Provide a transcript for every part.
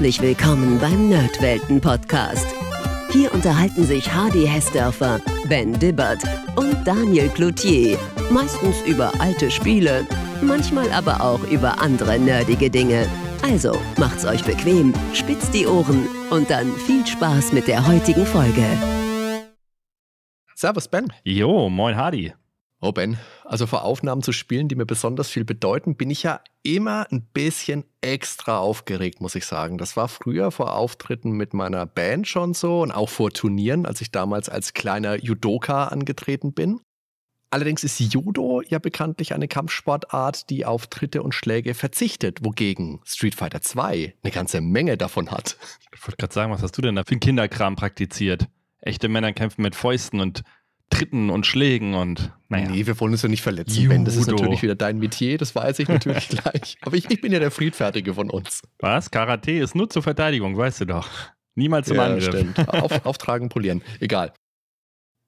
herzlich willkommen beim Nerdwelten Podcast. Hier unterhalten sich Hardy Hessdörfer, Ben Dibbert und Daniel Cloutier, meistens über alte Spiele, manchmal aber auch über andere nerdige Dinge. Also macht's euch bequem, spitzt die Ohren und dann viel Spaß mit der heutigen Folge. Servus Ben. Jo, moin Hardy. Oh Ben, also vor Aufnahmen zu spielen, die mir besonders viel bedeuten, bin ich ja immer ein bisschen extra aufgeregt, muss ich sagen. Das war früher vor Auftritten mit meiner Band schon so und auch vor Turnieren, als ich damals als kleiner Judoka angetreten bin. Allerdings ist Judo ja bekanntlich eine Kampfsportart, die auf Tritte und Schläge verzichtet, wogegen Street Fighter 2 eine ganze Menge davon hat. Ich wollte gerade sagen, was hast du denn da für einen Kinderkram praktiziert? Echte Männer kämpfen mit Fäusten und Tritten und Schlägen und naja. Nee, wir wollen uns ja nicht verletzen, Judo. Ben. Das ist natürlich wieder dein Metier, das weiß ich natürlich gleich. Aber ich, ich, bin ja der Friedfertige von uns. Was? Karate ist nur zur Verteidigung, weißt du doch. Niemals zum ja, Angriff. Stimmt. Auf, auftragen, polieren. Egal.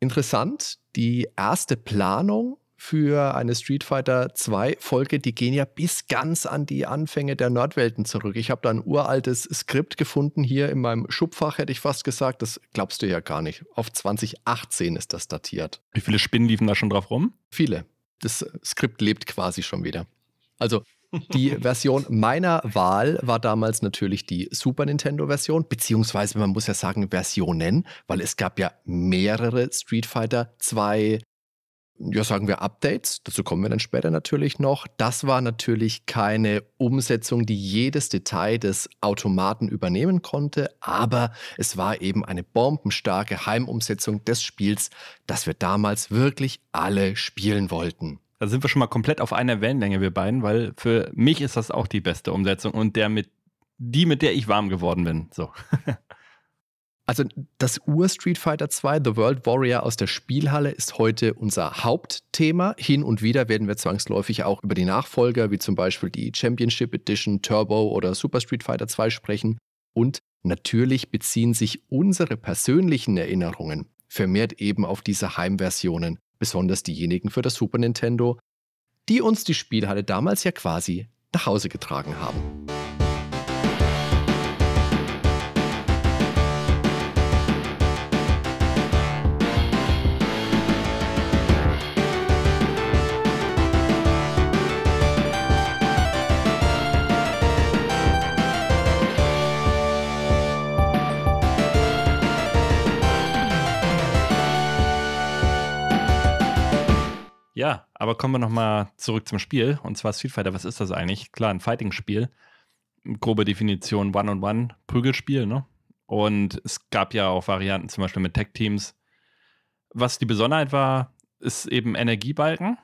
Interessant, die erste Planung für eine Street Fighter 2 Folge, die gehen ja bis ganz an die Anfänge der Nordwelten zurück. Ich habe da ein uraltes Skript gefunden hier in meinem Schubfach, hätte ich fast gesagt. Das glaubst du ja gar nicht. Auf 2018 ist das datiert. Wie viele Spinnen liefen da schon drauf rum? Viele. Das Skript lebt quasi schon wieder. Also die Version meiner Wahl war damals natürlich die Super Nintendo-Version, beziehungsweise man muss ja sagen Versionen, weil es gab ja mehrere Street Fighter 2 ja, sagen wir Updates, dazu kommen wir dann später natürlich noch. Das war natürlich keine Umsetzung, die jedes Detail des Automaten übernehmen konnte, aber es war eben eine bombenstarke Heimumsetzung des Spiels, das wir damals wirklich alle spielen wollten. Da sind wir schon mal komplett auf einer Wellenlänge, wir beiden, weil für mich ist das auch die beste Umsetzung und der mit, die, mit der ich warm geworden bin. So. Also das Ur-Street Fighter 2, The World Warrior aus der Spielhalle, ist heute unser Hauptthema. Hin und wieder werden wir zwangsläufig auch über die Nachfolger, wie zum Beispiel die Championship Edition, Turbo oder Super Street Fighter 2 sprechen. Und natürlich beziehen sich unsere persönlichen Erinnerungen vermehrt eben auf diese Heimversionen, besonders diejenigen für das Super Nintendo, die uns die Spielhalle damals ja quasi nach Hause getragen haben. Ja, aber kommen wir nochmal zurück zum Spiel. Und zwar Street Fighter, was ist das eigentlich? Klar, ein Fighting-Spiel. Grobe Definition One-on-One, Prügelspiel, ne? Und es gab ja auch Varianten, zum Beispiel mit Tech-Teams. Was die Besonderheit war, ist eben Energiebalken,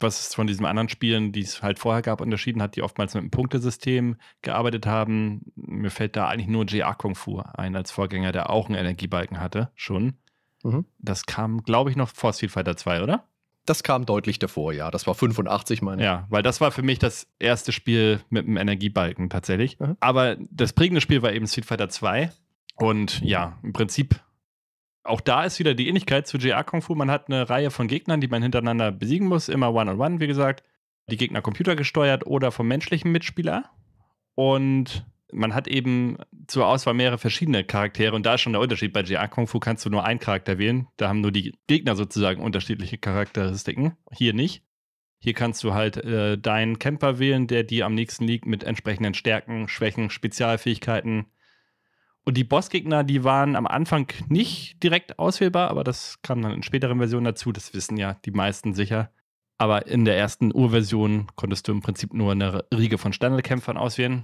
was es von diesen anderen Spielen, die es halt vorher gab, unterschieden hat, die oftmals mit einem Punktesystem gearbeitet haben. Mir fällt da eigentlich nur J.R. Kung Fu ein als Vorgänger, der auch einen Energiebalken hatte, schon. Mhm. Das kam, glaube ich, noch vor Street Fighter 2, oder? das kam deutlich davor, ja. Das war 85, meine ich. Ja, weil das war für mich das erste Spiel mit einem Energiebalken tatsächlich. Mhm. Aber das prägende Spiel war eben Street Fighter 2. Und ja, im Prinzip, auch da ist wieder die Ähnlichkeit zu JR Kung Fu. Man hat eine Reihe von Gegnern, die man hintereinander besiegen muss. Immer One-on-One, -on -one, wie gesagt. Die Gegner computergesteuert oder vom menschlichen Mitspieler. Und man hat eben zur Auswahl mehrere verschiedene Charaktere und da ist schon der Unterschied. Bei GA Kung Fu kannst du nur einen Charakter wählen. Da haben nur die Gegner sozusagen unterschiedliche Charakteristiken. Hier nicht. Hier kannst du halt äh, deinen Camper wählen, der dir am nächsten liegt, mit entsprechenden Stärken, Schwächen, Spezialfähigkeiten. Und die Bossgegner, die waren am Anfang nicht direkt auswählbar, aber das kam dann in späteren Versionen dazu. Das wissen ja die meisten sicher. Aber in der ersten Urversion konntest du im Prinzip nur eine Riege von Standardkämpfern auswählen.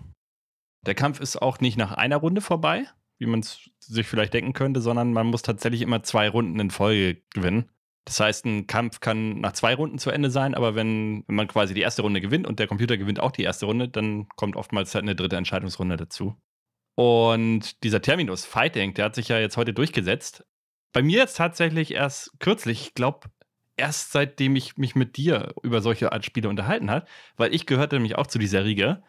Der Kampf ist auch nicht nach einer Runde vorbei, wie man es sich vielleicht denken könnte, sondern man muss tatsächlich immer zwei Runden in Folge gewinnen. Das heißt, ein Kampf kann nach zwei Runden zu Ende sein, aber wenn, wenn man quasi die erste Runde gewinnt und der Computer gewinnt auch die erste Runde, dann kommt oftmals halt eine dritte Entscheidungsrunde dazu. Und dieser Terminus Fighting, der hat sich ja jetzt heute durchgesetzt. Bei mir jetzt tatsächlich erst kürzlich, ich glaube, erst seitdem ich mich mit dir über solche Art Spiele unterhalten habe, weil ich gehörte nämlich auch zu dieser Riege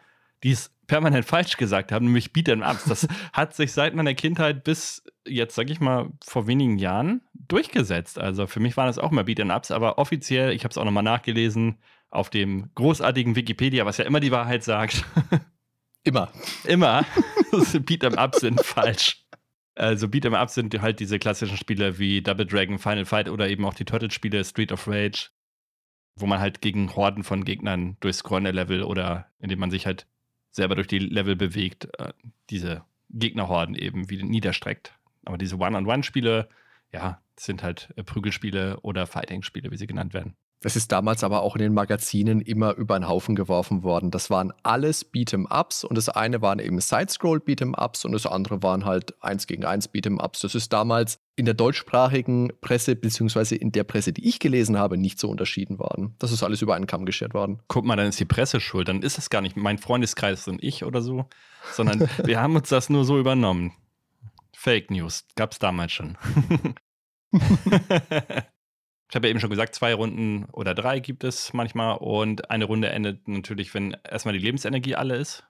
die es permanent falsch gesagt haben, nämlich Beat and Ups. Das hat sich seit meiner Kindheit bis jetzt, sag ich mal, vor wenigen Jahren durchgesetzt. Also für mich waren das auch immer Beat and Ups, aber offiziell, ich habe es auch nochmal nachgelesen, auf dem großartigen Wikipedia, was ja immer die Wahrheit sagt. Immer. immer. Beat em Ups sind falsch. Also Beat Ups sind halt diese klassischen Spiele wie Double Dragon, Final Fight oder eben auch die Turtle-Spiele Street of Rage, wo man halt gegen Horden von Gegnern durchs Level oder indem man sich halt selber durch die Level bewegt, äh, diese Gegnerhorden eben wieder niederstreckt. Aber diese One-on-One-Spiele, ja, sind halt äh, Prügelspiele oder Fighting-Spiele, wie sie genannt werden. Das ist damals aber auch in den Magazinen immer über den Haufen geworfen worden. Das waren alles Beat'em-Ups und das eine waren eben Sidescroll-Beat'em-Ups und das andere waren halt 1 gegen 1 Beat'em-Ups. Das ist damals in der deutschsprachigen Presse beziehungsweise in der Presse, die ich gelesen habe, nicht so unterschieden worden. Das ist alles über einen Kamm geschert worden. Guck mal, dann ist die Presse schuld. Dann ist das gar nicht mein Freundeskreis und ich oder so, sondern wir haben uns das nur so übernommen. Fake News gab es damals schon. ich habe ja eben schon gesagt, zwei Runden oder drei gibt es manchmal und eine Runde endet natürlich, wenn erstmal die Lebensenergie alle ist.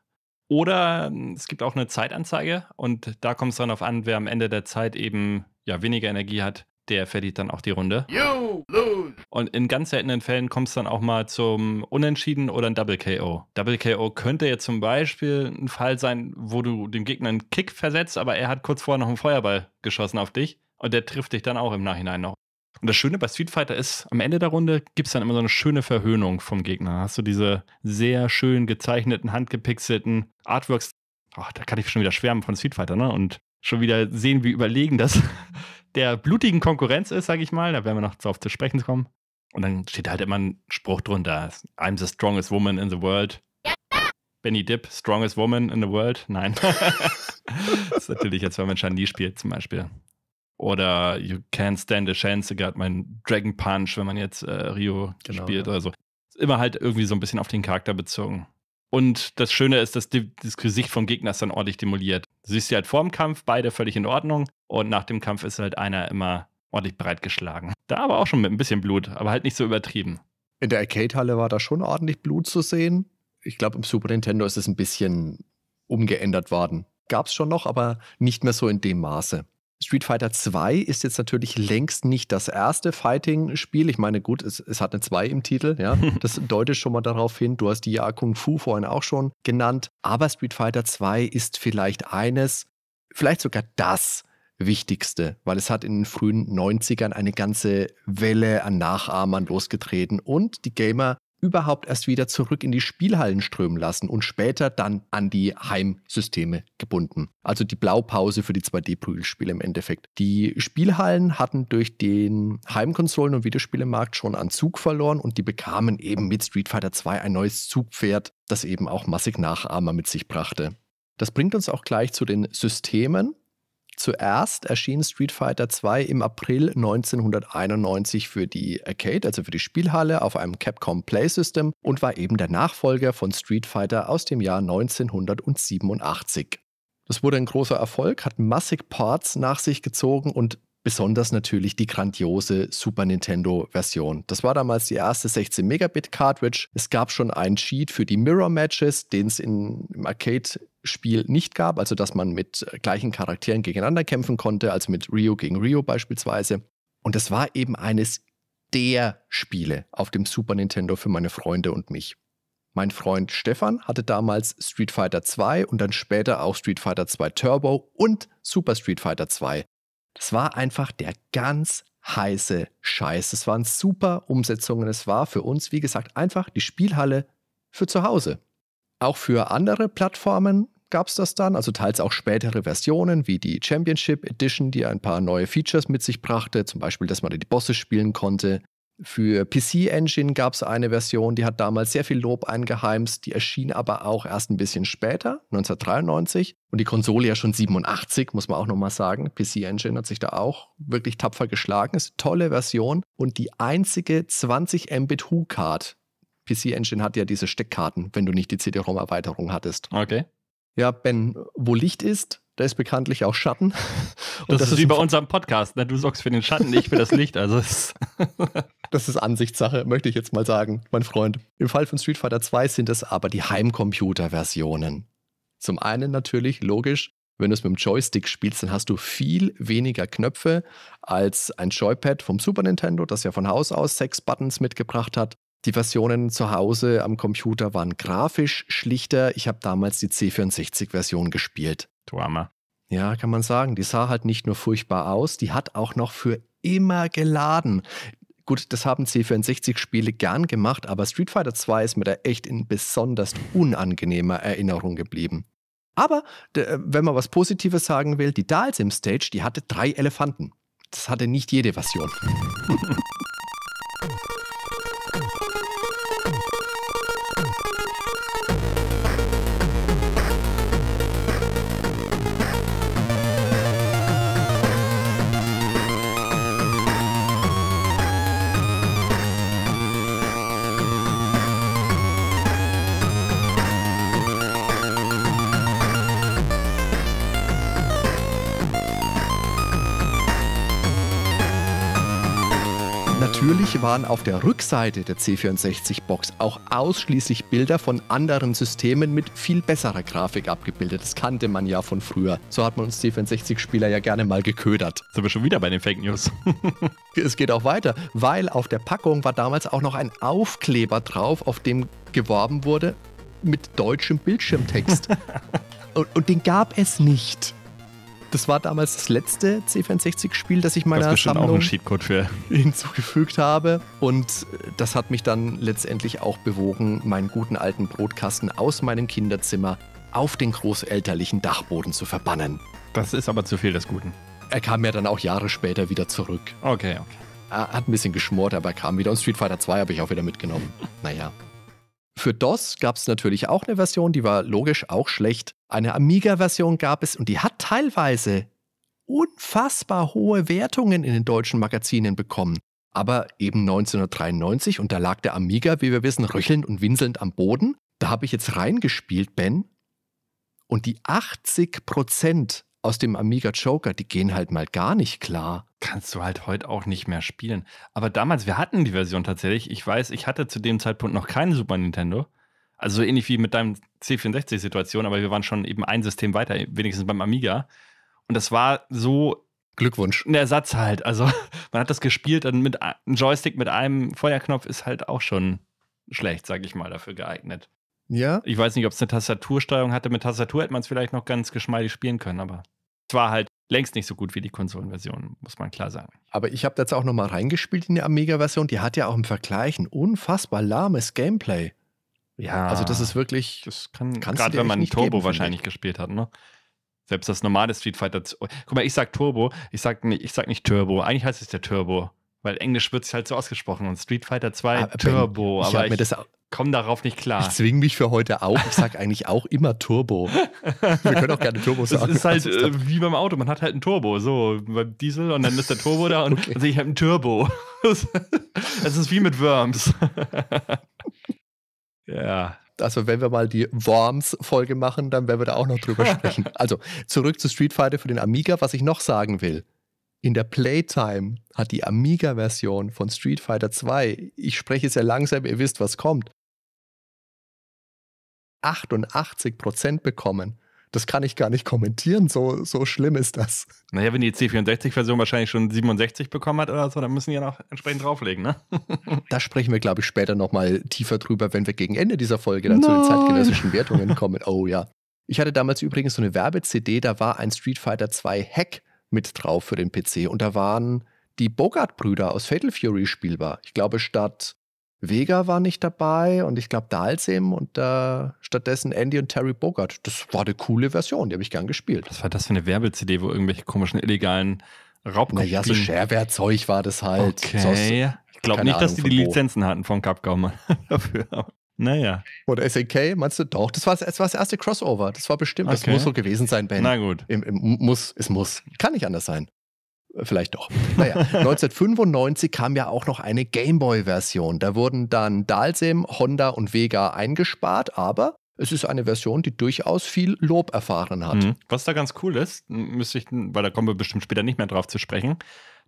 Oder hm, es gibt auch eine Zeitanzeige und da kommt es dann auf an, wer am Ende der Zeit eben ja weniger Energie hat, der verliert dann auch die Runde. You lose. Und in ganz seltenen Fällen kommt es dann auch mal zum Unentschieden oder ein Double KO. Double KO könnte jetzt zum Beispiel ein Fall sein, wo du dem Gegner einen Kick versetzt, aber er hat kurz vorher noch einen Feuerball geschossen auf dich und der trifft dich dann auch im Nachhinein noch. Und das Schöne bei Street Fighter ist, am Ende der Runde gibt es dann immer so eine schöne Verhöhnung vom Gegner. Hast du diese sehr schön gezeichneten, handgepixelten Artworks. Ach, da kann ich schon wieder schwärmen von Street Fighter, ne? Und schon wieder sehen, wie überlegen das der blutigen Konkurrenz ist, sage ich mal. Da werden wir noch drauf zu sprechen kommen. Und dann steht halt immer ein Spruch drunter: I'm the strongest woman in the world. Benny Dipp, strongest woman in the world. Nein. das ist natürlich jetzt, wenn man Shani spielt zum Beispiel oder You Can't Stand a Chance, gerade mein Dragon Punch, wenn man jetzt äh, Rio genau, spielt ja. oder so. immer halt irgendwie so ein bisschen auf den Charakter bezogen. Und das Schöne ist, dass die, das Gesicht vom Gegner ist dann ordentlich demoliert. Du siehst sie halt vor dem Kampf, beide völlig in Ordnung. Und nach dem Kampf ist halt einer immer ordentlich breitgeschlagen. Da aber auch schon mit ein bisschen Blut, aber halt nicht so übertrieben. In der Arcade-Halle war da schon ordentlich Blut zu sehen. Ich glaube, im Super Nintendo ist es ein bisschen umgeändert worden. Gab es schon noch, aber nicht mehr so in dem Maße. Street Fighter 2 ist jetzt natürlich längst nicht das erste Fighting-Spiel. Ich meine, gut, es, es, hat eine 2 im Titel, ja. Das deutet schon mal darauf hin. Du hast die Ja Kung Fu vorhin auch schon genannt. Aber Street Fighter 2 ist vielleicht eines, vielleicht sogar das wichtigste, weil es hat in den frühen 90ern eine ganze Welle an Nachahmern losgetreten und die Gamer überhaupt erst wieder zurück in die Spielhallen strömen lassen und später dann an die Heimsysteme gebunden. Also die Blaupause für die 2D-Prügelspiele im Endeffekt. Die Spielhallen hatten durch den Heimkonsolen- und Videospielemarkt schon an Zug verloren und die bekamen eben mit Street Fighter 2 ein neues Zugpferd, das eben auch massig Nachahmer mit sich brachte. Das bringt uns auch gleich zu den Systemen. Zuerst erschien Street Fighter 2 im April 1991 für die Arcade, also für die Spielhalle, auf einem Capcom Play System und war eben der Nachfolger von Street Fighter aus dem Jahr 1987. Das wurde ein großer Erfolg, hat massig Ports nach sich gezogen und besonders natürlich die grandiose Super Nintendo-Version. Das war damals die erste 16-Megabit-Cartridge. Es gab schon einen Cheat für die Mirror-Matches, den es im Arcade Spiel nicht gab, also dass man mit äh, gleichen Charakteren gegeneinander kämpfen konnte, also mit Rio gegen Rio beispielsweise. Und das war eben eines der Spiele auf dem Super Nintendo für meine Freunde und mich. Mein Freund Stefan hatte damals Street Fighter 2 und dann später auch Street Fighter 2 Turbo und Super Street Fighter 2. Das war einfach der ganz heiße Scheiß. Es waren super Umsetzungen. Es war für uns, wie gesagt, einfach die Spielhalle für zu Hause. Auch für andere Plattformen gab es das dann, also teils auch spätere Versionen wie die Championship Edition, die ein paar neue Features mit sich brachte, zum Beispiel, dass man die Bosse spielen konnte. Für PC Engine gab es eine Version, die hat damals sehr viel Lob eingeheimst, die erschien aber auch erst ein bisschen später, 1993, und die Konsole ja schon 87, muss man auch nochmal sagen. PC Engine hat sich da auch wirklich tapfer geschlagen, ist eine tolle Version und die einzige 20 Mbit HU-Card. PC Engine hat ja diese Steckkarten, wenn du nicht die CD-ROM-Erweiterung hattest. Okay. Ja, Ben, wo Licht ist, da ist bekanntlich auch Schatten. Und das, das ist wie bei unserem Podcast. Ne? Du sorgst für den Schatten, ich für das Licht. Also das ist Ansichtssache, möchte ich jetzt mal sagen, mein Freund. Im Fall von Street Fighter 2 sind es aber die Heimcomputer-Versionen. Zum einen natürlich logisch, wenn du es mit dem Joystick spielst, dann hast du viel weniger Knöpfe als ein Joypad vom Super Nintendo, das ja von Haus aus sechs Buttons mitgebracht hat. Die Versionen zu Hause am Computer waren grafisch schlichter. Ich habe damals die C64-Version gespielt. Du Armer. Ja, kann man sagen. Die sah halt nicht nur furchtbar aus, die hat auch noch für immer geladen. Gut, das haben C64-Spiele gern gemacht, aber Street Fighter 2 ist mir da echt in besonders unangenehmer Erinnerung geblieben. Aber äh, wenn man was Positives sagen will, die Dals im Stage, die hatte drei Elefanten. Das hatte nicht jede Version. waren auf der Rückseite der C64-Box auch ausschließlich Bilder von anderen Systemen mit viel besserer Grafik abgebildet. Das kannte man ja von früher. So hat man uns C64-Spieler ja gerne mal geködert. Sind wir schon wieder bei den Fake News? es geht auch weiter, weil auf der Packung war damals auch noch ein Aufkleber drauf, auf dem geworben wurde mit deutschem Bildschirmtext. und, und den gab es nicht das war damals das letzte C64-Spiel, das ich meiner das Sammlung hinzugefügt habe. Und äh, das hat mich dann letztendlich auch bewogen, meinen guten alten Brotkasten aus meinem Kinderzimmer auf den großelterlichen Dachboden zu verbannen. Das ist aber zu viel des Guten. Er kam ja dann auch Jahre später wieder zurück. Okay, okay. Er hat ein bisschen geschmort, aber er kam wieder. Und Street Fighter 2 habe ich auch wieder mitgenommen. Naja. Für DOS gab es natürlich auch eine Version, die war logisch auch schlecht. Eine Amiga-Version gab es und die hat teilweise unfassbar hohe Wertungen in den deutschen Magazinen bekommen. Aber eben 1993 und da lag der Amiga, wie wir wissen, röchelnd und winselnd am Boden. Da habe ich jetzt reingespielt, Ben. Und die 80 aus dem Amiga Joker, die gehen halt mal gar nicht klar kannst du halt heute auch nicht mehr spielen. Aber damals, wir hatten die Version tatsächlich. Ich weiß, ich hatte zu dem Zeitpunkt noch keinen Super Nintendo. Also so ähnlich wie mit deinem C64-Situation, aber wir waren schon eben ein System weiter, wenigstens beim Amiga. Und das war so. Glückwunsch. Ein Ersatz halt. Also man hat das gespielt und mit einem Joystick mit einem Feuerknopf ist halt auch schon schlecht, sag ich mal, dafür geeignet. Ja. Ich weiß nicht, ob es eine Tastatursteuerung hatte. Mit Tastatur hätte man es vielleicht noch ganz geschmeidig spielen können, aber es war halt längst nicht so gut wie die Konsolenversion, muss man klar sagen. Aber ich habe jetzt auch nochmal reingespielt in die Amiga-Version. Die hat ja auch im Vergleich ein unfassbar lahmes Gameplay. Ja. Also, das ist wirklich. Das kann, gerade wenn man Turbo geben, wahrscheinlich gespielt hat, ne? Selbst das normale Street Fighter. Oh, guck mal, ich sag Turbo, ich sag, ich sag nicht Turbo. Eigentlich heißt es der Turbo. Weil Englisch wird es halt so ausgesprochen und Street Fighter 2 aber ah, Turbo. Ich habe mir das komme darauf nicht klar. Ich zwinge mich für heute auch. Ich sage eigentlich auch immer Turbo. Wir können auch gerne Turbo sagen. Es ist halt also, äh, wie beim Auto. Man hat halt einen Turbo. So beim Diesel und dann ist der Turbo da und okay. dann sehe ich halt einen Turbo. Es ist wie mit Worms. ja. Also wenn wir mal die Worms-Folge machen, dann werden wir da auch noch drüber sprechen. Also zurück zu Street Fighter für den Amiga. Was ich noch sagen will, in der Playtime hat die Amiga-Version von Street Fighter 2, ich spreche sehr langsam, ihr wisst, was kommt, 88% bekommen. Das kann ich gar nicht kommentieren, so, so schlimm ist das. Naja, wenn die C64-Version wahrscheinlich schon 67 bekommen hat oder so, dann müssen die ja noch entsprechend drauflegen, ne? da sprechen wir, glaube ich, später nochmal tiefer drüber, wenn wir gegen Ende dieser Folge dann Nein. zu den zeitgenössischen Wertungen kommen. Oh ja. Ich hatte damals übrigens so eine Werbe-CD, da war ein Street Fighter 2 Hack mit drauf für den PC. Und da waren die Bogart-Brüder aus Fatal Fury spielbar. Ich glaube, statt Vega war nicht dabei und ich glaube Dalsim und äh, stattdessen Andy und Terry Bogart. Das war eine coole Version, die habe ich gern gespielt. Was war das für eine Werbe-CD, wo irgendwelche komischen illegalen Raubkopien... Naja, so Shareware-Zeug war das halt. Okay. Sonst, ich glaube nicht, Ahnung, dass die die Lizenzen wo. hatten von Capcom dafür. Naja. Oder SAK, meinst du? Doch, das war das, war das erste Crossover. Das war bestimmt, okay. das muss so gewesen sein, Ben. Na gut. Im, im, muss, es muss. Kann nicht anders sein. Äh, vielleicht doch. Naja, 1995 kam ja auch noch eine Gameboy-Version. Da wurden dann Dalsim, Honda und Vega eingespart, aber es ist eine Version, die durchaus viel Lob erfahren hat. Mhm. Was da ganz cool ist, müsste ich, weil da kommen wir bestimmt später nicht mehr drauf zu sprechen,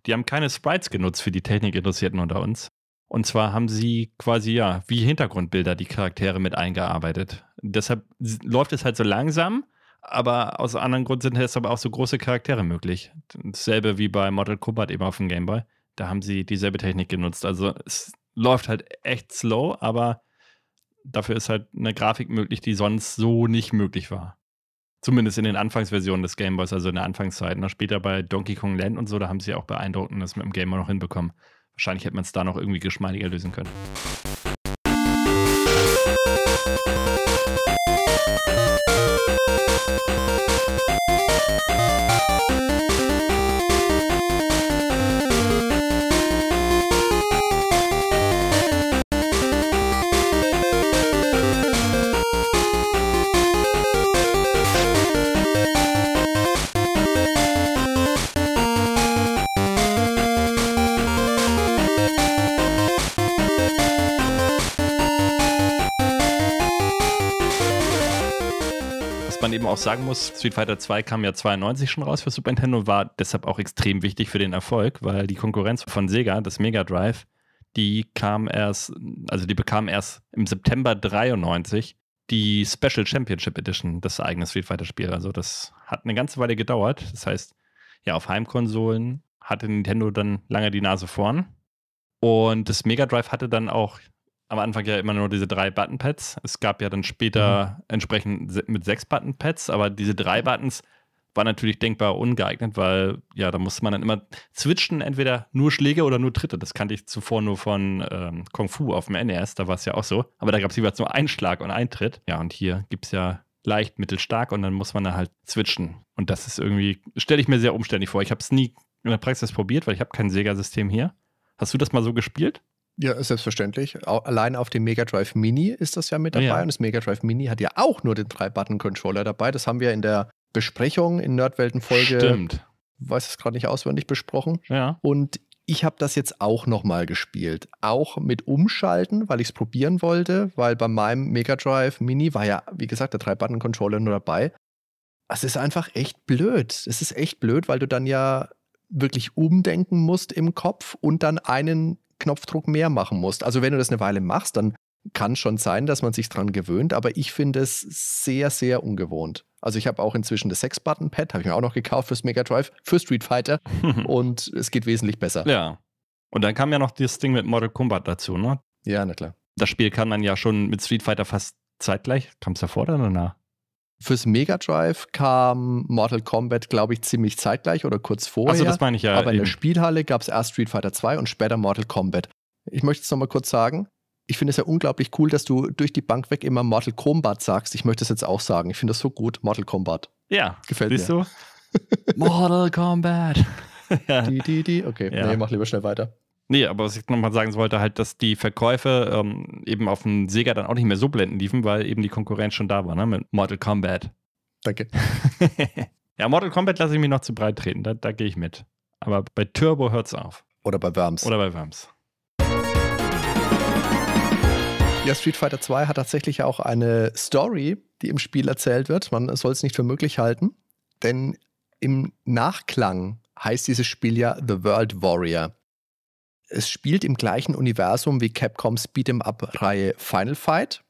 die haben keine Sprites genutzt für die Technikinteressierten unter uns. Und zwar haben sie quasi, ja, wie Hintergrundbilder die Charaktere mit eingearbeitet. Deshalb läuft es halt so langsam, aber aus anderen Grund sind jetzt aber auch so große Charaktere möglich. Dasselbe wie bei Mortal Kombat eben auf dem Gameboy. Da haben sie dieselbe Technik genutzt. Also es läuft halt echt slow, aber dafür ist halt eine Grafik möglich, die sonst so nicht möglich war. Zumindest in den Anfangsversionen des Gameboys, also in der Anfangszeit. Und später bei Donkey Kong Land und so, da haben sie auch beeindruckend das mit dem Gameboy noch hinbekommen. Wahrscheinlich hätte man es da noch irgendwie geschmeidiger lösen können. eben auch sagen muss, Street Fighter 2 kam ja 92 schon raus für Super Nintendo, war deshalb auch extrem wichtig für den Erfolg, weil die Konkurrenz von Sega, das Mega Drive, die kam erst, also die bekam erst im September 93 die Special Championship Edition, das eigene Street Fighter Spiel. Also das hat eine ganze Weile gedauert. Das heißt, ja, auf Heimkonsolen hatte Nintendo dann lange die Nase vorn. Und das Mega Drive hatte dann auch am Anfang ja immer nur diese drei Button-Pads. Es gab ja dann später mhm. entsprechend mit sechs Button-Pads, aber diese drei mhm. Buttons waren natürlich denkbar ungeeignet, weil ja, da musste man dann immer switchen, entweder nur Schläge oder nur Tritte. Das kannte ich zuvor nur von ähm, Kung Fu auf dem NES, da war es ja auch so. Aber da gab es jeweils nur einen Schlag und einen Tritt. Ja, und hier gibt es ja leicht, mittelstark und dann muss man da halt switchen. Und das ist irgendwie, stelle ich mir sehr umständlich vor. Ich habe es nie in der Praxis probiert, weil ich habe kein Sega-System hier. Hast du das mal so gespielt? Ja, selbstverständlich. Allein auf dem Mega Drive Mini ist das ja mit dabei. Ja. Und das Mega Drive Mini hat ja auch nur den 3-Button-Controller dabei. Das haben wir in der Besprechung in Nerdwelten-Folge. Stimmt. Weiß es gerade nicht auswendig besprochen. Ja. Und ich habe das jetzt auch nochmal gespielt. Auch mit Umschalten, weil ich es probieren wollte, weil bei meinem Mega Drive Mini war ja, wie gesagt, der 3-Button-Controller nur dabei. Es ist einfach echt blöd. Es ist echt blöd, weil du dann ja wirklich umdenken musst im Kopf und dann einen Knopfdruck mehr machen musst. Also wenn du das eine Weile machst, dann kann schon sein, dass man sich dran gewöhnt, aber ich finde es sehr, sehr ungewohnt. Also ich habe auch inzwischen das 6-Button-Pad, habe ich mir auch noch gekauft fürs Mega Drive, für Street Fighter und es geht wesentlich besser. Ja. Und dann kam ja noch das Ding mit Mortal Kombat dazu, ne? Ja, na klar. Das Spiel kann dann ja schon mit Street Fighter fast zeitgleich. Kam es davor oder danach? Fürs Mega Drive kam Mortal Kombat, glaube ich, ziemlich zeitgleich oder kurz vorher. Also das meine ich ja. Aber in der Spielhalle gab es erst Street Fighter 2 und später Mortal Kombat. Ich möchte es nochmal kurz sagen. Ich finde es ja unglaublich cool, dass du durch die Bank weg immer Mortal Kombat sagst. Ich möchte es jetzt auch sagen. Ich finde das so gut, Mortal Kombat. Ja. Gefällt siehst mir. Siehst du? Mortal Kombat. ja. Die, die, die. Okay, ja. nee, mach lieber schnell weiter. Nee, aber was ich nochmal sagen wollte, halt, dass die Verkäufe ähm, eben auf dem Sega dann auch nicht mehr so blendend liefen, weil eben die Konkurrenz schon da war, ne? Mit Mortal Kombat. Danke. ja, Mortal Kombat lasse ich mir noch zu breit treten, da, da gehe ich mit. Aber bei Turbo hört es auf. Oder bei Worms. Oder bei Worms. Ja, Street Fighter 2 hat tatsächlich auch eine Story, die im Spiel erzählt wird. Man soll es nicht für möglich halten, denn im Nachklang heißt dieses Spiel ja The World Warrior. Es spielt im gleichen Universum wie Capcoms Beat'em Up-Reihe Final Fight.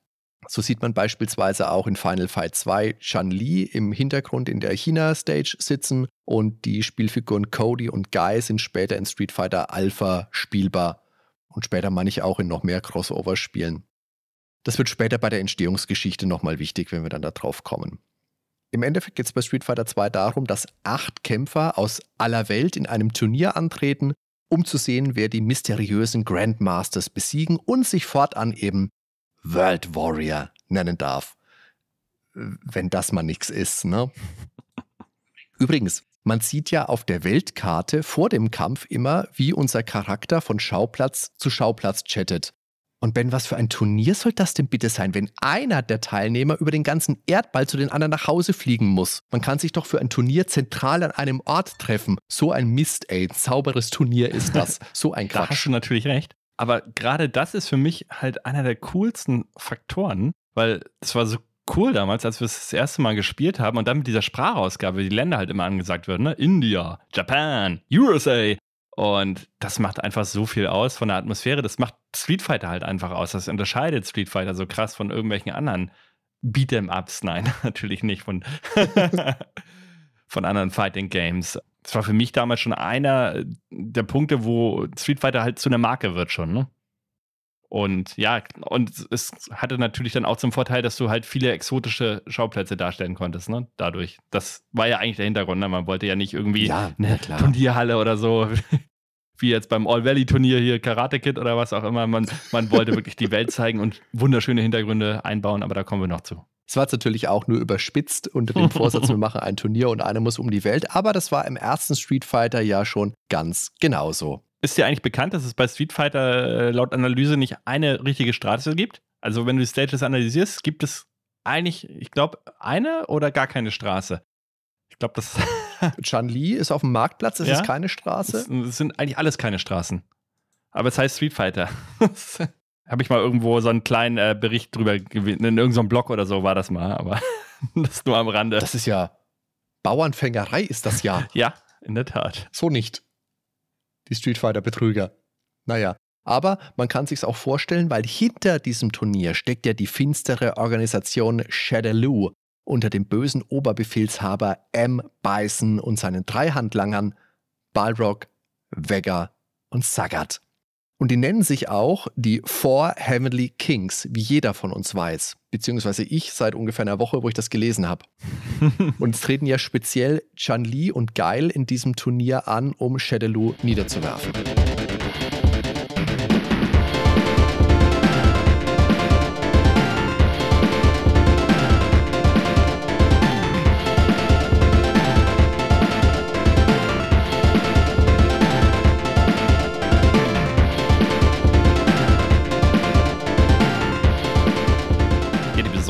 So sieht man beispielsweise auch in Final Fight 2 Chun-Li im Hintergrund in der China-Stage sitzen und die Spielfiguren Cody und Guy sind später in Street Fighter Alpha spielbar und später meine ich auch in noch mehr Crossover-Spielen. Das wird später bei der Entstehungsgeschichte nochmal wichtig, wenn wir dann da drauf kommen. Im Endeffekt geht es bei Street Fighter 2 darum, dass acht Kämpfer aus aller Welt in einem Turnier antreten um zu sehen, wer die mysteriösen Grandmasters besiegen und sich fortan eben World Warrior nennen darf. Wenn das mal nichts ist, ne? Übrigens, man sieht ja auf der Weltkarte vor dem Kampf immer, wie unser Charakter von Schauplatz zu Schauplatz chattet. Und Ben, was für ein Turnier soll das denn bitte sein, wenn einer der Teilnehmer über den ganzen Erdball zu den anderen nach Hause fliegen muss? Man kann sich doch für ein Turnier zentral an einem Ort treffen. So ein Mist, ey. Ein sauberes Turnier ist das. So ein Quatsch. da hast du natürlich recht. Aber gerade das ist für mich halt einer der coolsten Faktoren, weil es war so cool damals, als wir es das erste Mal gespielt haben und dann mit dieser Sprachausgabe, die Länder halt immer angesagt werden, ne? India, Japan, USA. Und das macht einfach so viel aus von der Atmosphäre. Das macht Street Fighter halt einfach aus. Das unterscheidet Street Fighter so krass von irgendwelchen anderen Beat'em-Ups. Nein, natürlich nicht von, von anderen Fighting Games. Das war für mich damals schon einer der Punkte, wo Street Fighter halt zu einer Marke wird schon. Ne? Und ja, und es hatte natürlich dann auch zum Vorteil, dass du halt viele exotische Schauplätze darstellen konntest, ne? Dadurch. Das war ja eigentlich der Hintergrund, ne? Man wollte ja nicht irgendwie ja, eine Turnierhalle oder so wie jetzt beim All-Valley-Turnier hier, Karate Kid oder was auch immer. Man, man wollte wirklich die Welt zeigen und wunderschöne Hintergründe einbauen, aber da kommen wir noch zu. Es war natürlich auch nur überspitzt unter dem Vorsatz, wir machen ein Turnier und einer muss um die Welt, aber das war im ersten Street Fighter ja schon ganz genauso. Ist dir eigentlich bekannt, dass es bei Street Fighter äh, laut Analyse nicht eine richtige Straße gibt? Also, wenn du die Stages analysierst, gibt es eigentlich, ich glaube, eine oder gar keine Straße. Ich glaube, das Chun-Li ist auf dem Marktplatz, es ja? ist keine Straße. Es sind eigentlich alles keine Straßen. Aber es heißt Street Fighter. Habe ich mal irgendwo so einen kleinen äh, Bericht drüber gewinnen. In irgendeinem Blog oder so war das mal, aber das nur am Rande. Das ist ja Bauernfängerei, ist das ja. ja, in der Tat. So nicht. Die Street Fighter-Betrüger. Naja. Aber man kann sich auch vorstellen, weil hinter diesem Turnier steckt ja die finstere Organisation Shadaloo, unter dem bösen Oberbefehlshaber M. Bison und seinen drei Handlangern Balrog, Vega und Sagat. Und die nennen sich auch die Four Heavenly Kings, wie jeder von uns weiß. Beziehungsweise ich seit ungefähr einer Woche, wo ich das gelesen habe. und es treten ja speziell Chan Li und Geil in diesem Turnier an, um Shadaloo niederzuwerfen.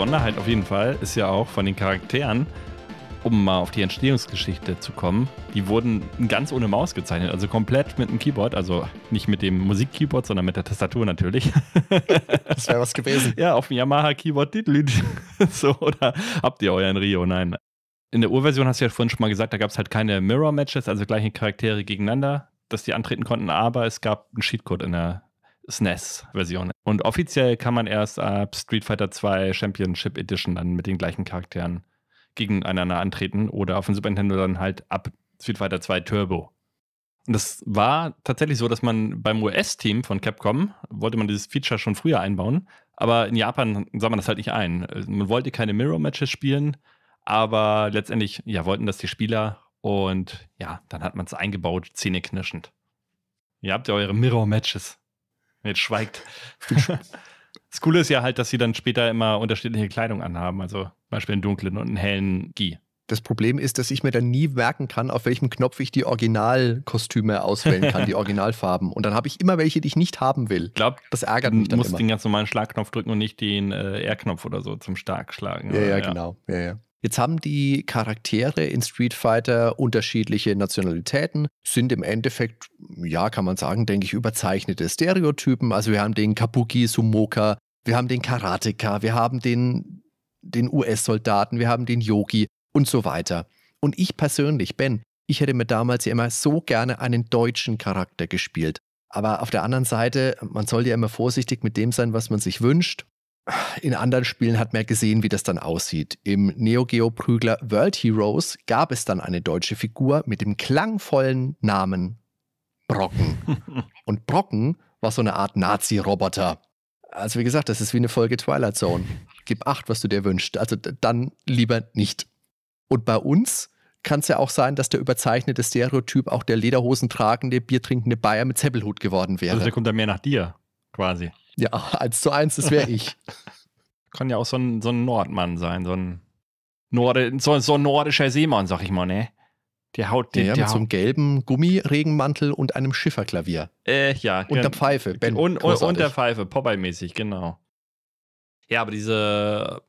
Besonderheit halt auf jeden Fall ist ja auch von den Charakteren, um mal auf die Entstehungsgeschichte zu kommen, die wurden ganz ohne Maus gezeichnet, also komplett mit einem Keyboard, also nicht mit dem Musik-Keyboard, sondern mit der Tastatur natürlich. Das wäre was gewesen. Ja, auf dem Yamaha-Keyboard, so, oder habt ihr euren Rio? Nein. In der Urversion hast du ja vorhin schon mal gesagt, da gab es halt keine Mirror-Matches, also gleiche Charaktere gegeneinander, dass die antreten konnten, aber es gab einen Cheatcode in der SNES-Version. Und offiziell kann man erst ab Street Fighter 2 Championship Edition dann mit den gleichen Charakteren gegeneinander antreten oder auf dem Super Nintendo dann halt ab Street Fighter 2 Turbo. Und das war tatsächlich so, dass man beim US-Team von Capcom wollte man dieses Feature schon früher einbauen, aber in Japan sah man das halt nicht ein. Man wollte keine Mirror-Matches spielen, aber letztendlich ja, wollten das die Spieler und ja, dann hat man es eingebaut, zähneknirschend. Ihr habt ja eure Mirror-Matches. Jetzt schweigt. das Coole ist ja halt, dass sie dann später immer unterschiedliche Kleidung anhaben. Also zum Beispiel einen dunklen und einen hellen Gi. Das Problem ist, dass ich mir dann nie merken kann, auf welchem Knopf ich die Originalkostüme auswählen kann, die Originalfarben. Und dann habe ich immer welche, die ich nicht haben will. Ich glaub, das ärgert mich dann musst immer. den ganz normalen Schlagknopf drücken und nicht den äh, R-Knopf oder so zum Stark schlagen. Ja, ja, ja. genau. Ja, ja. Jetzt haben die Charaktere in Street Fighter unterschiedliche Nationalitäten, sind im Endeffekt, ja, kann man sagen, denke ich, überzeichnete Stereotypen. Also wir haben den Kabuki Sumoka, wir haben den Karateka, wir haben den, den US-Soldaten, wir haben den Yogi und so weiter. Und ich persönlich, Ben, ich hätte mir damals ja immer so gerne einen deutschen Charakter gespielt. Aber auf der anderen Seite, man soll ja immer vorsichtig mit dem sein, was man sich wünscht in anderen Spielen hat man gesehen, wie das dann aussieht. Im Neo Geo Prügler World Heroes gab es dann eine deutsche Figur mit dem klangvollen Namen Brocken. Und Brocken war so eine Art Nazi-Roboter. Also wie gesagt, das ist wie eine Folge Twilight Zone. Gib acht, was du dir wünschst. Also dann lieber nicht. Und bei uns kann es ja auch sein, dass der überzeichnete Stereotyp auch der Lederhosen tragende, biertrinkende Bayer mit Zeppelhut geworden wäre. Also der kommt dann mehr nach dir, quasi. Ja, eins zu eins, das wäre ich. Kann ja auch so ein, so ein Nordmann sein, so ein, Norde, so, so ein nordischer Seemann, sag ich mal, ne? Der haut den. Ja, der mit haut. so einem gelben Gummiregenmantel und einem Schifferklavier. Äh, ja. Und der genau. Pfeife, Ben. Und, und, und der Pfeife, Popeye-mäßig, genau. Ja, aber diese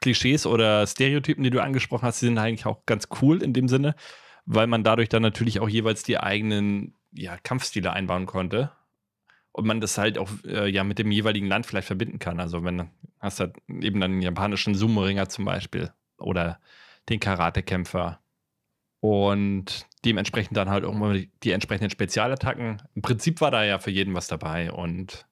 Klischees oder Stereotypen, die du angesprochen hast, die sind eigentlich auch ganz cool in dem Sinne, weil man dadurch dann natürlich auch jeweils die eigenen ja, Kampfstile einbauen konnte ob man das halt auch äh, ja mit dem jeweiligen Land vielleicht verbinden kann. Also wenn hast halt eben dann den japanischen Sumo-Ringer zum Beispiel oder den Karatekämpfer und dementsprechend dann halt auch mal die entsprechenden Spezialattacken. Im Prinzip war da ja für jeden was dabei und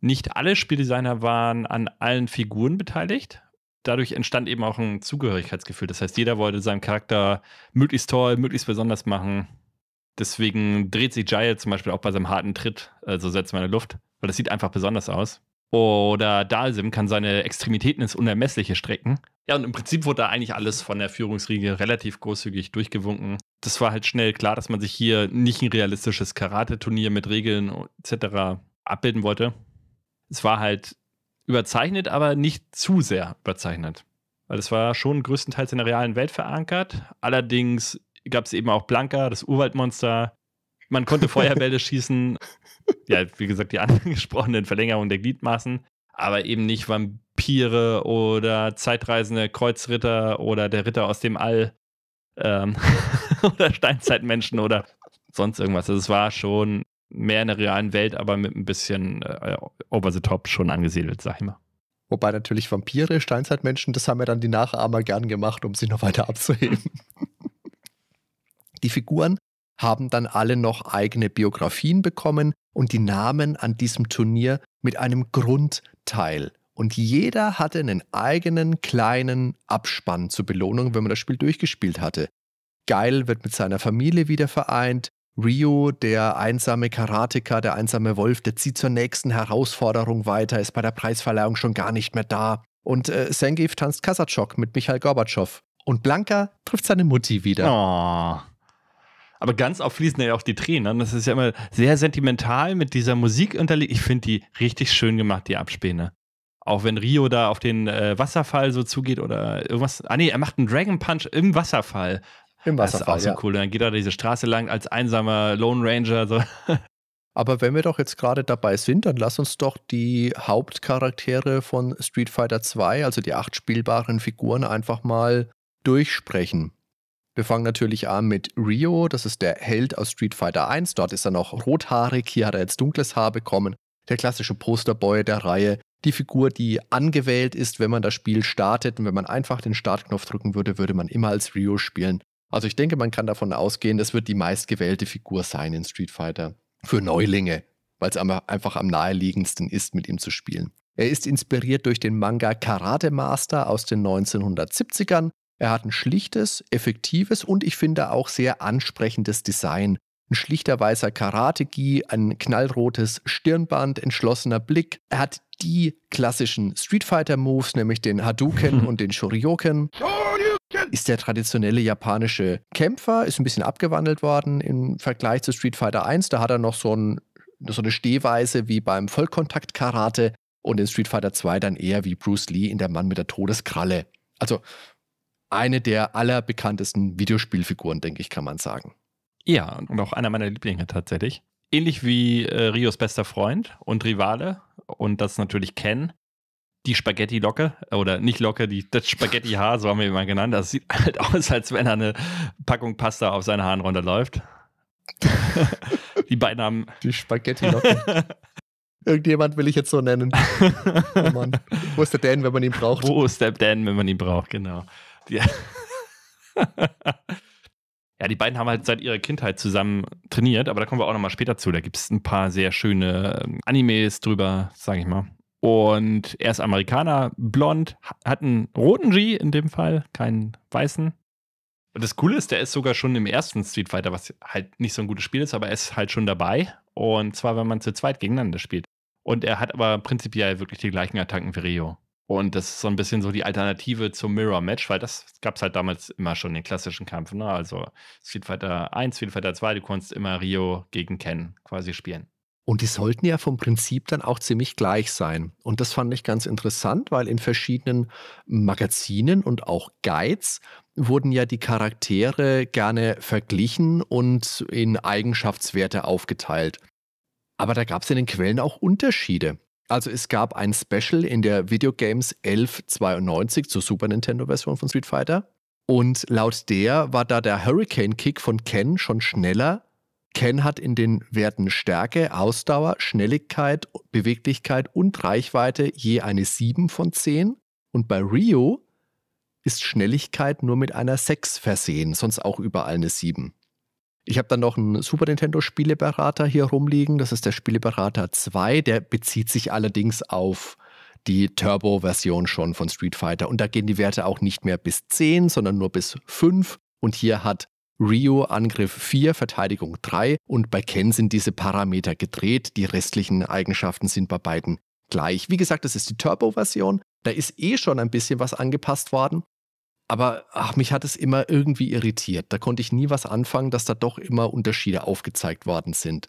nicht alle Spieldesigner waren an allen Figuren beteiligt. Dadurch entstand eben auch ein Zugehörigkeitsgefühl. Das heißt, jeder wollte seinen Charakter möglichst toll, möglichst besonders machen Deswegen dreht sich Giles zum Beispiel auch bei seinem harten Tritt, also setzt man in der Luft, weil das sieht einfach besonders aus. Oder Dalsim kann seine Extremitäten ins Unermessliche strecken. Ja, und im Prinzip wurde da eigentlich alles von der Führungsriege relativ großzügig durchgewunken. Das war halt schnell klar, dass man sich hier nicht ein realistisches Karate-Turnier mit Regeln etc. abbilden wollte. Es war halt überzeichnet, aber nicht zu sehr überzeichnet. Weil es war schon größtenteils in der realen Welt verankert, allerdings gab es eben auch Blanka, das Urwaldmonster. Man konnte Feuerbälle schießen. Ja, wie gesagt, die angesprochenen Verlängerungen der Gliedmaßen. Aber eben nicht Vampire oder zeitreisende Kreuzritter oder der Ritter aus dem All ähm, oder Steinzeitmenschen oder sonst irgendwas. Also es war schon mehr in der realen Welt, aber mit ein bisschen äh, over the top schon angesiedelt, sag ich mal. Wobei natürlich Vampire, Steinzeitmenschen, das haben ja dann die Nachahmer gern gemacht, um sie noch weiter abzuheben. Die Figuren haben dann alle noch eigene Biografien bekommen und die Namen an diesem Turnier mit einem Grundteil. Und jeder hatte einen eigenen kleinen Abspann zur Belohnung, wenn man das Spiel durchgespielt hatte. Geil wird mit seiner Familie wieder vereint. Ryu, der einsame Karateka, der einsame Wolf, der zieht zur nächsten Herausforderung weiter, ist bei der Preisverleihung schon gar nicht mehr da. Und äh, Sengiv tanzt Kasachok mit Michael Gorbatschow. Und Blanka trifft seine Mutti wieder. Oh aber ganz oft fließen ja auch die Tränen. Das ist ja immer sehr sentimental mit dieser Musik unterlegt. Ich finde die richtig schön gemacht, die Abspäne. Auch wenn Rio da auf den äh, Wasserfall so zugeht oder irgendwas. Ah, nee, er macht einen Dragon Punch im Wasserfall. Im Wasserfall. Das ist auch so ja. cool. Dann geht er diese Straße lang als einsamer Lone Ranger. So. Aber wenn wir doch jetzt gerade dabei sind, dann lass uns doch die Hauptcharaktere von Street Fighter 2, also die acht spielbaren Figuren, einfach mal durchsprechen. Wir fangen natürlich an mit Rio, das ist der Held aus Street Fighter 1. Dort ist er noch rothaarig, hier hat er jetzt dunkles Haar bekommen. Der klassische Posterboy der Reihe. Die Figur, die angewählt ist, wenn man das Spiel startet. Und wenn man einfach den Startknopf drücken würde, würde man immer als Rio spielen. Also ich denke, man kann davon ausgehen, das wird die meistgewählte Figur sein in Street Fighter. Für Neulinge, weil es einfach am naheliegendsten ist, mit ihm zu spielen. Er ist inspiriert durch den Manga Karate Master aus den 1970ern. Er hat ein schlichtes, effektives und ich finde auch sehr ansprechendes Design. Ein schlichter weißer Karate-Gi, ein knallrotes Stirnband, entschlossener Blick. Er hat die klassischen Street Fighter-Moves, nämlich den Hadouken und den Shoryuken. Ist der traditionelle japanische Kämpfer, ist ein bisschen abgewandelt worden im Vergleich zu Street Fighter 1. Da hat er noch so, ein, so eine Stehweise wie beim Vollkontakt-Karate und in Street Fighter 2 dann eher wie Bruce Lee in der Mann mit der Todeskralle. Also eine der allerbekanntesten Videospielfiguren, denke ich, kann man sagen. Ja, und auch einer meiner Lieblinge tatsächlich. Ähnlich wie äh, Rios bester Freund und Rivale und das natürlich Ken. Die Spaghetti-Locke, äh, oder nicht Locke, die, das Spaghetti-Haar, so haben wir ihn mal genannt. Das sieht halt aus, als wenn er eine Packung Pasta auf seine Haaren runterläuft. die beiden haben. Die Spaghetti-Locke. Irgendjemand will ich jetzt so nennen. Oh Mann. Wo ist der Dan, wenn man ihn braucht? Wo ist der Dan, wenn man ihn braucht, genau. Die, ja, die beiden haben halt seit ihrer Kindheit zusammen trainiert, aber da kommen wir auch nochmal später zu. Da gibt es ein paar sehr schöne ähm, Animes drüber, sage ich mal. Und er ist Amerikaner, blond, hat einen roten G in dem Fall, keinen weißen. Und das Coole ist, der ist sogar schon im ersten Street Fighter, was halt nicht so ein gutes Spiel ist, aber er ist halt schon dabei. Und zwar, wenn man zu zweit gegeneinander spielt. Und er hat aber prinzipiell wirklich die gleichen Attacken wie Rio. Und das ist so ein bisschen so die Alternative zum Mirror-Match, weil das gab es halt damals immer schon den klassischen Kampf. Ne? Also Street Fighter 1, Street Fighter 2, du konntest immer Rio gegen Ken quasi spielen. Und die sollten ja vom Prinzip dann auch ziemlich gleich sein. Und das fand ich ganz interessant, weil in verschiedenen Magazinen und auch Guides wurden ja die Charaktere gerne verglichen und in Eigenschaftswerte aufgeteilt. Aber da gab es in den Quellen auch Unterschiede. Also es gab ein Special in der Videogames 1192 zur Super Nintendo-Version von Street Fighter. Und laut der war da der Hurricane Kick von Ken schon schneller. Ken hat in den Werten Stärke, Ausdauer, Schnelligkeit, Beweglichkeit und Reichweite je eine 7 von 10. Und bei Rio ist Schnelligkeit nur mit einer 6 versehen, sonst auch überall eine 7. Ich habe dann noch einen Super Nintendo Spieleberater hier rumliegen. Das ist der Spieleberater 2. Der bezieht sich allerdings auf die Turbo-Version schon von Street Fighter. Und da gehen die Werte auch nicht mehr bis 10, sondern nur bis 5. Und hier hat Ryu Angriff 4, Verteidigung 3. Und bei Ken sind diese Parameter gedreht. Die restlichen Eigenschaften sind bei beiden gleich. Wie gesagt, das ist die Turbo-Version. Da ist eh schon ein bisschen was angepasst worden aber ach, mich hat es immer irgendwie irritiert. Da konnte ich nie was anfangen, dass da doch immer Unterschiede aufgezeigt worden sind.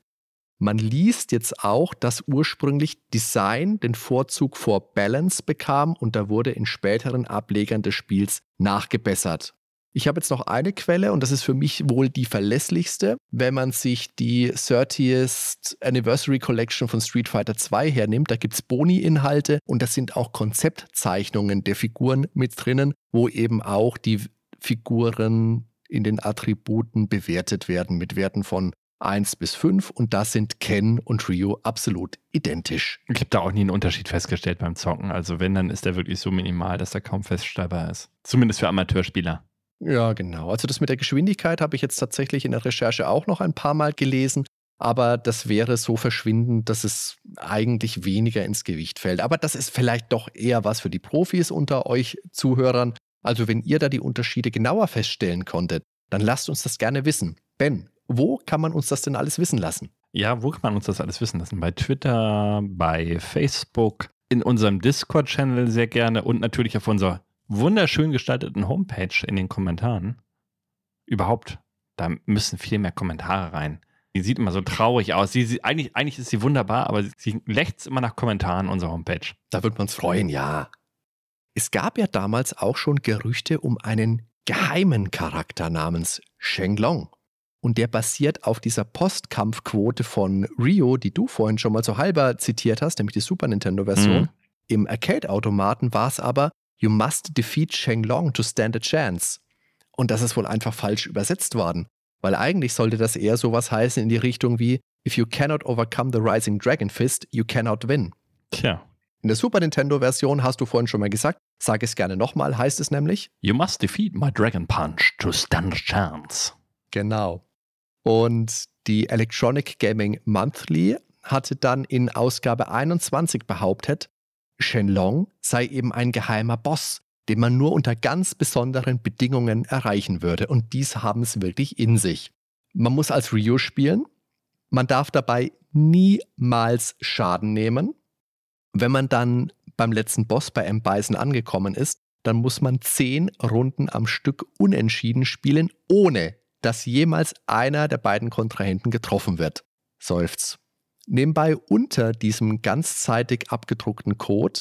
Man liest jetzt auch, dass ursprünglich Design den Vorzug vor Balance bekam und da wurde in späteren Ablegern des Spiels nachgebessert. Ich habe jetzt noch eine Quelle und das ist für mich wohl die verlässlichste. Wenn man sich die 30th Anniversary Collection von Street Fighter 2 hernimmt, da gibt es Boni-Inhalte und das sind auch Konzeptzeichnungen der Figuren mit drinnen, wo eben auch die Figuren in den Attributen bewertet werden mit Werten von 1 bis 5 und da sind Ken und Ryu absolut identisch. Ich habe da auch nie einen Unterschied festgestellt beim Zocken. Also wenn, dann ist der wirklich so minimal, dass er kaum feststellbar ist. Zumindest für Amateurspieler. Ja, genau. Also das mit der Geschwindigkeit habe ich jetzt tatsächlich in der Recherche auch noch ein paar Mal gelesen, aber das wäre so verschwindend, dass es eigentlich weniger ins Gewicht fällt. Aber das ist vielleicht doch eher was für die Profis unter euch Zuhörern. Also wenn ihr da die Unterschiede genauer feststellen konntet, dann lasst uns das gerne wissen. Ben, wo kann man uns das denn alles wissen lassen? Ja, wo kann man uns das alles wissen lassen? Bei Twitter, bei Facebook, in unserem Discord-Channel sehr gerne und natürlich auf unserer wunderschön gestalteten Homepage in den Kommentaren. Überhaupt, da müssen viel mehr Kommentare rein. Die sieht immer so traurig aus. Sie, sie, eigentlich, eigentlich ist sie wunderbar, aber sie lächzt immer nach Kommentaren unserer Homepage. Da wird man uns freuen, ja. Es gab ja damals auch schon Gerüchte um einen geheimen Charakter namens Shenglong. Und der basiert auf dieser Postkampfquote von Rio, die du vorhin schon mal so halber zitiert hast, nämlich die Super Nintendo-Version. Mhm. Im Arcade-Automaten war es aber You must defeat Long to stand a chance. Und das ist wohl einfach falsch übersetzt worden. Weil eigentlich sollte das eher sowas heißen in die Richtung wie If you cannot overcome the rising dragon fist, you cannot win. Tja. In der Super Nintendo-Version hast du vorhin schon mal gesagt, sag es gerne nochmal, heißt es nämlich You must defeat my dragon punch to stand a chance. Genau. Und die Electronic Gaming Monthly hatte dann in Ausgabe 21 behauptet, Shenlong sei eben ein geheimer Boss, den man nur unter ganz besonderen Bedingungen erreichen würde. Und dies haben es wirklich in sich. Man muss als Ryu spielen. Man darf dabei niemals Schaden nehmen. Wenn man dann beim letzten Boss bei M. Bison angekommen ist, dann muss man zehn Runden am Stück unentschieden spielen, ohne dass jemals einer der beiden Kontrahenten getroffen wird. Seufz. Nebenbei unter diesem ganzzeitig abgedruckten Code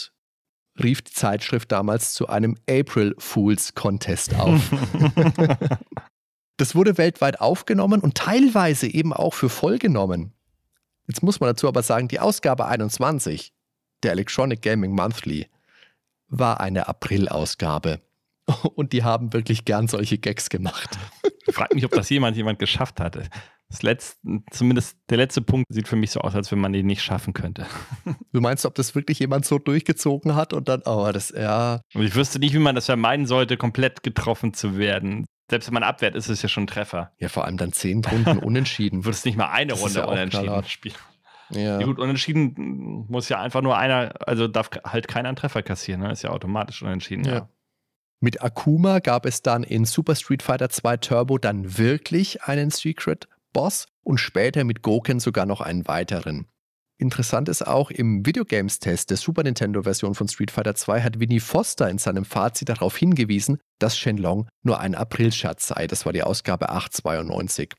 rief die Zeitschrift damals zu einem April Fools Contest auf. das wurde weltweit aufgenommen und teilweise eben auch für voll genommen. Jetzt muss man dazu aber sagen, die Ausgabe 21 der Electronic Gaming Monthly war eine April-Ausgabe. Und die haben wirklich gern solche Gags gemacht. Ich frage mich, ob das jemand jemand geschafft hatte. Das letzte, zumindest der letzte Punkt sieht für mich so aus, als wenn man den nicht schaffen könnte. Du meinst, ob das wirklich jemand so durchgezogen hat und dann, aber oh, das, ja. Und ich wüsste nicht, wie man das vermeiden sollte, komplett getroffen zu werden. Selbst wenn man abwehrt, ist es ja schon ein Treffer. Ja, vor allem dann zehn Runden unentschieden. du würdest nicht mal eine das Runde ja unentschieden spielen. Ja. ja. Gut, unentschieden muss ja einfach nur einer, also darf halt keiner einen Treffer kassieren, ne? ist ja automatisch unentschieden. ja. ja. Mit Akuma gab es dann in Super Street Fighter 2 Turbo dann wirklich einen Secret Boss und später mit Goken sogar noch einen weiteren. Interessant ist auch, im Videogames-Test der Super Nintendo-Version von Street Fighter 2 hat Winnie Foster in seinem Fazit darauf hingewiesen, dass Shenlong nur ein Aprilscherz sei. Das war die Ausgabe 892.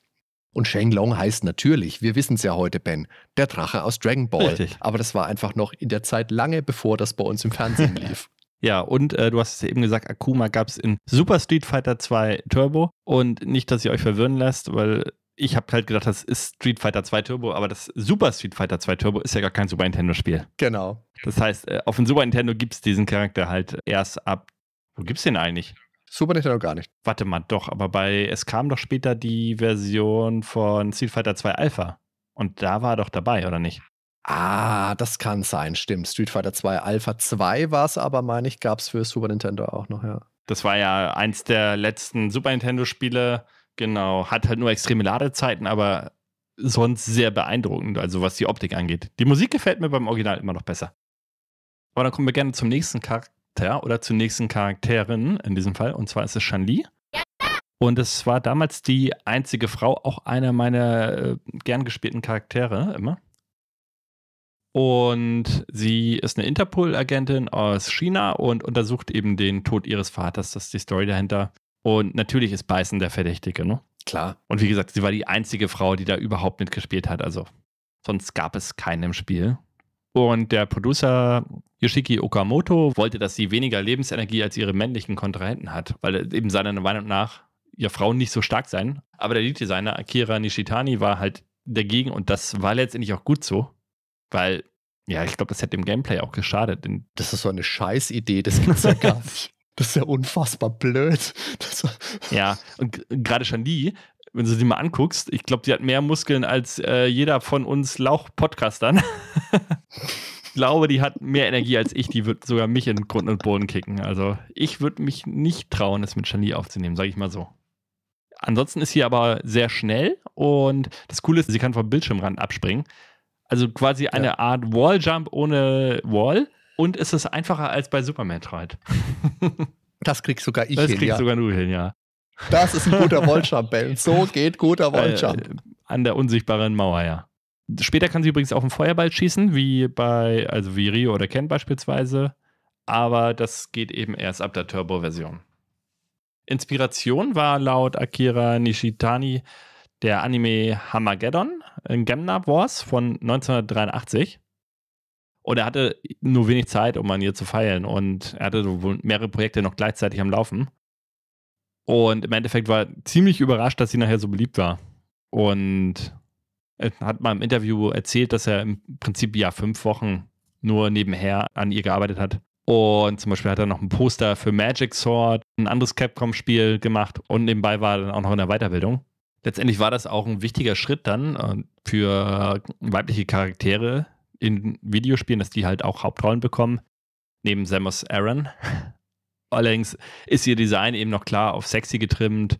Und Shenlong heißt natürlich, wir wissen es ja heute, Ben, der Drache aus Dragon Ball. Richtig. Aber das war einfach noch in der Zeit lange bevor das bei uns im Fernsehen lief. Ja, und äh, du hast es ja eben gesagt, Akuma gab es in Super Street Fighter 2 Turbo. Und nicht, dass ihr euch verwirren lasst, weil ich habe halt gedacht, das ist Street Fighter 2 Turbo, aber das Super Street Fighter 2 Turbo ist ja gar kein Super Nintendo-Spiel. Genau. Das heißt, äh, auf dem Super Nintendo gibt es diesen Charakter halt erst ab. Wo gibt's den eigentlich? Super Nintendo gar nicht. Warte mal, doch, aber bei es kam doch später die Version von Street Fighter 2 Alpha. Und da war er doch dabei, oder nicht? Ah, das kann sein, stimmt. Street Fighter 2 Alpha 2 war es aber, meine ich, gab es für Super Nintendo auch noch, ja. Das war ja eins der letzten Super Nintendo-Spiele, Genau, hat halt nur extreme Ladezeiten, aber sonst sehr beeindruckend, also was die Optik angeht. Die Musik gefällt mir beim Original immer noch besser. Aber dann kommen wir gerne zum nächsten Charakter oder zur nächsten Charakterin in diesem Fall, und zwar ist es Shanli. Und es war damals die einzige Frau, auch einer meiner äh, gern gespielten Charaktere immer. Und sie ist eine Interpol-Agentin aus China und untersucht eben den Tod ihres Vaters. Das ist die Story dahinter. Und natürlich ist Beißen der Verdächtige, ne? Klar. Und wie gesagt, sie war die einzige Frau, die da überhaupt mitgespielt hat. Also sonst gab es keinen im Spiel. Und der Producer Yoshiki Okamoto wollte, dass sie weniger Lebensenergie als ihre männlichen Kontrahenten hat, weil eben seiner Meinung nach ja Frauen nicht so stark seien. Aber der Lead-Designer Akira Nishitani war halt dagegen und das war letztendlich auch gut so, weil ja, ich glaube, das hätte dem Gameplay auch geschadet. Denn Das ist so eine Scheißidee, das gibt's ja gar nicht. Das ist ja unfassbar blöd. ja, und gerade Shandi, wenn du sie mal anguckst, ich glaube, die hat mehr Muskeln als äh, jeder von uns Lauch-Podcastern. ich glaube, die hat mehr Energie als ich. Die wird sogar mich in Grund und Boden kicken. Also ich würde mich nicht trauen, es mit Shani aufzunehmen, sage ich mal so. Ansonsten ist sie aber sehr schnell und das Coole ist, sie kann vom Bildschirmrand abspringen. Also quasi eine ja. Art Walljump ohne Wall und es ist einfacher als bei Super 3. Das kriegst sogar ich das hin. Das kriegst ja. sogar du hin, ja. Das ist ein guter Wollschamp, Ben. So geht guter äh, Wollschamp. an der unsichtbaren Mauer, ja. Später kann sie übrigens auch einen Feuerball schießen, wie bei, also wie Rio oder Ken beispielsweise. Aber das geht eben erst ab der Turbo-Version. Inspiration war laut Akira Nishitani der Anime Hamageddon in Gemna Wars von 1983. Und er hatte nur wenig Zeit, um an ihr zu feilen. Und er hatte mehrere Projekte noch gleichzeitig am Laufen. Und im Endeffekt war er ziemlich überrascht, dass sie nachher so beliebt war. Und er hat mal im Interview erzählt, dass er im Prinzip ja fünf Wochen nur nebenher an ihr gearbeitet hat. Und zum Beispiel hat er noch ein Poster für Magic Sword, ein anderes Capcom-Spiel gemacht und nebenbei war er dann auch noch in der Weiterbildung. Letztendlich war das auch ein wichtiger Schritt dann äh, für weibliche Charaktere in Videospielen, dass die halt auch Hauptrollen bekommen, neben Samus Aran. Allerdings ist ihr Design eben noch klar auf sexy getrimmt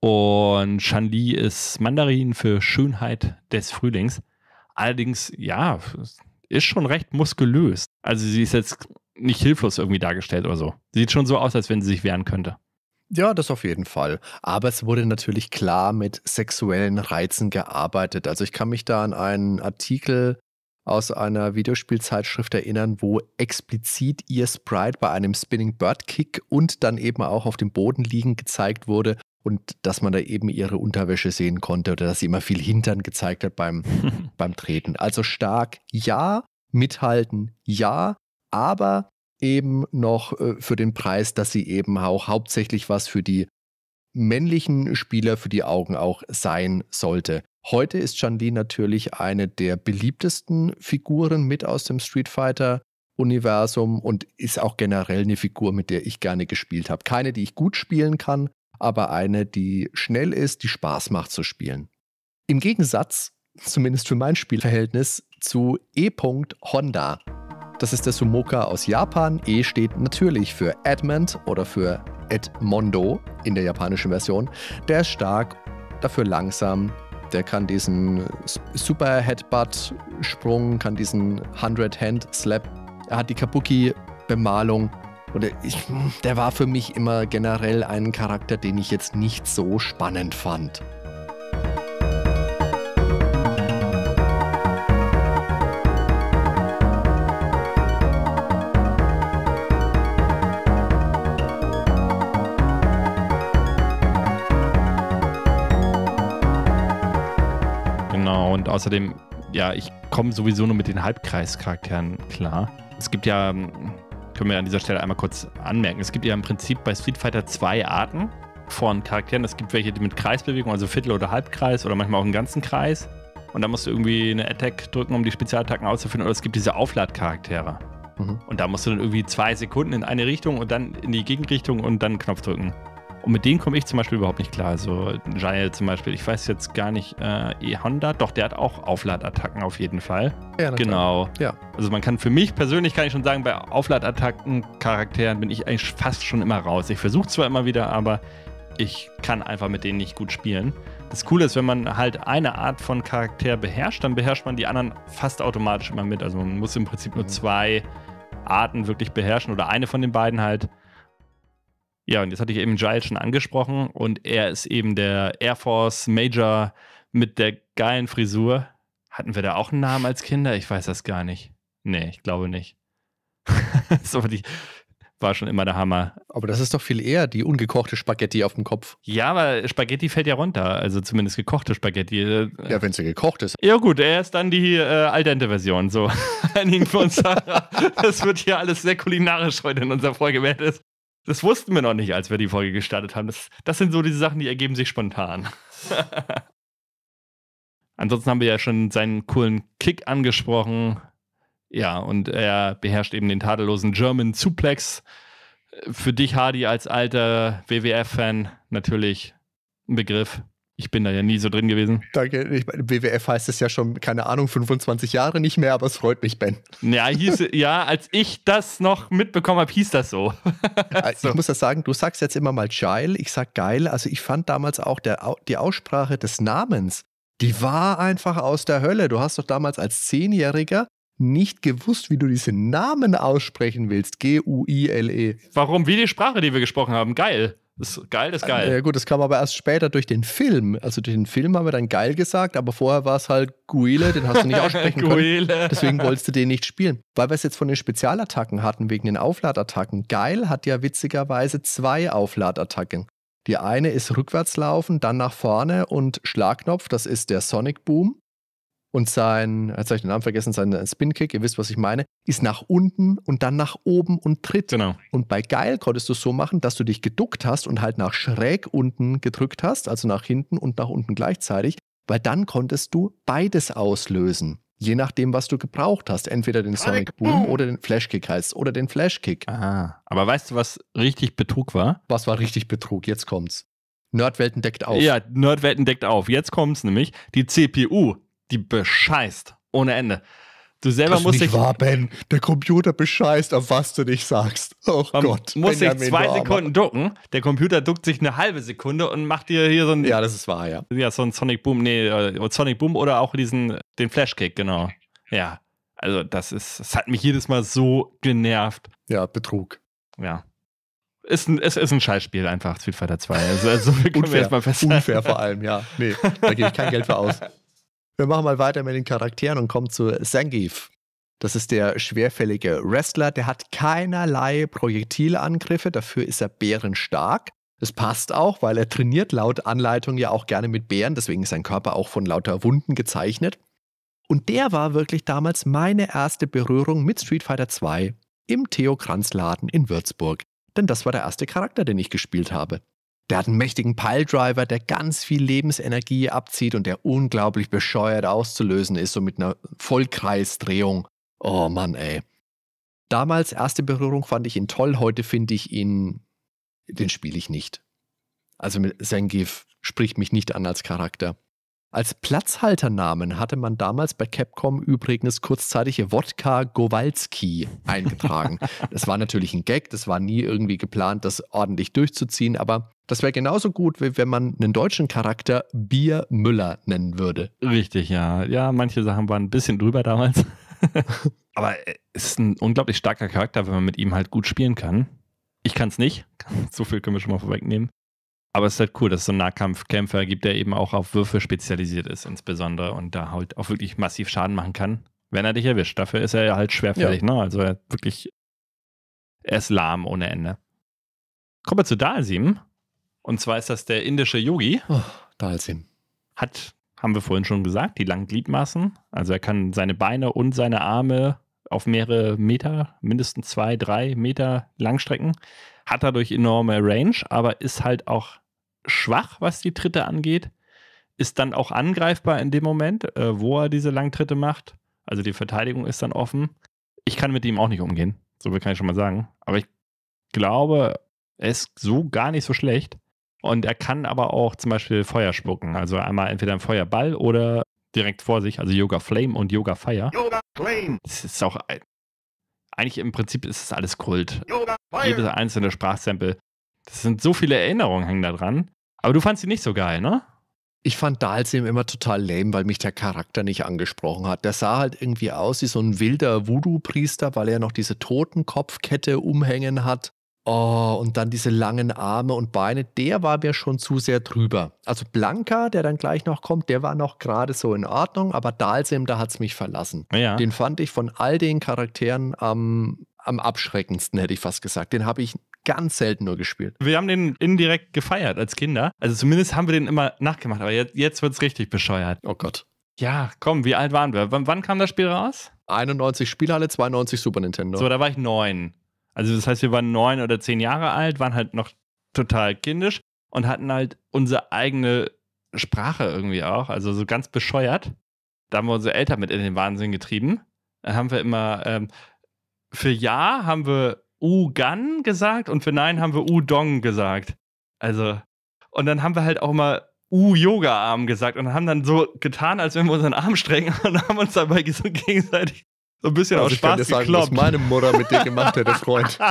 und Shanli ist Mandarin für Schönheit des Frühlings. Allerdings, ja, ist schon recht muskulös. Also sie ist jetzt nicht hilflos irgendwie dargestellt oder so. Sieht schon so aus, als wenn sie sich wehren könnte. Ja, das auf jeden Fall. Aber es wurde natürlich klar mit sexuellen Reizen gearbeitet. Also ich kann mich da an einen Artikel aus einer Videospielzeitschrift erinnern, wo explizit ihr Sprite bei einem Spinning Bird Kick und dann eben auch auf dem Boden liegen gezeigt wurde und dass man da eben ihre Unterwäsche sehen konnte oder dass sie immer viel Hintern gezeigt hat beim, beim Treten. Also stark, ja, mithalten, ja, aber eben noch äh, für den Preis, dass sie eben auch hauptsächlich was für die männlichen Spieler für die Augen auch sein sollte. Heute ist Chun-Li natürlich eine der beliebtesten Figuren mit aus dem Street Fighter Universum und ist auch generell eine Figur, mit der ich gerne gespielt habe. Keine, die ich gut spielen kann, aber eine, die schnell ist, die Spaß macht zu spielen. Im Gegensatz, zumindest für mein Spielverhältnis, zu E. Honda. Das ist der Sumoka aus Japan. E steht natürlich für Edmund oder für Edmondo in der japanischen Version. Der ist stark, dafür langsam, der kann diesen Super Headbutt-Sprung, kann diesen 100-Hand-Slap. Er hat die Kabuki-Bemalung. Oder ich, der war für mich immer generell ein Charakter, den ich jetzt nicht so spannend fand. Und außerdem, ja, ich komme sowieso nur mit den Halbkreis-Charakteren klar. Es gibt ja, ähm, können wir an dieser Stelle einmal kurz anmerken, es gibt ja im Prinzip bei Street Fighter zwei Arten von Charakteren. Es gibt welche, die mit Kreisbewegung, also Viertel- oder Halbkreis oder manchmal auch einen ganzen Kreis. Und da musst du irgendwie eine Attack drücken, um die Spezialattacken auszuführen. Oder es gibt diese Aufladcharaktere. Mhm. Und da musst du dann irgendwie zwei Sekunden in eine Richtung und dann in die Gegenrichtung und dann einen Knopf drücken. Und mit denen komme ich zum Beispiel überhaupt nicht klar. So also Jael zum Beispiel, ich weiß jetzt gar nicht, äh, E-Honda, doch der hat auch Aufladattacken auf jeden Fall. Ja, genau. Ja. Also man kann für mich persönlich, kann ich schon sagen, bei Aufladattacken-Charakteren bin ich eigentlich fast schon immer raus. Ich versuche zwar immer wieder, aber ich kann einfach mit denen nicht gut spielen. Das Coole ist, wenn man halt eine Art von Charakter beherrscht, dann beherrscht man die anderen fast automatisch immer mit. Also man muss im Prinzip nur mhm. zwei Arten wirklich beherrschen oder eine von den beiden halt. Ja, und jetzt hatte ich eben Giles schon angesprochen und er ist eben der Air Force Major mit der geilen Frisur. Hatten wir da auch einen Namen als Kinder? Ich weiß das gar nicht. Nee, ich glaube nicht. so, die war schon immer der Hammer. Aber das ist doch viel eher die ungekochte Spaghetti auf dem Kopf. Ja, aber Spaghetti fällt ja runter. Also zumindest gekochte Spaghetti. Äh, äh. Ja, wenn sie ja gekocht ist. Ja, gut, er ist dann die äh, al Version. So, einigen von uns. das wird hier alles sehr kulinarisch heute in unserer Folge. wert ist. Das wussten wir noch nicht, als wir die Folge gestartet haben. Das, das sind so diese Sachen, die ergeben sich spontan. Ansonsten haben wir ja schon seinen coolen Kick angesprochen. Ja, und er beherrscht eben den tadellosen German Suplex. Für dich, Hardy, als alter WWF-Fan natürlich ein Begriff. Ich bin da ja nie so drin gewesen. Danke. Ich, WWF heißt es ja schon, keine Ahnung, 25 Jahre nicht mehr, aber es freut mich, Ben. Ja, hieß, ja als ich das noch mitbekommen habe, hieß das so. Äh, so. Ich muss das sagen, du sagst jetzt immer mal Geil, ich sag geil. Also ich fand damals auch der, die Aussprache des Namens, die war einfach aus der Hölle. Du hast doch damals als Zehnjähriger nicht gewusst, wie du diesen Namen aussprechen willst. G-U-I-L-E. Warum? Wie die Sprache, die wir gesprochen haben. Geil. Das Ist geil, das ist äh, geil. Ja, gut, das kam aber erst später durch den Film. Also durch den Film haben wir dann geil gesagt, aber vorher war es halt Guile, den hast du nicht aussprechen Guile. können. Deswegen wolltest du den nicht spielen. Weil wir es jetzt von den Spezialattacken hatten, wegen den Aufladattacken. Geil hat ja witzigerweise zwei Aufladattacken. Die eine ist rückwärts laufen, dann nach vorne und Schlagknopf, das ist der Sonic Boom und sein, jetzt habe ich den Namen vergessen, sein äh, Spin-Kick, ihr wisst, was ich meine, ist nach unten und dann nach oben und tritt. Genau. Und bei Geil konntest du es so machen, dass du dich geduckt hast und halt nach schräg unten gedrückt hast, also nach hinten und nach unten gleichzeitig, weil dann konntest du beides auslösen. Je nachdem, was du gebraucht hast. Entweder den Sonic Boom oder den Flashkick heißt oder den Flashkick. Aha. Aber weißt du, was richtig Betrug war? Was war richtig Betrug? Jetzt kommt's. Nerdwelten deckt auf. Ja, Nerdwelten deckt auf. Jetzt kommt's nämlich. Die CPU die bescheißt. Ohne Ende. Du selber das musst nicht dich. Wahr, ben. Der Computer bescheißt, auf was du dich sagst. Oh man Gott. Muss sich zwei Sekunden ducken. Der Computer duckt sich eine halbe Sekunde und macht dir hier so ein. Ja, das ist wahr, ja. Ja, so ein Sonic Boom, nee, äh, Sonic Boom oder auch diesen, den Flashkick, genau. Ja. Also, das ist, das hat mich jedes Mal so genervt. Ja, Betrug. Ja. Ist ein, ist, ist ein Scheißspiel einfach, Street Fighter 2. Also, also können unfair, wir mal festhalten. Unfair vor allem, ja. Nee, da gebe ich kein Geld für aus. Wir machen mal weiter mit den Charakteren und kommen zu Zangief. Das ist der schwerfällige Wrestler, der hat keinerlei Projektilangriffe, dafür ist er bärenstark. Das passt auch, weil er trainiert laut Anleitung ja auch gerne mit Bären, deswegen ist sein Körper auch von lauter Wunden gezeichnet. Und der war wirklich damals meine erste Berührung mit Street Fighter 2 im Theo Kranz Laden in Würzburg. Denn das war der erste Charakter, den ich gespielt habe. Der hat einen mächtigen Piledriver, der ganz viel Lebensenergie abzieht und der unglaublich bescheuert auszulösen ist, so mit einer Vollkreisdrehung. Oh Mann, ey. Damals erste Berührung fand ich ihn toll, heute finde ich ihn, den spiele ich nicht. Also Zengif spricht mich nicht an als Charakter. Als Platzhalternamen hatte man damals bei Capcom übrigens kurzzeitig Wodka Gowalski eingetragen. das war natürlich ein Gag, das war nie irgendwie geplant, das ordentlich durchzuziehen, aber das wäre genauso gut, wie wenn man einen deutschen Charakter Bier Müller nennen würde. Richtig, ja. Ja, manche Sachen waren ein bisschen drüber damals. Aber äh, es ist ein unglaublich starker Charakter, wenn man mit ihm halt gut spielen kann. Ich kann es nicht. So viel können wir schon mal vorwegnehmen. Aber es ist halt cool, dass es so einen Nahkampfkämpfer gibt, der eben auch auf Würfe spezialisiert ist, insbesondere und da halt auch wirklich massiv Schaden machen kann, wenn er dich erwischt. Dafür ist er ja halt schwerfällig, ja. ne? Also er wirklich, er ist lahm ohne Ende. Kommen wir zu Dalsim. Und zwar ist das der indische Yogi. Oh, Dalsim. Hat, haben wir vorhin schon gesagt, die langen Gliedmaßen. Also er kann seine Beine und seine Arme auf mehrere Meter, mindestens zwei, drei Meter lang strecken. Hat dadurch enorme Range, aber ist halt auch schwach, was die Tritte angeht. Ist dann auch angreifbar in dem Moment, äh, wo er diese Langtritte macht. Also die Verteidigung ist dann offen. Ich kann mit ihm auch nicht umgehen. So viel kann ich schon mal sagen. Aber ich glaube, er ist so gar nicht so schlecht. Und er kann aber auch zum Beispiel Feuer spucken. Also einmal entweder ein Feuerball oder direkt vor sich, also Yoga Flame und Yoga Fire. Yoga Flame! Das ist auch. Eigentlich im Prinzip ist es alles Kult. Jedes einzelne Sprachsample. Das sind so viele Erinnerungen hängen da dran. Aber du fandst sie nicht so geil, ne? Ich fand Dalsim immer total lame, weil mich der Charakter nicht angesprochen hat. Der sah halt irgendwie aus wie so ein wilder Voodoo-Priester, weil er noch diese Totenkopfkette umhängen hat. Oh, und dann diese langen Arme und Beine, der war mir schon zu sehr drüber. Also Blanka, der dann gleich noch kommt, der war noch gerade so in Ordnung, aber Dalsim, da hat es mich verlassen. Ja. Den fand ich von all den Charakteren am, am abschreckendsten, hätte ich fast gesagt. Den habe ich ganz selten nur gespielt. Wir haben den indirekt gefeiert als Kinder. Also zumindest haben wir den immer nachgemacht, aber jetzt, jetzt wird es richtig bescheuert. Oh Gott. Ja, komm, wie alt waren wir? W wann kam das Spiel raus? 91 Spielhalle, 92 Super Nintendo. So, da war ich neun. Also das heißt, wir waren neun oder zehn Jahre alt, waren halt noch total kindisch und hatten halt unsere eigene Sprache irgendwie auch. Also so ganz bescheuert. Da haben wir unsere Eltern mit in den Wahnsinn getrieben. Da haben wir immer ähm, für Ja haben wir U-Gun gesagt und für Nein haben wir U-Dong gesagt. Also, und dann haben wir halt auch mal U-Yoga-Arm gesagt und haben dann so getan, als wenn wir unseren Arm strecken und haben uns dabei so gegenseitig so ein bisschen also aus Spaß ich kann gekloppt. sagen, was meine Mutter mit dir gemacht hätte, Freund.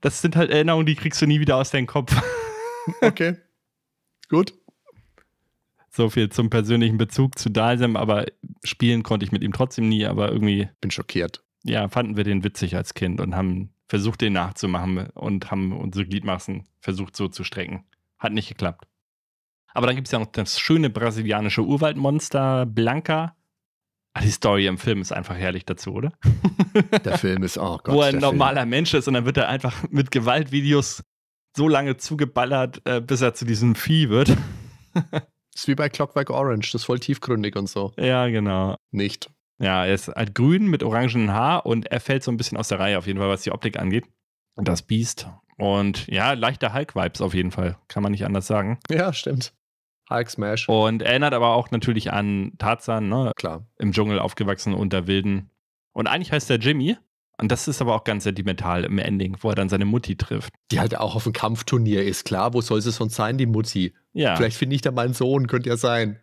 Das sind halt Erinnerungen, die kriegst du nie wieder aus deinem Kopf. Okay. Gut. So viel zum persönlichen Bezug zu Dalsem, aber spielen konnte ich mit ihm trotzdem nie, aber irgendwie. Bin schockiert. Ja, fanden wir den witzig als Kind und haben versucht, den nachzumachen und haben unsere Gliedmaßen versucht, so zu strecken. Hat nicht geklappt. Aber dann gibt es ja noch das schöne brasilianische Urwaldmonster Blanca, Ah, die Story im Film ist einfach herrlich dazu, oder? Der Film ist, oh Gott. Wo er ein normaler Film. Mensch ist und dann wird er einfach mit Gewaltvideos so lange zugeballert, äh, bis er zu diesem Vieh wird. ist wie bei Clockwork Orange, das ist voll tiefgründig und so. Ja, genau. Nicht. Ja, er ist halt grün mit orangen Haar und er fällt so ein bisschen aus der Reihe, auf jeden Fall, was die Optik angeht. Das Biest. Und ja, leichter Hulk-Vibes auf jeden Fall. Kann man nicht anders sagen. Ja, stimmt. Hulk Smash. Und erinnert aber auch natürlich an Tarzan, ne? Klar. Im Dschungel aufgewachsen unter Wilden. Und eigentlich heißt er Jimmy. Und das ist aber auch ganz sentimental im Ending, wo er dann seine Mutti trifft. Die halt auch auf dem Kampfturnier ist, klar. Wo soll sie sonst sein, die Mutti? Ja. Vielleicht finde ich da meinen Sohn, könnte ja sein.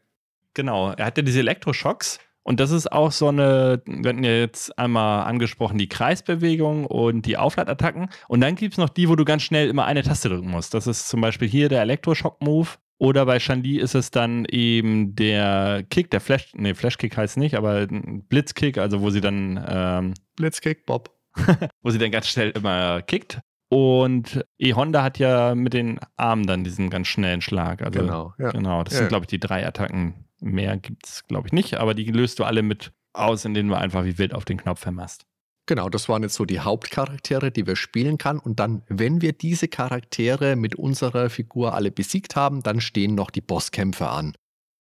Genau. Er hat ja diese Elektroschocks. Und das ist auch so eine, wir hatten ja jetzt einmal angesprochen, die Kreisbewegung und die Aufladattacken. Und dann gibt es noch die, wo du ganz schnell immer eine Taste drücken musst. Das ist zum Beispiel hier der Elektroschock-Move. Oder bei Shandi ist es dann eben der Kick, der Flash, nee, Flashkick heißt nicht, aber Blitzkick, also wo sie dann. Ähm, Blitzkick, Bob. wo sie dann ganz schnell immer kickt. Und E. Honda hat ja mit den Armen dann diesen ganz schnellen Schlag. Also, genau, ja. genau. Das ja. sind, glaube ich, die drei Attacken. Mehr gibt es, glaube ich, nicht, aber die löst du alle mit aus, indem du einfach wie wild auf den Knopf hämmerst. Genau, das waren jetzt so die Hauptcharaktere, die wir spielen kann. Und dann, wenn wir diese Charaktere mit unserer Figur alle besiegt haben, dann stehen noch die Bosskämpfe an.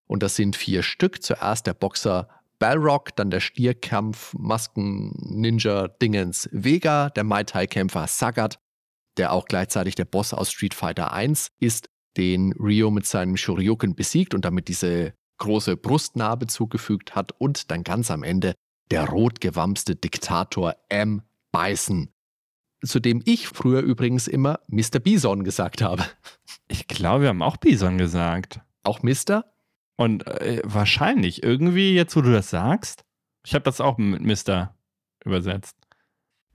Und das sind vier Stück. Zuerst der Boxer Balrog, dann der Stierkampf Masken-Ninja-Dingens Vega, der Mai Tai-Kämpfer Sagat, der auch gleichzeitig der Boss aus Street Fighter 1 ist, den Ryo mit seinem Shoryuken besiegt und damit diese große Brustnarbe zugefügt hat. Und dann ganz am Ende der rotgewamste Diktator M. Bison, zu dem ich früher übrigens immer Mr. Bison gesagt habe. Ich glaube, wir haben auch Bison gesagt. Auch Mr.? Und äh, wahrscheinlich, irgendwie, jetzt wo du das sagst, ich habe das auch mit Mr. übersetzt.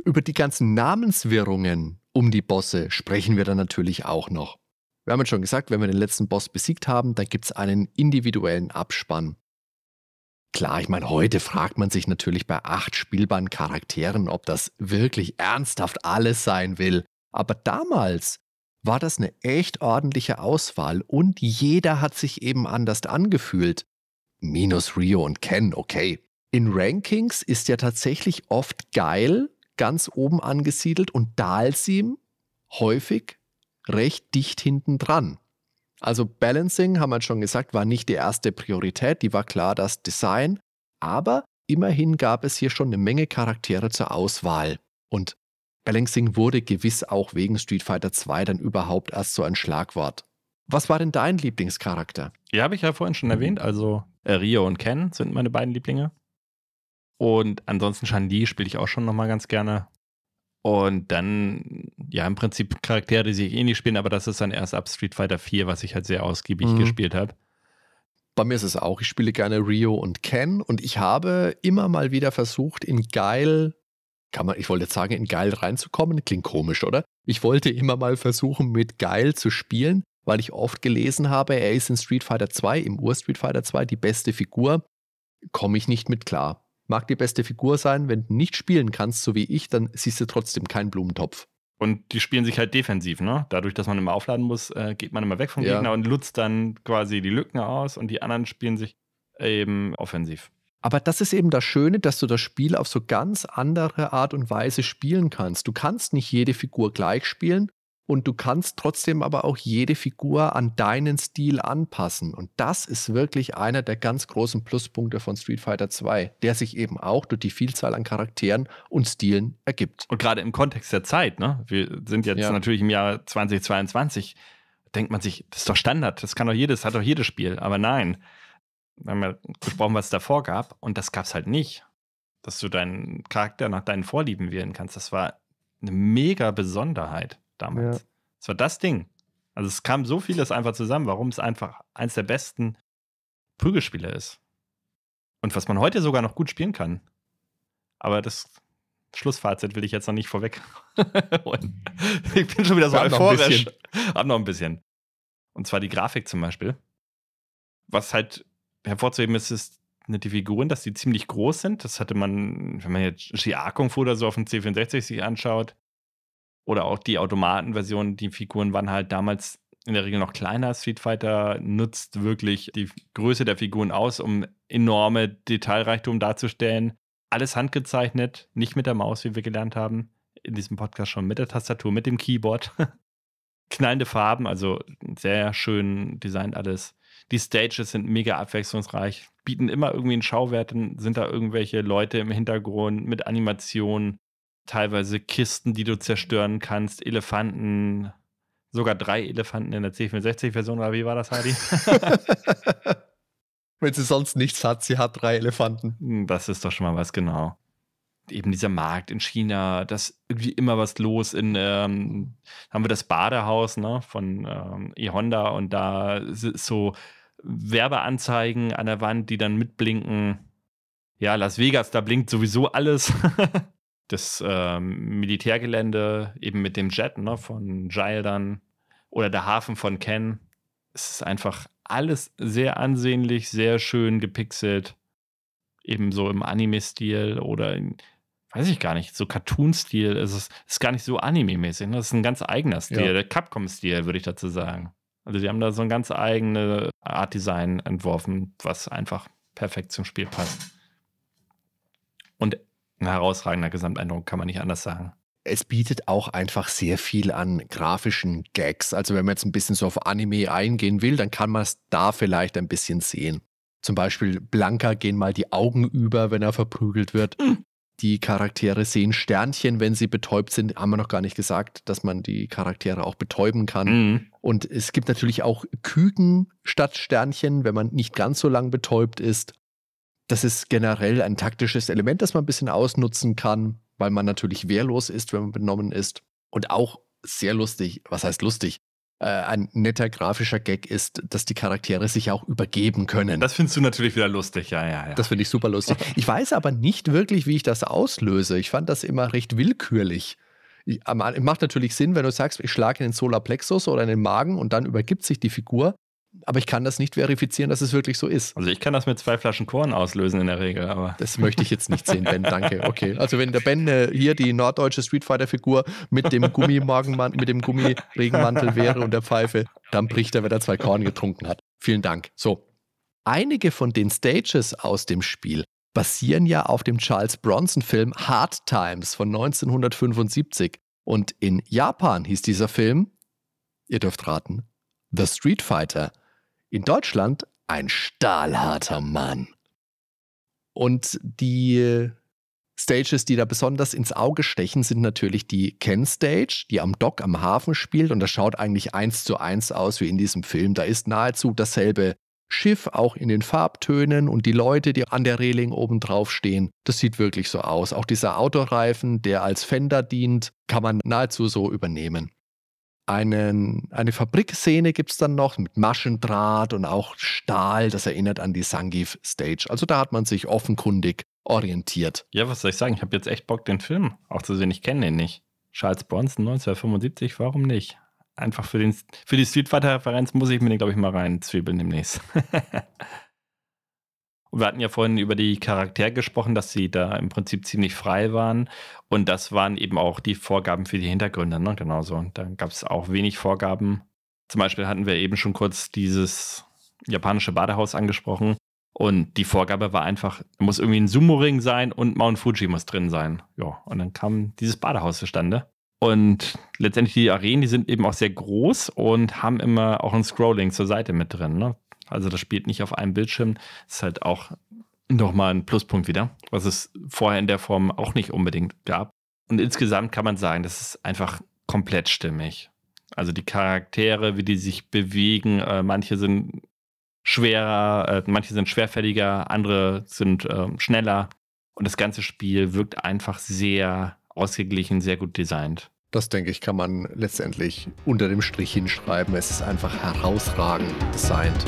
Über die ganzen Namenswirrungen um die Bosse sprechen wir dann natürlich auch noch. Wir haben jetzt schon gesagt, wenn wir den letzten Boss besiegt haben, dann gibt es einen individuellen Abspann. Klar, ich meine, heute fragt man sich natürlich bei acht spielbaren Charakteren, ob das wirklich ernsthaft alles sein will. Aber damals war das eine echt ordentliche Auswahl und jeder hat sich eben anders angefühlt. Minus Rio und Ken, okay. In Rankings ist ja tatsächlich oft geil ganz oben angesiedelt und Dalsim häufig recht dicht hinten dran. Also Balancing, haben wir schon gesagt, war nicht die erste Priorität, die war klar das Design, aber immerhin gab es hier schon eine Menge Charaktere zur Auswahl. Und Balancing wurde gewiss auch wegen Street Fighter 2 dann überhaupt erst so ein Schlagwort. Was war denn dein Lieblingscharakter? Ja, habe ich ja vorhin schon mhm. erwähnt. Also äh, Rio und Ken sind meine beiden Lieblinge. Und ansonsten Shandi spiele ich auch schon nochmal ganz gerne. Und dann, ja, im Prinzip Charaktere, die sich eh nicht spielen, aber das ist dann erst ab Street Fighter 4, was ich halt sehr ausgiebig mhm. gespielt habe. Bei mir ist es auch, ich spiele gerne Rio und Ken und ich habe immer mal wieder versucht, in geil, kann man, ich wollte jetzt sagen, in geil reinzukommen, klingt komisch, oder? Ich wollte immer mal versuchen, mit geil zu spielen, weil ich oft gelesen habe, er ist in Street Fighter 2, im Ur-Street Fighter 2 die beste Figur, komme ich nicht mit klar mag die beste Figur sein, wenn du nicht spielen kannst, so wie ich, dann siehst du trotzdem keinen Blumentopf. Und die spielen sich halt defensiv, ne? Dadurch, dass man immer aufladen muss, äh, geht man immer weg vom ja. Gegner und nutzt dann quasi die Lücken aus und die anderen spielen sich eben offensiv. Aber das ist eben das Schöne, dass du das Spiel auf so ganz andere Art und Weise spielen kannst. Du kannst nicht jede Figur gleich spielen, und du kannst trotzdem aber auch jede Figur an deinen Stil anpassen. Und das ist wirklich einer der ganz großen Pluspunkte von Street Fighter 2, der sich eben auch durch die Vielzahl an Charakteren und Stilen ergibt. Und gerade im Kontext der Zeit, ne? Wir sind jetzt ja. natürlich im Jahr 2022, denkt man sich, das ist doch Standard, das kann doch jedes, hat doch jedes Spiel. Aber nein, wir haben ja gesprochen, was es davor gab, und das gab es halt nicht. Dass du deinen Charakter nach deinen Vorlieben wählen kannst, das war eine mega Besonderheit damals. Ja. Das war das Ding. Also es kam so vieles einfach zusammen, warum es einfach eins der besten Prügelspiele ist. Und was man heute sogar noch gut spielen kann. Aber das Schlussfazit will ich jetzt noch nicht vorweg. ich bin schon wieder so euphorisch. Noch Hab noch ein bisschen. Und zwar die Grafik zum Beispiel. Was halt hervorzuheben ist, ist die Figuren, dass die ziemlich groß sind. Das hatte man, wenn man jetzt Shia Kung Fu oder so auf dem C64 sich anschaut, oder auch die Automatenversion, die Figuren waren halt damals in der Regel noch kleiner. Street Fighter nutzt wirklich die Größe der Figuren aus, um enorme Detailreichtum darzustellen. Alles handgezeichnet, nicht mit der Maus, wie wir gelernt haben, in diesem Podcast schon, mit der Tastatur, mit dem Keyboard. Knallende Farben, also sehr schön designt alles. Die Stages sind mega abwechslungsreich, bieten immer irgendwie einen Schauwert, dann sind da irgendwelche Leute im Hintergrund mit Animationen teilweise Kisten, die du zerstören kannst, Elefanten, sogar drei Elefanten in der C64-Version, oder wie war das, Heidi? Wenn sie sonst nichts hat, sie hat drei Elefanten. Hm, das ist doch schon mal was, genau. Eben dieser Markt in China, das irgendwie immer was los. In ähm, haben wir das Badehaus ne, von ähm, E-Honda und da so Werbeanzeigen an der Wand, die dann mitblinken. Ja, Las Vegas, da blinkt sowieso alles. das ähm, Militärgelände eben mit dem Jet ne, von Gile dann oder der Hafen von Ken. Es ist einfach alles sehr ansehnlich, sehr schön gepixelt. Eben so im Anime-Stil oder in, weiß ich gar nicht, so Cartoon-Stil. Es ist, ist, gar nicht so anime-mäßig. Ne? Das ist ein ganz eigener Stil, ja. der Capcom-Stil, würde ich dazu sagen. Also, die haben da so ein ganz eigene Art Design entworfen, was einfach perfekt zum Spiel passt. Und ein herausragender Gesamteindruck, kann man nicht anders sagen es bietet auch einfach sehr viel an grafischen Gags. Also wenn man jetzt ein bisschen so auf Anime eingehen will, dann kann man es da vielleicht ein bisschen sehen. Zum Beispiel Blanka gehen mal die Augen über, wenn er verprügelt wird. Hm. Die Charaktere sehen Sternchen, wenn sie betäubt sind. Haben wir noch gar nicht gesagt, dass man die Charaktere auch betäuben kann. Mhm. Und es gibt natürlich auch Küken statt Sternchen, wenn man nicht ganz so lang betäubt ist das ist generell ein taktisches Element, das man ein bisschen ausnutzen kann, weil man natürlich wehrlos ist, wenn man benommen ist. Und auch sehr lustig, was heißt lustig? Äh, ein netter grafischer Gag ist, dass die Charaktere sich auch übergeben können. Das findest du natürlich wieder lustig, ja, ja, ja. Das finde ich super lustig. Ich weiß aber nicht wirklich, wie ich das auslöse. Ich fand das immer recht willkürlich. Ich, macht natürlich Sinn, wenn du sagst, ich schlage in den Solarplexus oder in den Magen und dann übergibt sich die Figur aber ich kann das nicht verifizieren, dass es wirklich so ist. Also ich kann das mit zwei Flaschen Korn auslösen in der Regel, aber. Das möchte ich jetzt nicht sehen, Ben, danke. Okay. Also wenn der Ben äh, hier die norddeutsche Street Fighter-Figur mit dem Gummimagenmantel, mit dem Gummiregenmantel wäre und der Pfeife, dann bricht er, wenn er zwei Korn getrunken hat. Vielen Dank. So. Einige von den Stages aus dem Spiel basieren ja auf dem Charles Bronson-Film Hard Times von 1975. Und in Japan hieß dieser Film, ihr dürft raten, The Street Fighter in Deutschland ein stahlharter Mann. Und die Stages, die da besonders ins Auge stechen, sind natürlich die Ken Stage, die am Dock am Hafen spielt und das schaut eigentlich eins zu eins aus wie in diesem Film. Da ist nahezu dasselbe Schiff, auch in den Farbtönen und die Leute, die an der Reling oben drauf stehen, das sieht wirklich so aus. Auch dieser Autoreifen, der als Fender dient, kann man nahezu so übernehmen einen, eine Fabrikszene gibt es dann noch mit Maschendraht und auch Stahl. Das erinnert an die Sangif Stage. Also da hat man sich offenkundig orientiert. Ja, was soll ich sagen? Ich habe jetzt echt Bock, den Film auch zu sehen. Ich kenne den nicht. Charles Bronson 1975, warum nicht? Einfach für, den, für die Street Fighter-Referenz muss ich mir den, glaube ich, mal rein zwiebeln demnächst. Und wir hatten ja vorhin über die Charaktere gesprochen, dass sie da im Prinzip ziemlich frei waren. Und das waren eben auch die Vorgaben für die Hintergründe, ne? Genauso. Und da gab es auch wenig Vorgaben. Zum Beispiel hatten wir eben schon kurz dieses japanische Badehaus angesprochen. Und die Vorgabe war einfach, muss irgendwie ein Sumo-Ring sein und Mount Fuji muss drin sein. Ja, und dann kam dieses Badehaus zustande. Und letztendlich die Arenen, die sind eben auch sehr groß und haben immer auch ein Scrolling zur Seite mit drin. Ne? Also das spielt nicht auf einem Bildschirm. Das ist halt auch nochmal ein Pluspunkt wieder, was es vorher in der Form auch nicht unbedingt gab. Und insgesamt kann man sagen, das ist einfach komplett stimmig. Also die Charaktere, wie die sich bewegen, äh, manche sind schwerer, äh, manche sind schwerfälliger, andere sind äh, schneller. Und das ganze Spiel wirkt einfach sehr ausgeglichen, sehr gut designt. Das denke ich, kann man letztendlich unter dem Strich hinschreiben. Es ist einfach herausragend designt.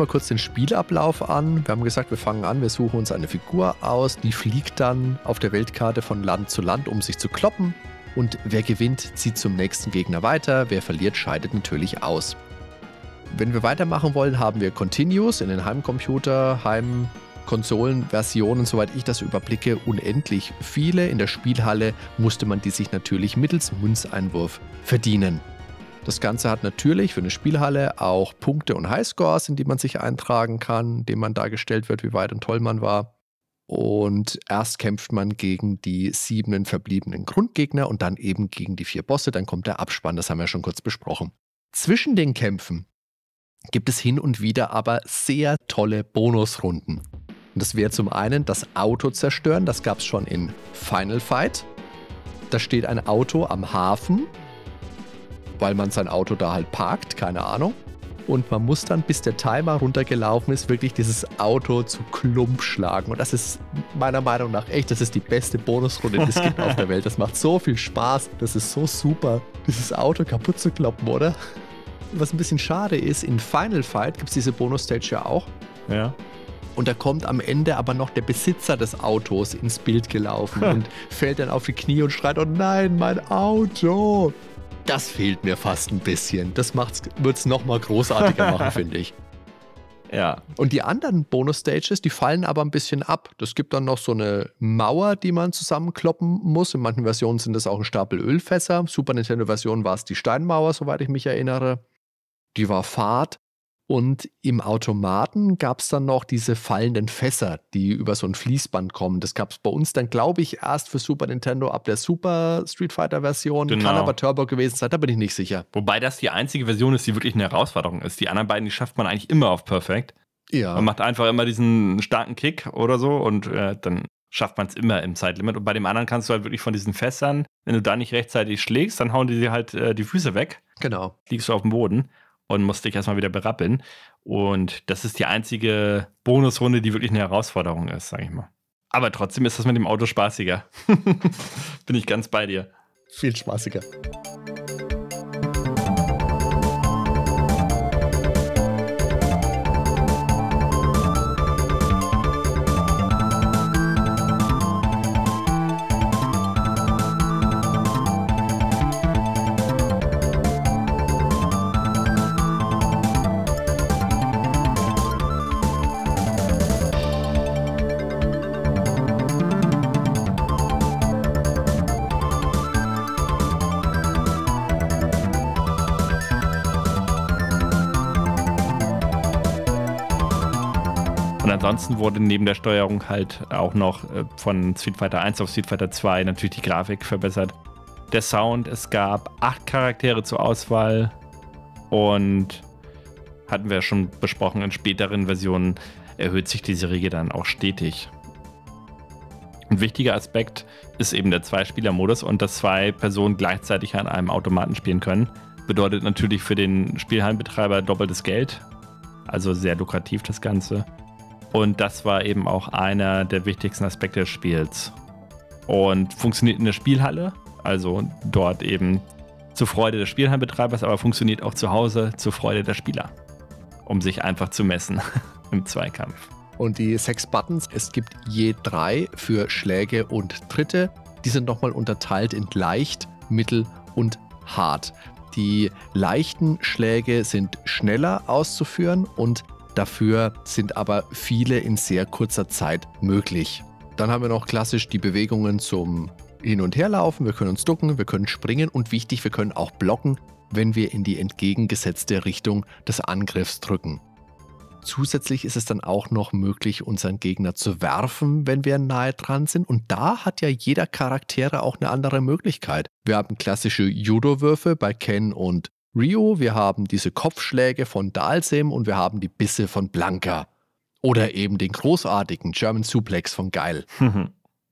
mal kurz den Spielablauf an. Wir haben gesagt, wir fangen an, wir suchen uns eine Figur aus, die fliegt dann auf der Weltkarte von Land zu Land, um sich zu kloppen. Und wer gewinnt, zieht zum nächsten Gegner weiter, wer verliert, scheidet natürlich aus. Wenn wir weitermachen wollen, haben wir Continues in den Heimcomputer, Heimkonsolen, Versionen, soweit ich das überblicke, unendlich viele. In der Spielhalle musste man die sich natürlich mittels Münzeinwurf verdienen. Das Ganze hat natürlich für eine Spielhalle auch Punkte und Highscores, in die man sich eintragen kann, indem man dargestellt wird, wie weit und toll man war. Und erst kämpft man gegen die sieben verbliebenen Grundgegner und dann eben gegen die vier Bosse. Dann kommt der Abspann, das haben wir schon kurz besprochen. Zwischen den Kämpfen gibt es hin und wieder aber sehr tolle Bonusrunden. Und das wäre zum einen das Auto zerstören, das gab es schon in Final Fight. Da steht ein Auto am Hafen weil man sein Auto da halt parkt, keine Ahnung. Und man muss dann, bis der Timer runtergelaufen ist, wirklich dieses Auto zu Klump schlagen. Und das ist meiner Meinung nach echt, das ist die beste Bonusrunde, die es gibt auf der Welt. Das macht so viel Spaß. Das ist so super, dieses Auto kaputt zu kloppen, oder? Was ein bisschen schade ist, in Final Fight gibt es diese Bonus-Stage ja auch. Ja. Und da kommt am Ende aber noch der Besitzer des Autos ins Bild gelaufen und fällt dann auf die Knie und schreit: Oh nein, mein Auto! das fehlt mir fast ein bisschen. Das wird es nochmal großartiger machen, finde ich. Ja. Und die anderen Bonus-Stages, die fallen aber ein bisschen ab. Das gibt dann noch so eine Mauer, die man zusammenkloppen muss. In manchen Versionen sind das auch ein Stapel Ölfässer. Super Nintendo-Version war es die Steinmauer, soweit ich mich erinnere. Die war Fahrt. Und im Automaten gab es dann noch diese fallenden Fässer, die über so ein Fließband kommen. Das gab es bei uns dann, glaube ich, erst für Super Nintendo ab der Super Street Fighter-Version. Genau. Kann aber Turbo gewesen sein, da bin ich nicht sicher. Wobei das die einzige Version ist, die wirklich eine Herausforderung ist. Die anderen beiden, die schafft man eigentlich immer auf Perfect. Ja. Man macht einfach immer diesen starken Kick oder so und äh, dann schafft man es immer im Zeitlimit. Und bei dem anderen kannst du halt wirklich von diesen Fässern, wenn du da nicht rechtzeitig schlägst, dann hauen die dir halt äh, die Füße weg. Genau. Liegst du auf dem Boden und musste ich erstmal wieder berappeln. Und das ist die einzige Bonusrunde, die wirklich eine Herausforderung ist, sage ich mal. Aber trotzdem ist das mit dem Auto spaßiger. Bin ich ganz bei dir. Viel spaßiger. ansonsten wurde neben der Steuerung halt auch noch äh, von Street Fighter 1 auf Street Fighter 2 natürlich die Grafik verbessert. Der Sound, es gab acht Charaktere zur Auswahl und hatten wir schon besprochen, in späteren Versionen erhöht sich die Serie dann auch stetig. Ein wichtiger Aspekt ist eben der Zwei-Spieler-Modus und dass zwei Personen gleichzeitig an einem Automaten spielen können. Bedeutet natürlich für den Spielhallenbetreiber doppeltes Geld. Also sehr lukrativ das Ganze. Und das war eben auch einer der wichtigsten Aspekte des Spiels. Und funktioniert in der Spielhalle, also dort eben zur Freude des Spielhallenbetreibers, aber funktioniert auch zu Hause zur Freude der Spieler, um sich einfach zu messen im Zweikampf. Und die sechs Buttons, es gibt je drei für Schläge und Tritte. Die sind nochmal unterteilt in leicht, mittel und hart. Die leichten Schläge sind schneller auszuführen und Dafür sind aber viele in sehr kurzer Zeit möglich. Dann haben wir noch klassisch die Bewegungen zum Hin- und Herlaufen. Wir können uns ducken, wir können springen und wichtig, wir können auch blocken, wenn wir in die entgegengesetzte Richtung des Angriffs drücken. Zusätzlich ist es dann auch noch möglich, unseren Gegner zu werfen, wenn wir nahe dran sind. Und da hat ja jeder Charaktere auch eine andere Möglichkeit. Wir haben klassische Judo-Würfe bei Ken und Rio, wir haben diese Kopfschläge von Dalsim und wir haben die Bisse von Blanca. Oder eben den großartigen German Suplex von Geil. Mhm.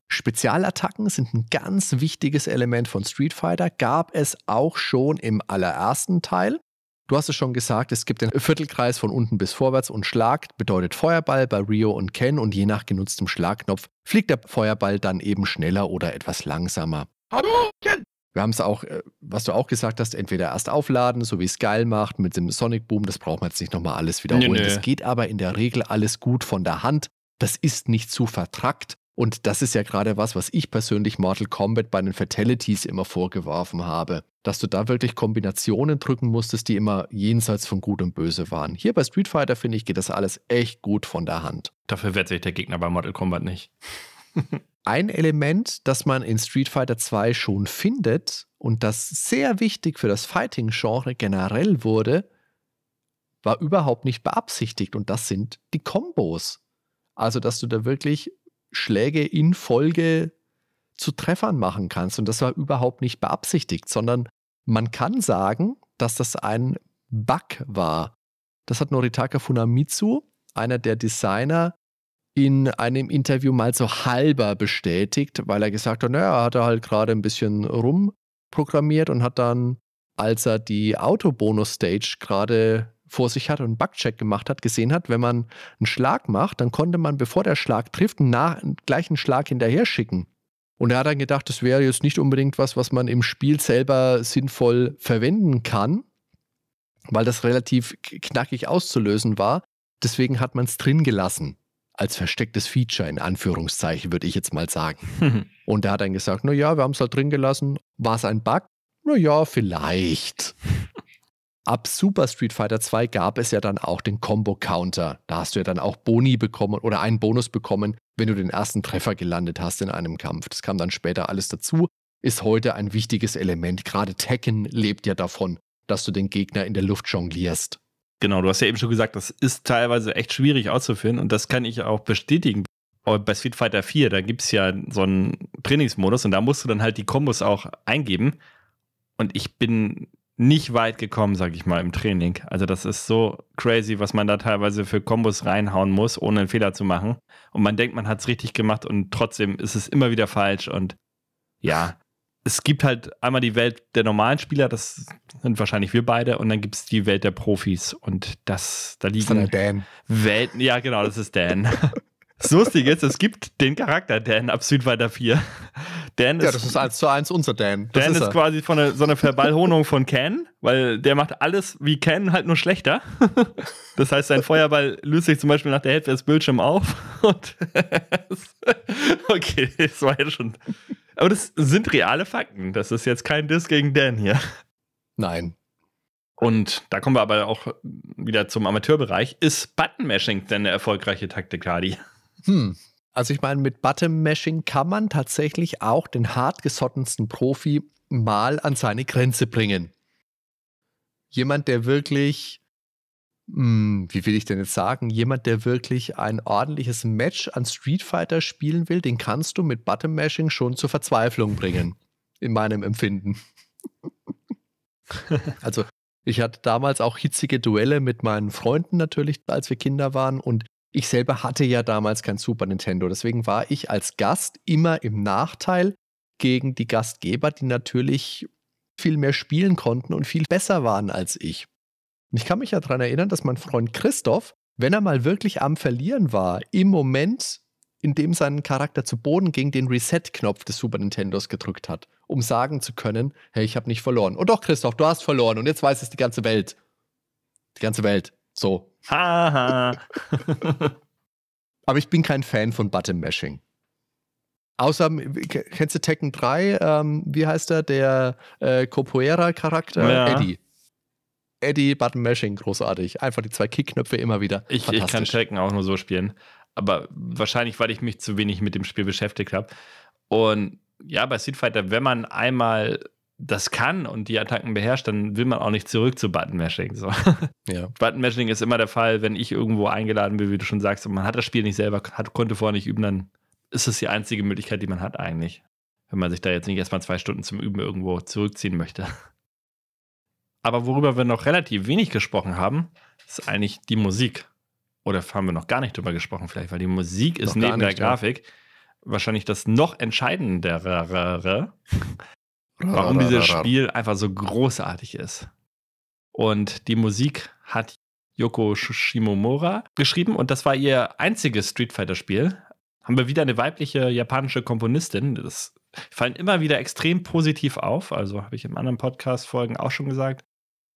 Spezialattacken sind ein ganz wichtiges Element von Street Fighter, gab es auch schon im allerersten Teil. Du hast es schon gesagt, es gibt den Viertelkreis von unten bis vorwärts und Schlag bedeutet Feuerball bei Rio und Ken und je nach genutztem Schlagknopf fliegt der Feuerball dann eben schneller oder etwas langsamer. Hallo, Ken! Wir haben es auch, äh, was du auch gesagt hast, entweder erst aufladen, so wie es geil macht mit dem Sonic Boom, das braucht man jetzt nicht nochmal alles wiederholen. Nee, nee. Das geht aber in der Regel alles gut von der Hand. Das ist nicht zu vertrackt. Und das ist ja gerade was, was ich persönlich Mortal Kombat bei den Fatalities immer vorgeworfen habe, dass du da wirklich Kombinationen drücken musstest, die immer jenseits von Gut und Böse waren. Hier bei Street Fighter, finde ich, geht das alles echt gut von der Hand. Dafür wehrt sich der Gegner bei Mortal Kombat nicht. ein Element, das man in Street Fighter 2 schon findet und das sehr wichtig für das Fighting-Genre generell wurde, war überhaupt nicht beabsichtigt und das sind die Combos. Also, dass du da wirklich Schläge in Folge zu Treffern machen kannst und das war überhaupt nicht beabsichtigt, sondern man kann sagen, dass das ein Bug war. Das hat Noritaka Funamitsu, einer der Designer in einem Interview mal so halber bestätigt, weil er gesagt hat, naja, hat er halt gerade ein bisschen rumprogrammiert und hat dann, als er die Autobonus-Stage gerade vor sich hat und einen Bugcheck gemacht hat, gesehen hat, wenn man einen Schlag macht, dann konnte man, bevor der Schlag trifft, nach, einen gleichen Schlag hinterher schicken. Und er hat dann gedacht, das wäre jetzt nicht unbedingt was, was man im Spiel selber sinnvoll verwenden kann, weil das relativ knackig auszulösen war. Deswegen hat man es drin gelassen als verstecktes Feature in Anführungszeichen, würde ich jetzt mal sagen. Und da hat dann gesagt, naja, wir haben es halt drin gelassen. War es ein Bug? Naja, vielleicht. Ab Super Street Fighter 2 gab es ja dann auch den Combo Counter. Da hast du ja dann auch Boni bekommen oder einen Bonus bekommen, wenn du den ersten Treffer gelandet hast in einem Kampf. Das kam dann später alles dazu. Ist heute ein wichtiges Element. Gerade Tekken lebt ja davon, dass du den Gegner in der Luft jonglierst. Genau, du hast ja eben schon gesagt, das ist teilweise echt schwierig auszuführen und das kann ich auch bestätigen. Aber bei Street Fighter 4, da gibt es ja so einen Trainingsmodus und da musst du dann halt die Kombos auch eingeben. Und ich bin nicht weit gekommen, sag ich mal, im Training. Also das ist so crazy, was man da teilweise für Kombos reinhauen muss, ohne einen Fehler zu machen. Und man denkt, man hat es richtig gemacht und trotzdem ist es immer wieder falsch. Und ja, es gibt halt einmal die Welt der normalen Spieler, das sind wahrscheinlich wir beide, und dann gibt es die Welt der Profis. Und das, da liegen. Das ist dann der Dan. Welten, ja, genau, das ist Dan. Das Lustige ist, es gibt den Charakter Dan ab Südweiter 4. Dan ja, das ist eins zu eins unser Dan. Das Dan ist, ist quasi von einer, so eine Verballhonung von Ken, weil der macht alles wie Ken, halt nur schlechter. Das heißt, sein Feuerball löst sich zum Beispiel nach der Hälfte des Bildschirms auf. okay, das war ja schon... Aber das sind reale Fakten. Das ist jetzt kein Diss gegen Dan hier. Nein. Und da kommen wir aber auch wieder zum Amateurbereich. Ist Button-Mashing denn eine erfolgreiche Taktik, Hardy? Hm. Also ich meine, mit Button-Mashing kann man tatsächlich auch den hartgesottensten Profi mal an seine Grenze bringen. Jemand, der wirklich, mh, hm, wie will ich denn jetzt sagen, jemand, der wirklich ein ordentliches Match an Street Fighter spielen will, den kannst du mit Button-Mashing schon zur Verzweiflung bringen, in meinem Empfinden. also ich hatte damals auch hitzige Duelle mit meinen Freunden natürlich, als wir Kinder waren und ich selber hatte ja damals kein Super Nintendo, deswegen war ich als Gast immer im Nachteil gegen die Gastgeber, die natürlich viel mehr spielen konnten und viel besser waren als ich. Und ich kann mich ja daran erinnern, dass mein Freund Christoph, wenn er mal wirklich am Verlieren war, im Moment, in dem sein Charakter zu Boden ging, den Reset-Knopf des Super Nintendos gedrückt hat, um sagen zu können, hey, ich habe nicht verloren. Und doch, Christoph, du hast verloren und jetzt weiß es die ganze Welt. Die ganze Welt. So. Haha. Aber ich bin kein Fan von Button-Mashing. Außer, kennst du Tekken 3? Ähm, wie heißt er? Der äh, Capoeira-Charakter? Ja. Eddie. Eddie, Button-Mashing, großartig. Einfach die zwei Kickknöpfe immer wieder. Ich, ich kann Tekken auch nur so spielen. Aber wahrscheinlich, weil ich mich zu wenig mit dem Spiel beschäftigt habe. Und ja, bei Street Fighter, wenn man einmal das kann und die Attacken beherrscht, dann will man auch nicht zurück zu Button-Mashing. So. Ja. Button-Mashing ist immer der Fall, wenn ich irgendwo eingeladen bin, wie du schon sagst, und man hat das Spiel nicht selber, hat, konnte vorher nicht üben, dann ist es die einzige Möglichkeit, die man hat eigentlich. Wenn man sich da jetzt nicht erstmal zwei Stunden zum Üben irgendwo zurückziehen möchte. Aber worüber wir noch relativ wenig gesprochen haben, ist eigentlich die Musik. Oder haben wir noch gar nicht drüber gesprochen, vielleicht, weil die Musik ist noch neben nicht, der Grafik ja. wahrscheinlich das noch entscheidendere warum dieses Spiel einfach so großartig ist. Und die Musik hat Yoko Shimomura geschrieben und das war ihr einziges Street Fighter Spiel. Haben wir wieder eine weibliche japanische Komponistin. Das fallen immer wieder extrem positiv auf. Also habe ich in anderen Podcast-Folgen auch schon gesagt.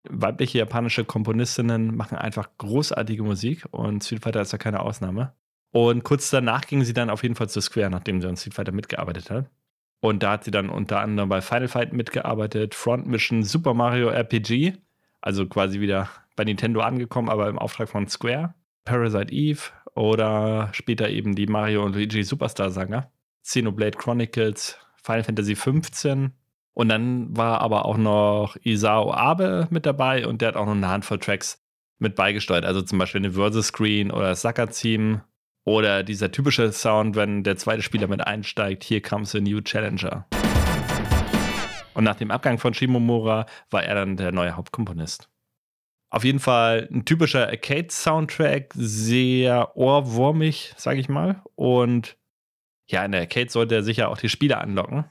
Weibliche japanische Komponistinnen machen einfach großartige Musik und Street Fighter ist ja keine Ausnahme. Und kurz danach ging sie dann auf jeden Fall zu Square, nachdem sie an Street Fighter mitgearbeitet hat. Und da hat sie dann unter anderem bei Final Fight mitgearbeitet, Front Mission, Super Mario RPG, also quasi wieder bei Nintendo angekommen, aber im Auftrag von Square, Parasite Eve oder später eben die Mario und Luigi Superstar Saga, Xenoblade Chronicles, Final Fantasy 15 und dann war aber auch noch Isao Abe mit dabei und der hat auch noch eine Handvoll Tracks mit beigesteuert, also zum Beispiel eine Versus Screen oder das Sucker Team oder dieser typische Sound, wenn der zweite Spieler mit einsteigt, hier comes a new challenger. Und nach dem Abgang von Shimomura war er dann der neue Hauptkomponist. Auf jeden Fall ein typischer Arcade-Soundtrack, sehr ohrwurmig, sag ich mal. Und ja, in der Arcade sollte er sicher auch die Spieler anlocken.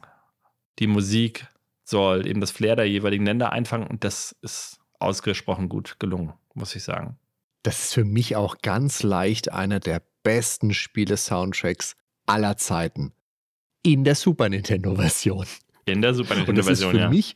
Die Musik soll eben das Flair der jeweiligen Länder einfangen und das ist ausgesprochen gut gelungen, muss ich sagen. Das ist für mich auch ganz leicht einer der besten Spiele-Soundtracks aller Zeiten. In der Super Nintendo-Version. In der Super Nintendo-Version, ja. Mich,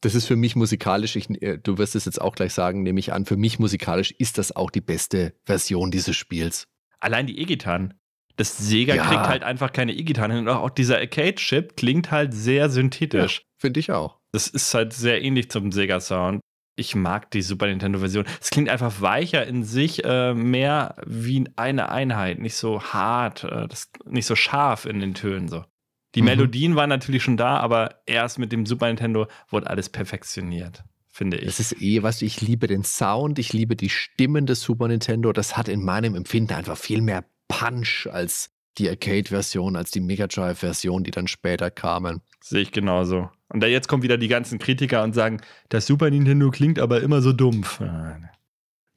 das ist für mich musikalisch, ich, äh, du wirst es jetzt auch gleich sagen, nehme ich an, für mich musikalisch ist das auch die beste Version dieses Spiels. Allein die E-Gitarren. Das Sega ja. kriegt halt einfach keine E-Gitarren hin. Und auch dieser Arcade-Chip klingt halt sehr synthetisch. Ja, Finde ich auch. Das ist halt sehr ähnlich zum Sega-Sound ich mag die Super Nintendo-Version. Es klingt einfach weicher in sich, äh, mehr wie eine Einheit, nicht so hart, äh, das, nicht so scharf in den Tönen. So. Die mhm. Melodien waren natürlich schon da, aber erst mit dem Super Nintendo wurde alles perfektioniert. Finde ich. Das ist eh, was weißt du, ich liebe den Sound, ich liebe die Stimmen des Super Nintendo. Das hat in meinem Empfinden einfach viel mehr Punch als die Arcade-Version, als die Mega Drive-Version, die dann später kamen. Sehe ich genauso. Und da jetzt kommen wieder die ganzen Kritiker und sagen, das Super Nintendo klingt aber immer so dumpf. Ah,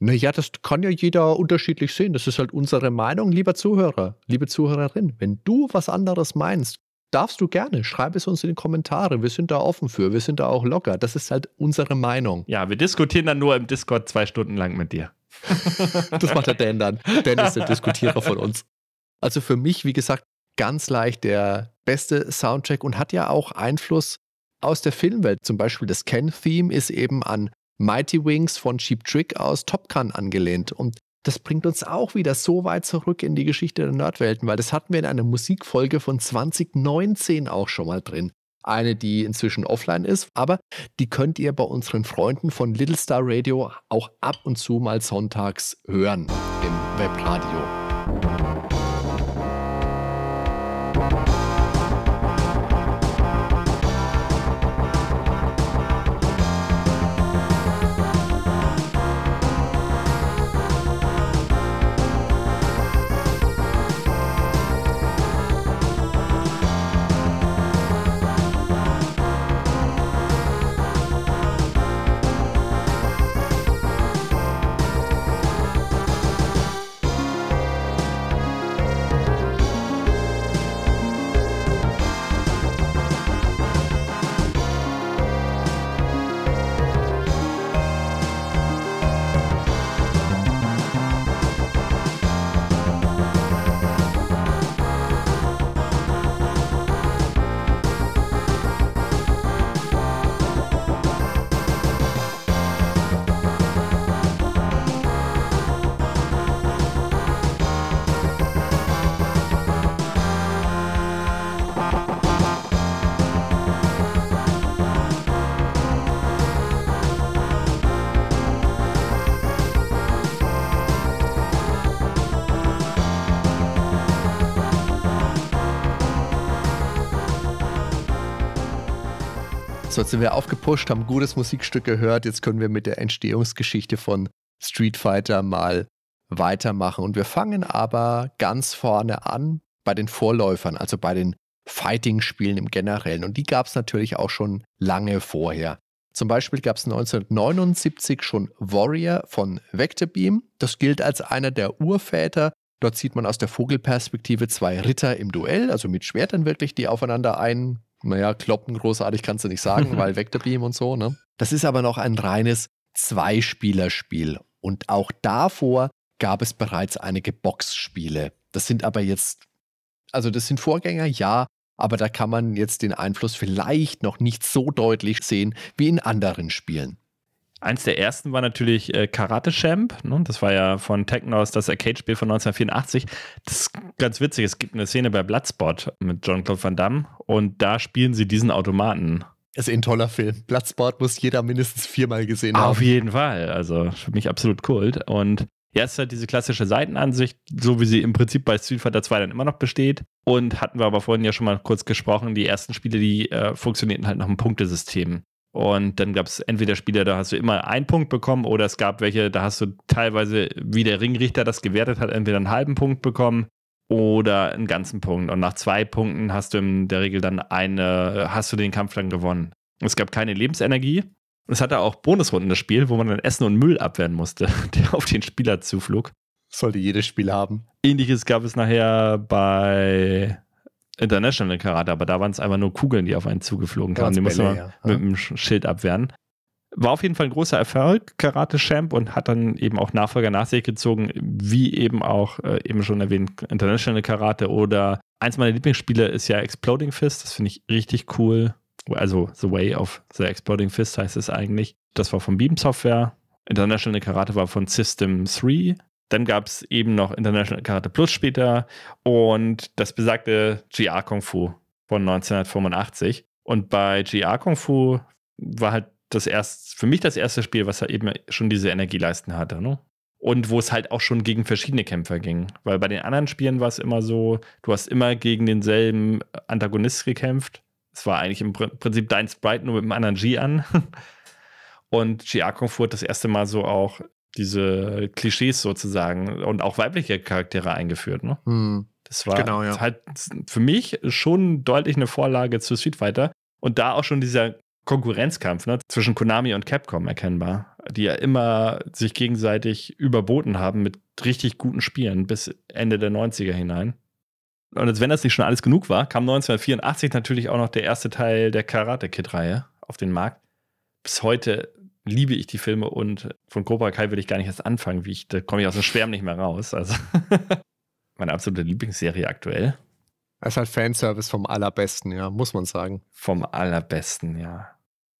naja, ne. ne, das kann ja jeder unterschiedlich sehen. Das ist halt unsere Meinung, lieber Zuhörer, liebe Zuhörerin. Wenn du was anderes meinst, darfst du gerne. Schreib es uns in die Kommentare. Wir sind da offen für. Wir sind da auch locker. Das ist halt unsere Meinung. Ja, wir diskutieren dann nur im Discord zwei Stunden lang mit dir. das macht der Dan dann. Dan ist der Diskutierer von uns. Also für mich, wie gesagt, ganz leicht der beste Soundtrack und hat ja auch Einfluss aus der Filmwelt. Zum Beispiel das Ken-Theme ist eben an Mighty Wings von Cheap Trick aus Top Gun angelehnt. Und das bringt uns auch wieder so weit zurück in die Geschichte der Nerdwelten, weil das hatten wir in einer Musikfolge von 2019 auch schon mal drin. Eine, die inzwischen offline ist, aber die könnt ihr bei unseren Freunden von Little Star Radio auch ab und zu mal sonntags hören im Webradio. So, jetzt sind wir aufgepusht, haben gutes Musikstück gehört. Jetzt können wir mit der Entstehungsgeschichte von Street Fighter mal weitermachen. Und wir fangen aber ganz vorne an bei den Vorläufern, also bei den Fighting-Spielen im Generellen. Und die gab es natürlich auch schon lange vorher. Zum Beispiel gab es 1979 schon Warrior von Vectorbeam. Das gilt als einer der Urväter. Dort sieht man aus der Vogelperspektive zwei Ritter im Duell, also mit Schwertern wirklich, die aufeinander ein naja, kloppen großartig kannst du nicht sagen, weil Vector Beam und so, ne? Das ist aber noch ein reines Zweispielerspiel. Und auch davor gab es bereits einige Boxspiele. Das sind aber jetzt, also das sind Vorgänger, ja, aber da kann man jetzt den Einfluss vielleicht noch nicht so deutlich sehen wie in anderen Spielen. Eins der ersten war natürlich äh, Karate Champ. Ne? Das war ja von Technos das Arcade-Spiel von 1984. Das ist ganz witzig. Es gibt eine Szene bei Bloodspot mit Jean-Claude Van Damme und da spielen sie diesen Automaten. Das ist eh ein toller Film. Bloodsport muss jeder mindestens viermal gesehen haben. Auf jeden Fall. Also für mich absolut Kult. Und jetzt hat diese klassische Seitenansicht, so wie sie im Prinzip bei Street Fighter 2 dann immer noch besteht. Und hatten wir aber vorhin ja schon mal kurz gesprochen, die ersten Spiele, die äh, funktionierten halt nach einem Punktesystem. Und dann gab es entweder Spieler, da hast du immer einen Punkt bekommen, oder es gab welche, da hast du teilweise, wie der Ringrichter das gewertet hat, entweder einen halben Punkt bekommen oder einen ganzen Punkt. Und nach zwei Punkten hast du in der Regel dann eine, hast du den Kampf dann gewonnen. Es gab keine Lebensenergie. es hatte auch Bonusrunden das Spiel, wo man dann Essen und Müll abwehren musste, der auf den Spieler zuflog. Sollte jedes Spiel haben. Ähnliches gab es nachher bei International Karate, aber da waren es einfach nur Kugeln, die auf einen zugeflogen kamen. Die musste man ja. mit dem Schild abwehren. War auf jeden Fall ein großer Erfolg, Karate-Champ, und hat dann eben auch Nachfolger nach sich gezogen, wie eben auch äh, eben schon erwähnt, International Karate oder eins meiner Lieblingsspiele ist ja Exploding Fist. Das finde ich richtig cool. Also The Way of the Exploding Fist heißt es eigentlich. Das war von Beam Software. International Karate war von System 3 dann gab es eben noch International Karate Plus später und das besagte GR Kung Fu von 1985. Und bei GR Kung Fu war halt das erst, für mich das erste Spiel, was halt eben schon diese Energieleisten hatte. Ne? Und wo es halt auch schon gegen verschiedene Kämpfer ging. Weil bei den anderen Spielen war es immer so, du hast immer gegen denselben Antagonist gekämpft. Es war eigentlich im Prinzip dein Sprite nur mit einem anderen G an. Und GR Kung Fu hat das erste Mal so auch diese Klischees sozusagen und auch weibliche Charaktere eingeführt. Ne? Hm. Das war genau, ja. halt für mich schon deutlich eine Vorlage zu Street Fighter und da auch schon dieser Konkurrenzkampf ne, zwischen Konami und Capcom erkennbar, die ja immer sich gegenseitig überboten haben mit richtig guten Spielen bis Ende der 90er hinein. Und als wenn das nicht schon alles genug war, kam 1984 natürlich auch noch der erste Teil der Karate Kid-Reihe auf den Markt. Bis heute liebe ich die Filme und von Cobra Kai würde ich gar nicht erst anfangen, wie ich, da komme ich aus dem Schwärm nicht mehr raus. Also meine absolute Lieblingsserie aktuell. Das ist halt Fanservice vom allerbesten, ja, muss man sagen. Vom allerbesten, ja.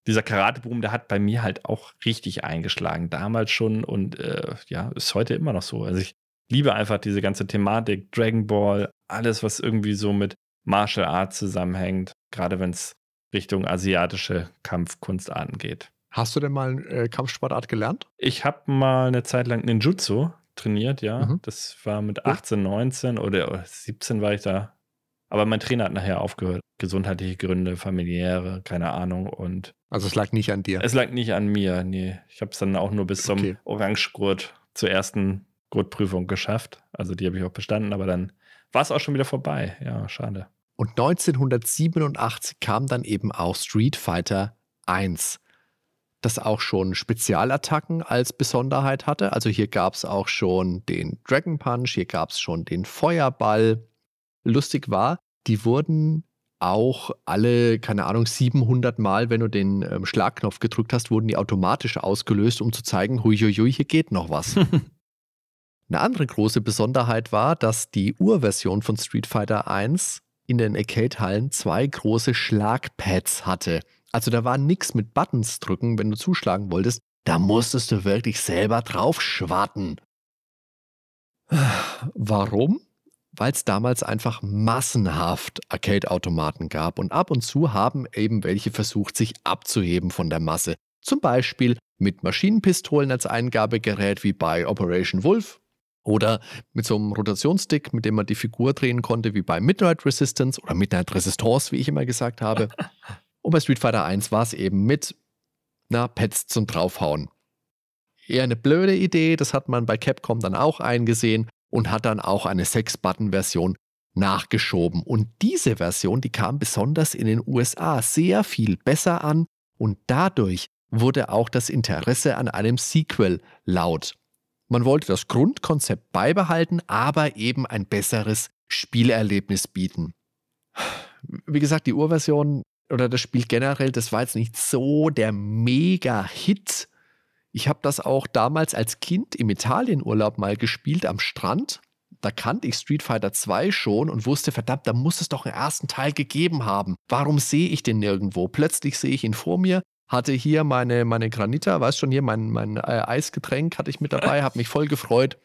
Dieser Karateboom, der hat bei mir halt auch richtig eingeschlagen, damals schon und äh, ja, ist heute immer noch so. Also ich liebe einfach diese ganze Thematik, Dragon Ball, alles, was irgendwie so mit Martial Art zusammenhängt, gerade wenn es Richtung asiatische Kampfkunstarten geht. Hast du denn mal eine äh, Kampfsportart gelernt? Ich habe mal eine Zeit lang Ninjutsu trainiert, ja. Mhm. Das war mit 18, 19 oder 17 war ich da. Aber mein Trainer hat nachher aufgehört. Gesundheitliche Gründe, familiäre, keine Ahnung. Und also es lag nicht an dir. Es lag nicht an mir, nee. Ich habe es dann auch nur bis zum okay. Orangegurt zur ersten Gurtprüfung geschafft. Also die habe ich auch bestanden, aber dann war es auch schon wieder vorbei. Ja, schade. Und 1987 kam dann eben auch Street Fighter 1 das auch schon Spezialattacken als Besonderheit hatte. Also hier gab es auch schon den Dragon Punch, hier gab es schon den Feuerball. Lustig war, die wurden auch alle, keine Ahnung, 700 Mal, wenn du den ähm, Schlagknopf gedrückt hast, wurden die automatisch ausgelöst, um zu zeigen, huiuiui, hier geht noch was. Eine andere große Besonderheit war, dass die Urversion von Street Fighter 1 in den Arcade-Hallen zwei große Schlagpads hatte. Also da war nichts mit Buttons drücken, wenn du zuschlagen wolltest. Da musstest du wirklich selber drauf schwarten. Warum? Weil es damals einfach massenhaft Arcade-Automaten gab und ab und zu haben eben welche versucht, sich abzuheben von der Masse. Zum Beispiel mit Maschinenpistolen als Eingabegerät wie bei Operation Wolf oder mit so einem Rotationsstick, mit dem man die Figur drehen konnte, wie bei Midnight Resistance oder Midnight Resistance, wie ich immer gesagt habe. Und bei Street Fighter 1 war es eben mit na, Pets zum Draufhauen. Eher eine blöde Idee, das hat man bei Capcom dann auch eingesehen und hat dann auch eine 6-Button-Version nachgeschoben. Und diese Version, die kam besonders in den USA sehr viel besser an und dadurch wurde auch das Interesse an einem Sequel laut. Man wollte das Grundkonzept beibehalten, aber eben ein besseres Spielerlebnis bieten. Wie gesagt, die Urversion oder das Spiel generell, das war jetzt nicht so der Mega-Hit. Ich habe das auch damals als Kind im Italienurlaub mal gespielt am Strand. Da kannte ich Street Fighter 2 schon und wusste, verdammt, da muss es doch einen ersten Teil gegeben haben. Warum sehe ich den nirgendwo? Plötzlich sehe ich ihn vor mir, hatte hier meine, meine Granita, weiß schon hier, mein, mein äh, Eisgetränk hatte ich mit dabei, habe mich voll gefreut.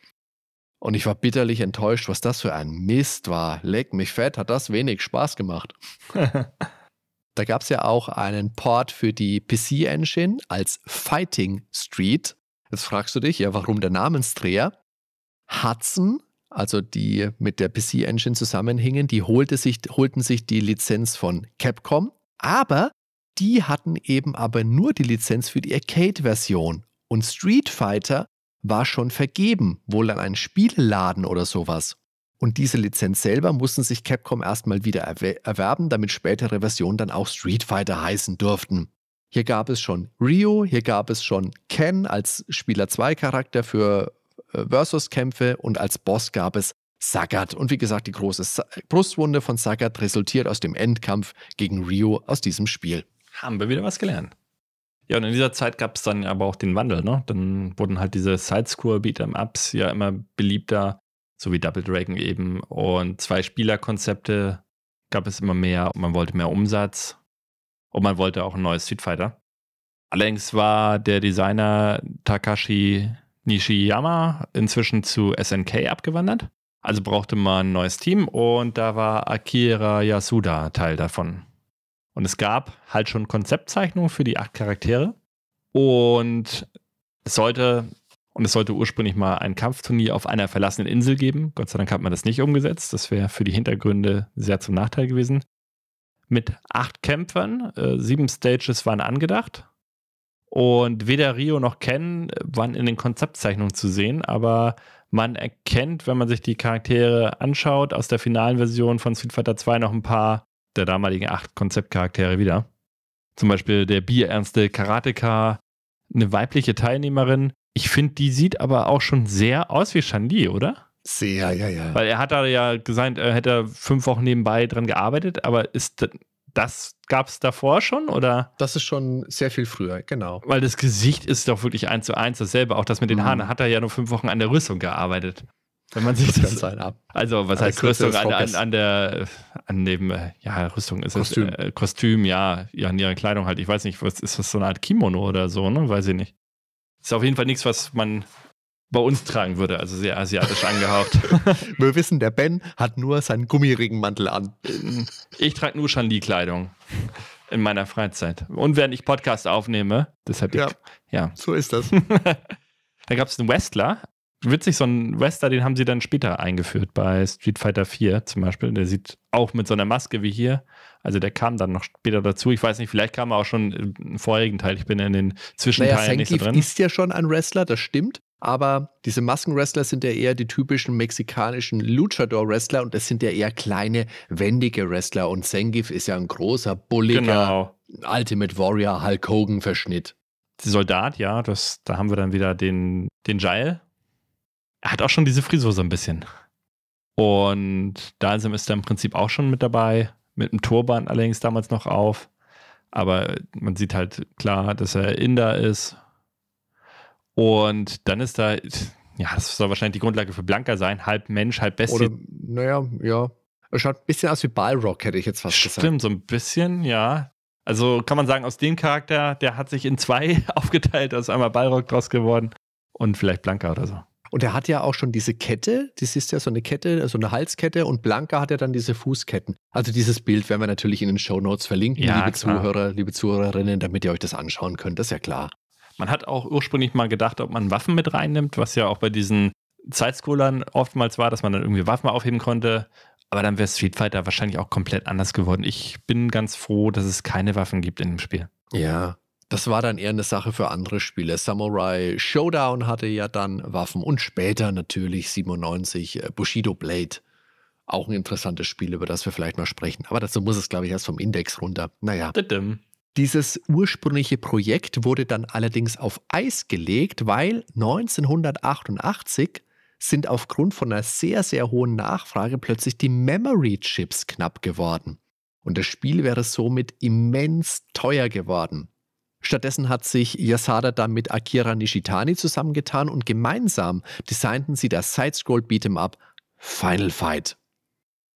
Und ich war bitterlich enttäuscht, was das für ein Mist war. Leck mich fett, hat das wenig Spaß gemacht. Da gab es ja auch einen Port für die PC-Engine als Fighting Street. Jetzt fragst du dich, ja, warum der Namensdreher? Hudson, also die mit der PC-Engine zusammenhingen, die holte sich, holten sich die Lizenz von Capcom, aber die hatten eben aber nur die Lizenz für die Arcade-Version. Und Street Fighter war schon vergeben, wohl an einen Spieleladen oder sowas. Und diese Lizenz selber mussten sich Capcom erstmal wieder erwerben, damit spätere Versionen dann auch Street Fighter heißen durften. Hier gab es schon Ryu, hier gab es schon Ken als Spieler 2 Charakter für äh, Versus-Kämpfe und als Boss gab es Sagat. Und wie gesagt, die große Brustwunde von Sagat resultiert aus dem Endkampf gegen Ryu aus diesem Spiel. Haben wir wieder was gelernt. Ja, und in dieser Zeit gab es dann aber auch den Wandel, ne? Dann wurden halt diese Sidescroll-Beat'em-Ups ja immer beliebter so wie Double Dragon eben. Und zwei Spielerkonzepte gab es immer mehr. Man wollte mehr Umsatz und man wollte auch ein neues Street Fighter. Allerdings war der Designer Takashi Nishiyama inzwischen zu SNK abgewandert. Also brauchte man ein neues Team und da war Akira Yasuda Teil davon. Und es gab halt schon Konzeptzeichnungen für die acht Charaktere und es sollte und es sollte ursprünglich mal ein Kampfturnier auf einer verlassenen Insel geben. Gott sei Dank hat man das nicht umgesetzt. Das wäre für die Hintergründe sehr zum Nachteil gewesen. Mit acht Kämpfern, äh, sieben Stages waren angedacht. Und weder Rio noch Ken waren in den Konzeptzeichnungen zu sehen, aber man erkennt, wenn man sich die Charaktere anschaut, aus der finalen Version von Street Fighter 2 noch ein paar der damaligen acht Konzeptcharaktere wieder. Zum Beispiel der bierernste Karateka, eine weibliche Teilnehmerin, ich finde, die sieht aber auch schon sehr aus wie Chandi, oder? Sehr, ja, ja. Weil er hat da ja gesagt, er hätte fünf Wochen nebenbei dran gearbeitet, aber ist das gab es davor schon oder? Das ist schon sehr viel früher, genau. Weil das Gesicht ist doch wirklich eins zu eins dasselbe. Auch das mit den mhm. Haaren. Mhm. Hat er ja nur fünf Wochen an der Rüstung gearbeitet. Wenn man sich das, das sein ab. Also was heißt Rüstung an, an, an, der an dem äh, ja Rüstung ist Kostüm. es äh, Kostüm ja ja an ihrer Kleidung halt. Ich weiß nicht, was ist das so eine Art Kimono oder so ne? Weiß ich nicht. Ist auf jeden Fall nichts, was man bei uns tragen würde, also sehr asiatisch angehaucht. Wir wissen, der Ben hat nur seinen Gummiregenmantel an. Ich trage nur Schandli-Kleidung in meiner Freizeit. Und während ich Podcast aufnehme, deshalb. Ja, ja. so ist das. da gab es einen Wrestler. Witzig, so einen Wrestler, den haben sie dann später eingeführt bei Street Fighter 4 zum Beispiel. Der sieht auch mit so einer Maske wie hier also der kam dann noch später dazu. Ich weiß nicht, vielleicht kam er auch schon im vorherigen Teil. Ich bin ja in den Zwischenteilen naja, nicht so drin. ist ja schon ein Wrestler, das stimmt. Aber diese Maskenwrestler sind ja eher die typischen mexikanischen Luchador-Wrestler und das sind ja eher kleine, wendige Wrestler. Und Sengif ist ja ein großer, bulliger genau. Ultimate Warrior Hulk Hogan-Verschnitt. Soldat, ja, das, da haben wir dann wieder den, den Jail. Er hat auch schon diese Frisur so ein bisschen. Und Dalsim ist da im Prinzip auch schon mit dabei mit einem Turban allerdings damals noch auf. Aber man sieht halt klar, dass er Inder ist. Und dann ist da, ja, das soll wahrscheinlich die Grundlage für Blanka sein, halb Mensch, halb Bestie. Oder, naja, ja. Er schaut ein bisschen aus wie Balrog, hätte ich jetzt fast Stimmt, gesagt. Stimmt, so ein bisschen, ja. Also kann man sagen, aus dem Charakter, der hat sich in zwei aufgeteilt, da ist einmal Balrog draus geworden und vielleicht Blanka oder so. Und er hat ja auch schon diese Kette, das ist ja so eine Kette, so eine Halskette und Blanca hat ja dann diese Fußketten. Also dieses Bild werden wir natürlich in den Show Notes verlinken, ja, liebe klar. Zuhörer, liebe Zuhörerinnen, damit ihr euch das anschauen könnt, das ist ja klar. Man hat auch ursprünglich mal gedacht, ob man Waffen mit reinnimmt, was ja auch bei diesen Zeitscrollern oftmals war, dass man dann irgendwie Waffen aufheben konnte. Aber dann wäre Street Fighter wahrscheinlich auch komplett anders geworden. Ich bin ganz froh, dass es keine Waffen gibt in dem Spiel. Ja, das war dann eher eine Sache für andere Spiele. Samurai Showdown hatte ja dann Waffen und später natürlich 97 äh, Bushido Blade. Auch ein interessantes Spiel, über das wir vielleicht mal sprechen. Aber dazu muss es, glaube ich, erst vom Index runter. Naja. Didim. Dieses ursprüngliche Projekt wurde dann allerdings auf Eis gelegt, weil 1988 sind aufgrund von einer sehr, sehr hohen Nachfrage plötzlich die Memory-Chips knapp geworden. Und das Spiel wäre somit immens teuer geworden. Stattdessen hat sich Yasada dann mit Akira Nishitani zusammengetan und gemeinsam designten sie das Sidescroll Beat'em Up Final Fight.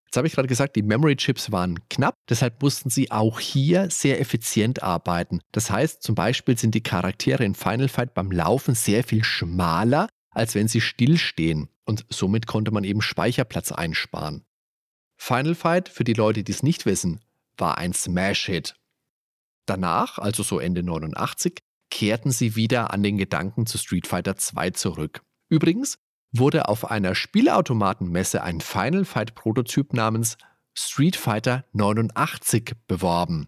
Jetzt habe ich gerade gesagt, die Memory Chips waren knapp, deshalb mussten sie auch hier sehr effizient arbeiten. Das heißt, zum Beispiel sind die Charaktere in Final Fight beim Laufen sehr viel schmaler, als wenn sie stillstehen und somit konnte man eben Speicherplatz einsparen. Final Fight, für die Leute, die es nicht wissen, war ein Smash-Hit Danach, also so Ende 89, kehrten sie wieder an den Gedanken zu Street Fighter 2 zurück. Übrigens wurde auf einer Spielautomatenmesse ein Final Fight Prototyp namens Street Fighter 89 beworben.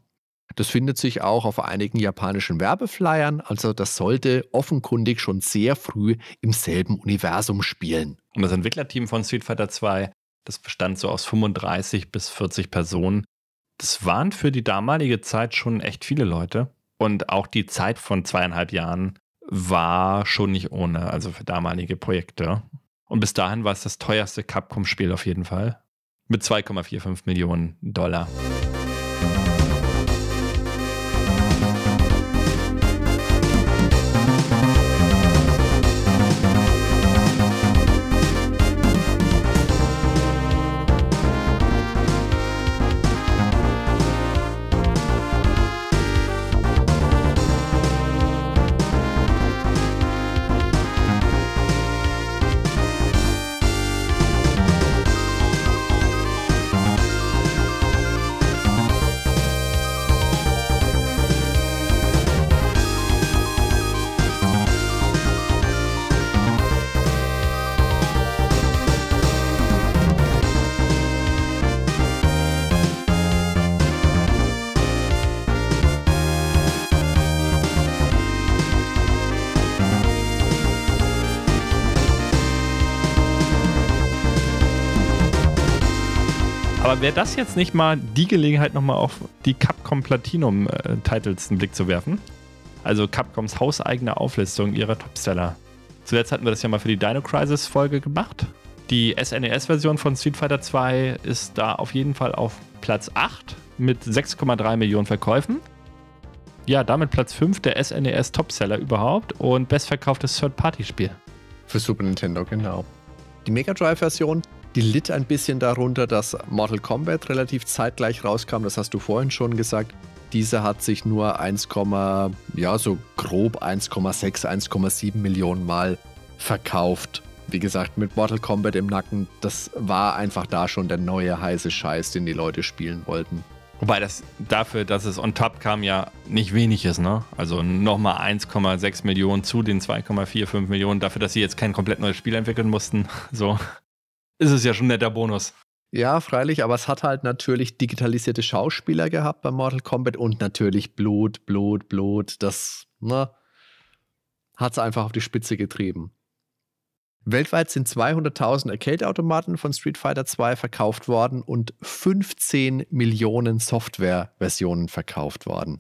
Das findet sich auch auf einigen japanischen Werbeflyern, also das sollte offenkundig schon sehr früh im selben Universum spielen. Und das Entwicklerteam von Street Fighter 2, das bestand so aus 35 bis 40 Personen das waren für die damalige Zeit schon echt viele Leute. Und auch die Zeit von zweieinhalb Jahren war schon nicht ohne, also für damalige Projekte. Und bis dahin war es das teuerste Capcom-Spiel auf jeden Fall. Mit 2,45 Millionen Dollar. wäre das jetzt nicht mal die Gelegenheit, nochmal auf die Capcom Platinum äh, Titles einen Blick zu werfen? Also Capcoms hauseigene Auflistung ihrer Topseller. Zuletzt hatten wir das ja mal für die Dino Crisis Folge gemacht. Die SNES-Version von Street Fighter 2 ist da auf jeden Fall auf Platz 8 mit 6,3 Millionen Verkäufen. Ja, damit Platz 5 der SNES e Topseller überhaupt und bestverkauftes Third-Party-Spiel. Für Super Nintendo, genau. Die Mega Drive-Version die litt ein bisschen darunter, dass Mortal Kombat relativ zeitgleich rauskam. Das hast du vorhin schon gesagt. Diese hat sich nur 1, ja, so grob 1,6, 1,7 Millionen Mal verkauft. Wie gesagt, mit Mortal Kombat im Nacken, das war einfach da schon der neue heiße Scheiß, den die Leute spielen wollten. Wobei das dafür, dass es on top kam, ja nicht wenig ist, ne? Also nochmal 1,6 Millionen zu den 2,45 Millionen, dafür, dass sie jetzt kein komplett neues Spiel entwickeln mussten. So, ist es ja schon ein netter Bonus. Ja, freilich, aber es hat halt natürlich digitalisierte Schauspieler gehabt bei Mortal Kombat und natürlich Blut, Blut, Blut. Das ne, hat es einfach auf die Spitze getrieben. Weltweit sind 200.000 Arcade-Automaten von Street Fighter 2 verkauft worden und 15 Millionen Software-Versionen verkauft worden.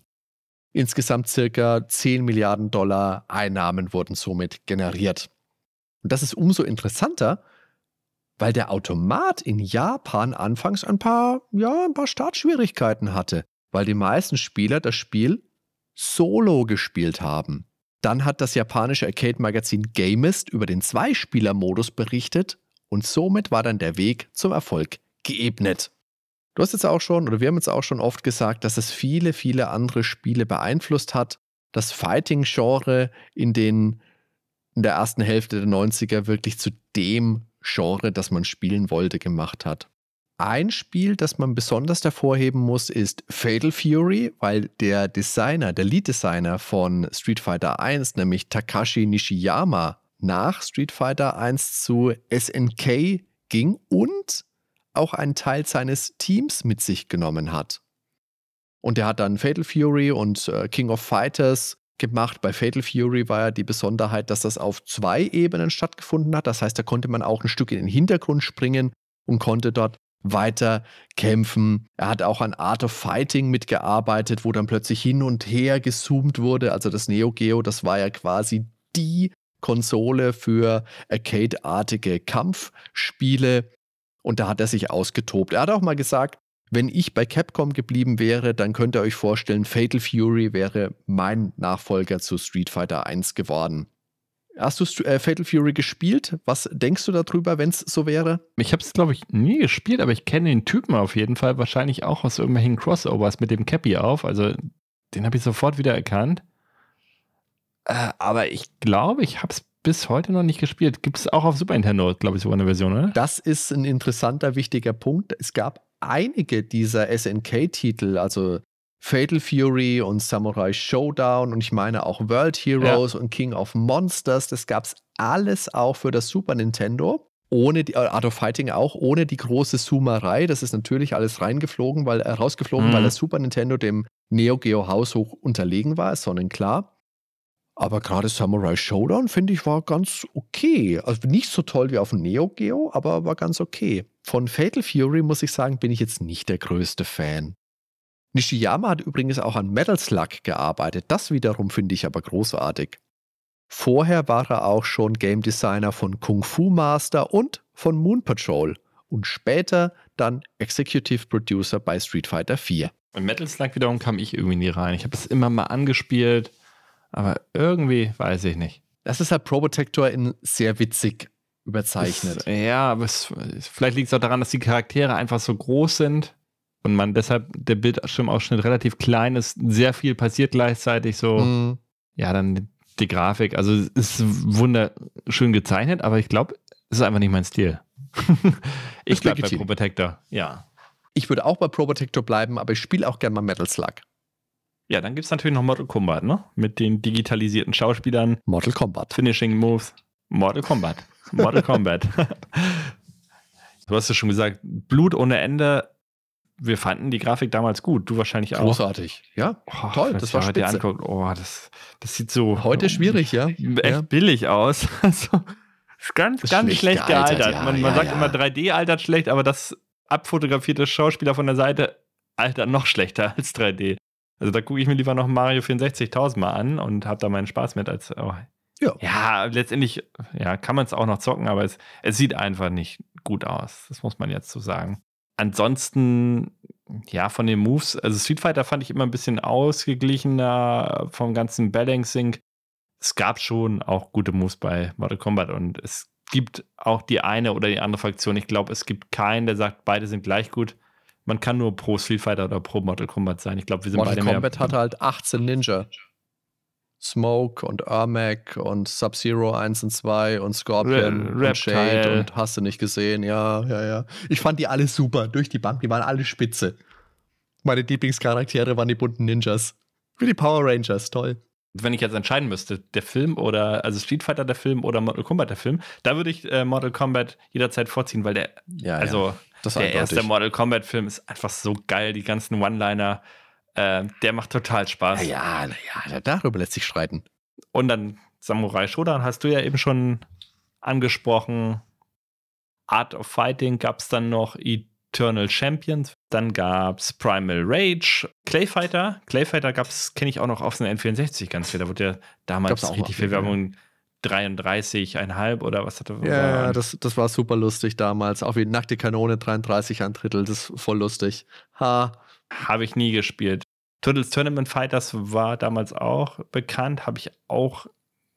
Insgesamt circa 10 Milliarden Dollar Einnahmen wurden somit generiert. Und das ist umso interessanter, weil der Automat in Japan anfangs ein paar, ja, ein paar Startschwierigkeiten hatte, weil die meisten Spieler das Spiel solo gespielt haben. Dann hat das japanische Arcade-Magazin Gamist über den Zweispieler-Modus berichtet und somit war dann der Weg zum Erfolg geebnet. Du hast jetzt auch schon, oder wir haben jetzt auch schon oft gesagt, dass es viele, viele andere Spiele beeinflusst hat. Das Fighting-Genre in in der ersten Hälfte der 90er wirklich zu dem Genre, das man spielen wollte, gemacht hat. Ein Spiel, das man besonders hervorheben muss, ist Fatal Fury, weil der Designer, der Lead-Designer von Street Fighter 1, nämlich Takashi Nishiyama, nach Street Fighter 1 zu SNK ging und auch einen Teil seines Teams mit sich genommen hat. Und er hat dann Fatal Fury und äh, King of Fighters gemacht. Bei Fatal Fury war ja die Besonderheit, dass das auf zwei Ebenen stattgefunden hat. Das heißt, da konnte man auch ein Stück in den Hintergrund springen und konnte dort weiter kämpfen. Er hat auch an Art of Fighting mitgearbeitet, wo dann plötzlich hin und her gezoomt wurde. Also das Neo Geo, das war ja quasi die Konsole für arcade-artige Kampfspiele. Und da hat er sich ausgetobt. Er hat auch mal gesagt, wenn ich bei Capcom geblieben wäre, dann könnt ihr euch vorstellen, Fatal Fury wäre mein Nachfolger zu Street Fighter 1 geworden. Hast du äh, Fatal Fury gespielt? Was denkst du darüber, wenn es so wäre? Ich habe es, glaube ich, nie gespielt, aber ich kenne den Typen auf jeden Fall. Wahrscheinlich auch aus irgendwelchen Crossovers mit dem Cappy auf. Also den habe ich sofort wieder erkannt. Äh, aber ich glaube, ich habe es bis heute noch nicht gespielt. Gibt es auch auf Super Nintendo, glaube ich, so eine Version, oder? Das ist ein interessanter, wichtiger Punkt. Es gab einige dieser SNK-Titel, also Fatal Fury und Samurai Showdown und ich meine auch World Heroes ja. und King of Monsters, das gab es alles auch für das Super Nintendo. Ohne die äh, Art of Fighting auch, ohne die große Sumerei. Das ist natürlich alles reingeflogen, weil, äh, rausgeflogen, mhm. weil das Super Nintendo dem Neo Geo Haushoch unterlegen war, ist sonnenklar. Aber gerade Samurai Showdown, finde ich, war ganz okay. Also nicht so toll wie auf dem Neo Geo, aber war ganz okay. Von Fatal Fury muss ich sagen, bin ich jetzt nicht der größte Fan. Nishiyama hat übrigens auch an Metal Slug gearbeitet, das wiederum finde ich aber großartig. Vorher war er auch schon Game Designer von Kung Fu Master und von Moon Patrol und später dann Executive Producer bei Street Fighter 4. Im Metal Slug wiederum kam ich irgendwie nie rein. Ich habe es immer mal angespielt, aber irgendwie weiß ich nicht. Das ist halt Probotector in sehr witzig überzeichnet. Das, ja, aber es, vielleicht liegt es auch daran, dass die Charaktere einfach so groß sind und man deshalb der Bildschirmausschnitt relativ klein ist, sehr viel passiert gleichzeitig so. Mhm. Ja, dann die Grafik, also es ist wunderschön gezeichnet, aber ich glaube, es ist einfach nicht mein Stil. ich bleibe bei Pro Protector, ja. Ich würde auch bei Pro Protector bleiben, aber ich spiele auch gerne mal Metal Slug. Ja, dann gibt es natürlich noch Mortal Kombat, ne? Mit den digitalisierten Schauspielern. Mortal Kombat. Finishing Moves. Mortal Kombat. Mortal Kombat. du hast ja schon gesagt, Blut ohne Ende. Wir fanden die Grafik damals gut, du wahrscheinlich auch. Großartig, ja. Oh, Toll, das war spitze. Anguckt, oh, das, das sieht so heute schwierig, ja. Echt ja. billig aus. Also, ist ganz, ist ganz schlecht, gealtert. gealtert. Ja, man, man ja, sagt immer 3D altert schlecht, aber das abfotografierte Schauspieler von der Seite altert noch schlechter als 3D. Also da gucke ich mir lieber noch Mario 64.000 mal an und habe da meinen Spaß mit als oh, ja. ja, letztendlich ja, kann man es auch noch zocken, aber es, es sieht einfach nicht gut aus. Das muss man jetzt so sagen. Ansonsten, ja, von den Moves, also Street Fighter fand ich immer ein bisschen ausgeglichener vom ganzen Balancing. Es gab schon auch gute Moves bei Mortal Kombat und es gibt auch die eine oder die andere Fraktion. Ich glaube, es gibt keinen, der sagt, beide sind gleich gut. Man kann nur pro Street Fighter oder pro Mortal Kombat sein. Ich glaube, wir sind Mortal beide Kombat mehr. Mortal Kombat hatte halt 18 Ninja. Smoke und Ermac und Sub-Zero 1 und 2 und Scorpion Re und Shade und hast du nicht gesehen. Ja, ja, ja. Ich fand die alle super durch die Bank. Die waren alle spitze. Meine Lieblingscharaktere waren die bunten Ninjas. Wie die Power Rangers, toll. Wenn ich jetzt entscheiden müsste, der Film oder, also Street Fighter der Film oder Mortal Kombat der Film, da würde ich äh, Mortal Kombat jederzeit vorziehen, weil der, ja, also ja. der eindeutig. erste Mortal Kombat Film ist einfach so geil, die ganzen One-Liner. Äh, der macht total Spaß. Ja, ja, ja, darüber lässt sich streiten. Und dann Samurai Shodan hast du ja eben schon angesprochen. Art of Fighting gab es dann noch Eternal Champions, dann gab es Primal Rage, Clay Fighter gab es, kenne ich auch noch auf den N64 ganz viel. Da wurde ja damals auch richtig viel Werbung. Ja. 33,5 oder was hatte Ja, das, das war super lustig damals. Auch wie nackte Kanone 33 ein Drittel, das ist voll lustig. Ha. Habe ich nie gespielt. Turtles Tournament Fighters war damals auch bekannt, habe ich auch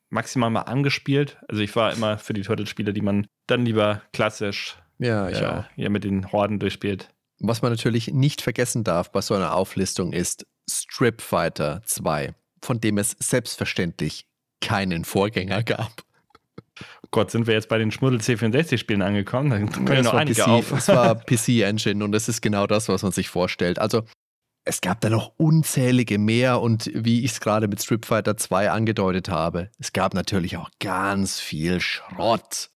maximal mal angespielt. Also ich war immer für die Turtles-Spiele, die man dann lieber klassisch ja, ich äh, auch. Ja, mit den Horden durchspielt. Was man natürlich nicht vergessen darf bei so einer Auflistung ist Strip Fighter 2, von dem es selbstverständlich keinen Vorgänger gab. Oh Gott, sind wir jetzt bei den Schmuddel C64-Spielen angekommen? Dann können ja, noch einige PC, auf. Es war PC Engine und das ist genau das, was man sich vorstellt. Also es gab da noch unzählige mehr und wie ich es gerade mit Street Fighter 2 angedeutet habe, es gab natürlich auch ganz viel Schrott.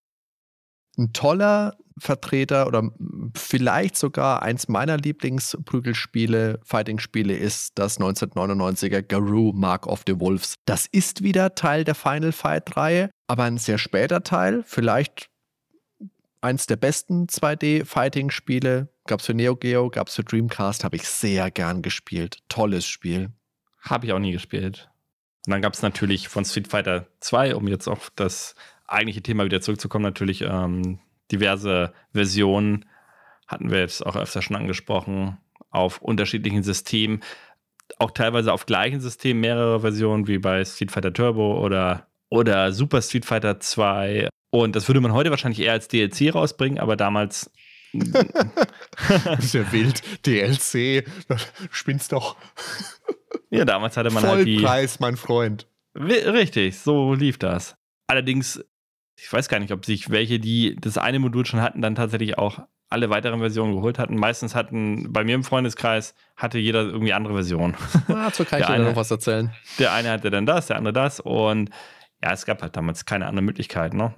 Ein toller Vertreter oder vielleicht sogar eins meiner Lieblingsprügelspiele, Fighting-Spiele ist das 1999er Garou Mark of the Wolves. Das ist wieder Teil der Final Fight-Reihe, aber ein sehr später Teil, vielleicht eins der besten 2D-Fighting-Spiele. Gab es für Neo Geo, gab es für Dreamcast, habe ich sehr gern gespielt. Tolles Spiel. Habe ich auch nie gespielt. Und dann gab es natürlich von Street Fighter 2, um jetzt auf das eigentliche Thema wieder zurückzukommen, natürlich ähm, diverse Versionen. Hatten wir jetzt auch öfter schon angesprochen, auf unterschiedlichen Systemen. Auch teilweise auf gleichen Systemen mehrere Versionen, wie bei Street Fighter Turbo oder, oder Super Street Fighter 2 und das würde man heute wahrscheinlich eher als DLC rausbringen, aber damals. das ist ja wild. DLC, spinnst doch. ja, damals hatte man Vollpreis, halt die. Vollpreis, mein Freund. Richtig, so lief das. Allerdings, ich weiß gar nicht, ob sich welche, die das eine Modul schon hatten, dann tatsächlich auch alle weiteren Versionen geholt hatten. Meistens hatten bei mir im Freundeskreis hatte jeder irgendwie andere Versionen. Ah, dazu kann ich dir noch was erzählen. Der eine hatte dann das, der andere das und ja, es gab halt damals keine andere Möglichkeit, ne?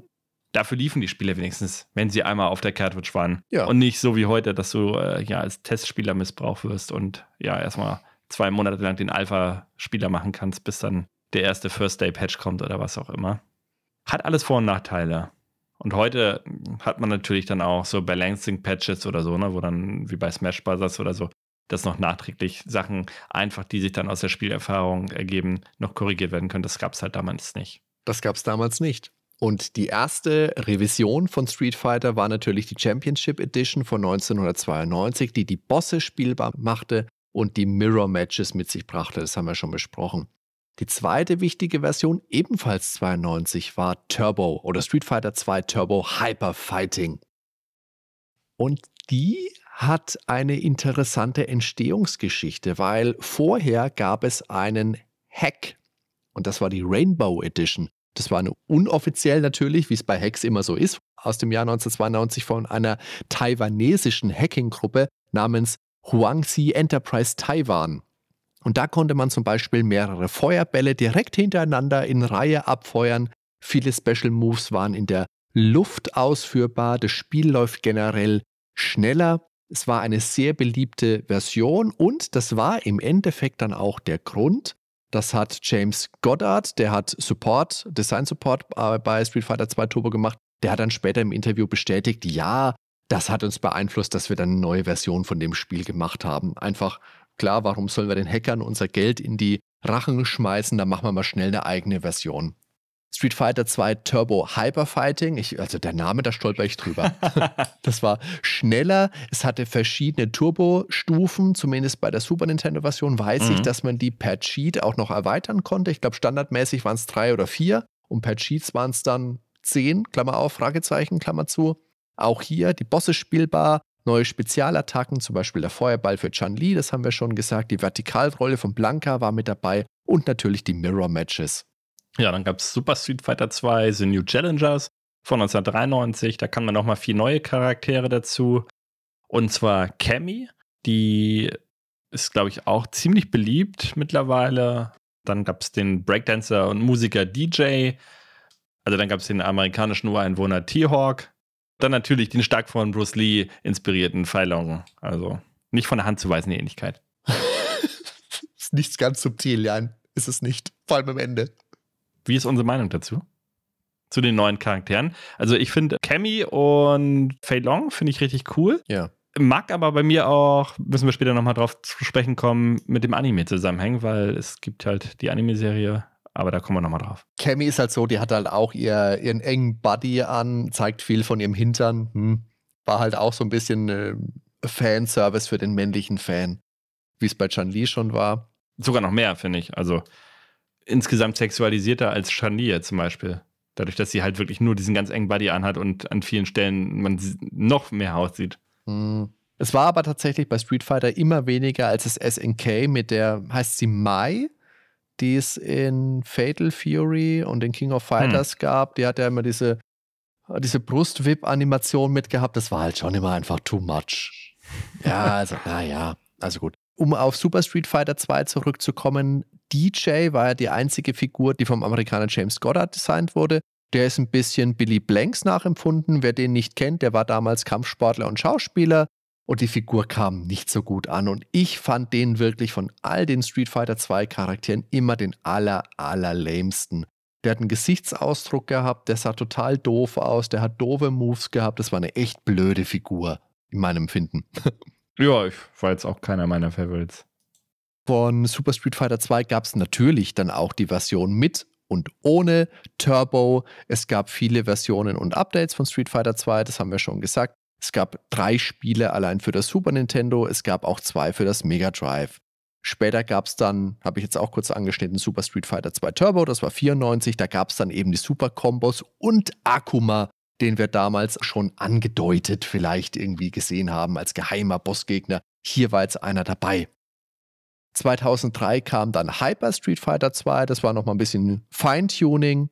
dafür liefen die Spieler wenigstens, wenn sie einmal auf der Cartridge waren. Ja. Und nicht so wie heute, dass du äh, ja als Testspieler missbraucht wirst und ja erstmal zwei Monate lang den Alpha-Spieler machen kannst, bis dann der erste First-Day-Patch kommt oder was auch immer. Hat alles Vor- und Nachteile. Und heute hat man natürlich dann auch so Balancing-Patches oder so, ne, wo dann wie bei Smash Bros. oder so, dass noch nachträglich Sachen einfach, die sich dann aus der Spielerfahrung ergeben, noch korrigiert werden können. Das gab es halt damals nicht. Das gab es damals nicht. Und die erste Revision von Street Fighter war natürlich die Championship Edition von 1992, die die Bosse spielbar machte und die Mirror Matches mit sich brachte. Das haben wir schon besprochen. Die zweite wichtige Version, ebenfalls 92, war Turbo oder Street Fighter 2 Turbo Hyper Fighting. Und die hat eine interessante Entstehungsgeschichte, weil vorher gab es einen Hack und das war die Rainbow Edition. Das war eine unoffiziell natürlich, wie es bei Hacks immer so ist, aus dem Jahr 1992 von einer taiwanesischen Hacking-Gruppe namens Huangxi Enterprise Taiwan. Und da konnte man zum Beispiel mehrere Feuerbälle direkt hintereinander in Reihe abfeuern. Viele Special Moves waren in der Luft ausführbar. Das Spiel läuft generell schneller. Es war eine sehr beliebte Version und das war im Endeffekt dann auch der Grund, das hat James Goddard, der hat Support, Design Support äh, bei Street Fighter 2 Turbo gemacht. Der hat dann später im Interview bestätigt, ja, das hat uns beeinflusst, dass wir dann eine neue Version von dem Spiel gemacht haben. Einfach klar, warum sollen wir den Hackern unser Geld in die Rachen schmeißen? Dann machen wir mal schnell eine eigene Version. Street Fighter 2 Turbo Hyper Fighting. Ich, also der Name, da stolper ich drüber. das war schneller. Es hatte verschiedene Turbo-Stufen. Zumindest bei der Super Nintendo-Version weiß mhm. ich, dass man die per Cheat auch noch erweitern konnte. Ich glaube, standardmäßig waren es drei oder vier. Und per Cheats waren es dann zehn, Klammer auf, Fragezeichen, Klammer zu. Auch hier die Bosse spielbar, neue Spezialattacken, zum Beispiel der Feuerball für Chan-Li, das haben wir schon gesagt. Die Vertikalrolle von Blanca war mit dabei und natürlich die Mirror-Matches. Ja, dann gab es Super Street Fighter 2, The New Challengers von 1993. Da kann man nochmal vier neue Charaktere dazu. Und zwar Cammy, die ist, glaube ich, auch ziemlich beliebt mittlerweile. Dann gab es den Breakdancer und Musiker DJ. Also dann gab es den amerikanischen Ureinwohner T-Hawk. Dann natürlich den stark von Bruce Lee inspirierten Fai Also nicht von der Hand zu weisen, die Ähnlichkeit. ist nichts ganz subtil, Jan. Ist es nicht. Vor allem am Ende. Wie ist unsere Meinung dazu? Zu den neuen Charakteren. Also ich finde Cammy und Fei Long finde ich richtig cool. Ja. Mag aber bei mir auch, müssen wir später nochmal drauf zu sprechen kommen, mit dem Anime zusammenhängen, weil es gibt halt die Anime-Serie aber da kommen wir nochmal drauf. Cammy ist halt so, die hat halt auch ihr, ihren engen Buddy an, zeigt viel von ihrem Hintern. Hm. War halt auch so ein bisschen äh, Fanservice für den männlichen Fan, wie es bei Chan Li schon war. Sogar noch mehr, finde ich. Also insgesamt sexualisierter als Scharnier zum Beispiel. Dadurch, dass sie halt wirklich nur diesen ganz engen Buddy anhat und an vielen Stellen man noch mehr aussieht. sieht. Hm. Es war aber tatsächlich bei Street Fighter immer weniger als das SNK mit der, heißt sie Mai, die es in Fatal Fury und in King of Fighters mhm. gab. Die hat ja immer diese, diese Brustwip-Animation mitgehabt. Das war halt schon immer einfach too much. Ja, also, naja, also gut. Um auf Super Street Fighter 2 zurückzukommen, DJ war ja die einzige Figur, die vom Amerikaner James Goddard designt wurde. Der ist ein bisschen Billy Blanks nachempfunden. Wer den nicht kennt, der war damals Kampfsportler und Schauspieler. Und die Figur kam nicht so gut an. Und ich fand den wirklich von all den Street Fighter 2 Charakteren immer den aller, aller lamesten. Der hat einen Gesichtsausdruck gehabt, der sah total doof aus, der hat doofe Moves gehabt. Das war eine echt blöde Figur, in meinem Empfinden. ja, ich war jetzt auch keiner meiner Favorites. Von Super Street Fighter 2 gab es natürlich dann auch die Version mit und ohne Turbo. Es gab viele Versionen und Updates von Street Fighter 2, das haben wir schon gesagt. Es gab drei Spiele allein für das Super Nintendo, es gab auch zwei für das Mega Drive. Später gab es dann, habe ich jetzt auch kurz angeschnitten, Super Street Fighter 2 Turbo, das war 94. Da gab es dann eben die Super Combos und Akuma, den wir damals schon angedeutet vielleicht irgendwie gesehen haben als geheimer Bossgegner. Hier war jetzt einer dabei. 2003 kam dann Hyper Street Fighter 2, das war nochmal ein bisschen Feintuning.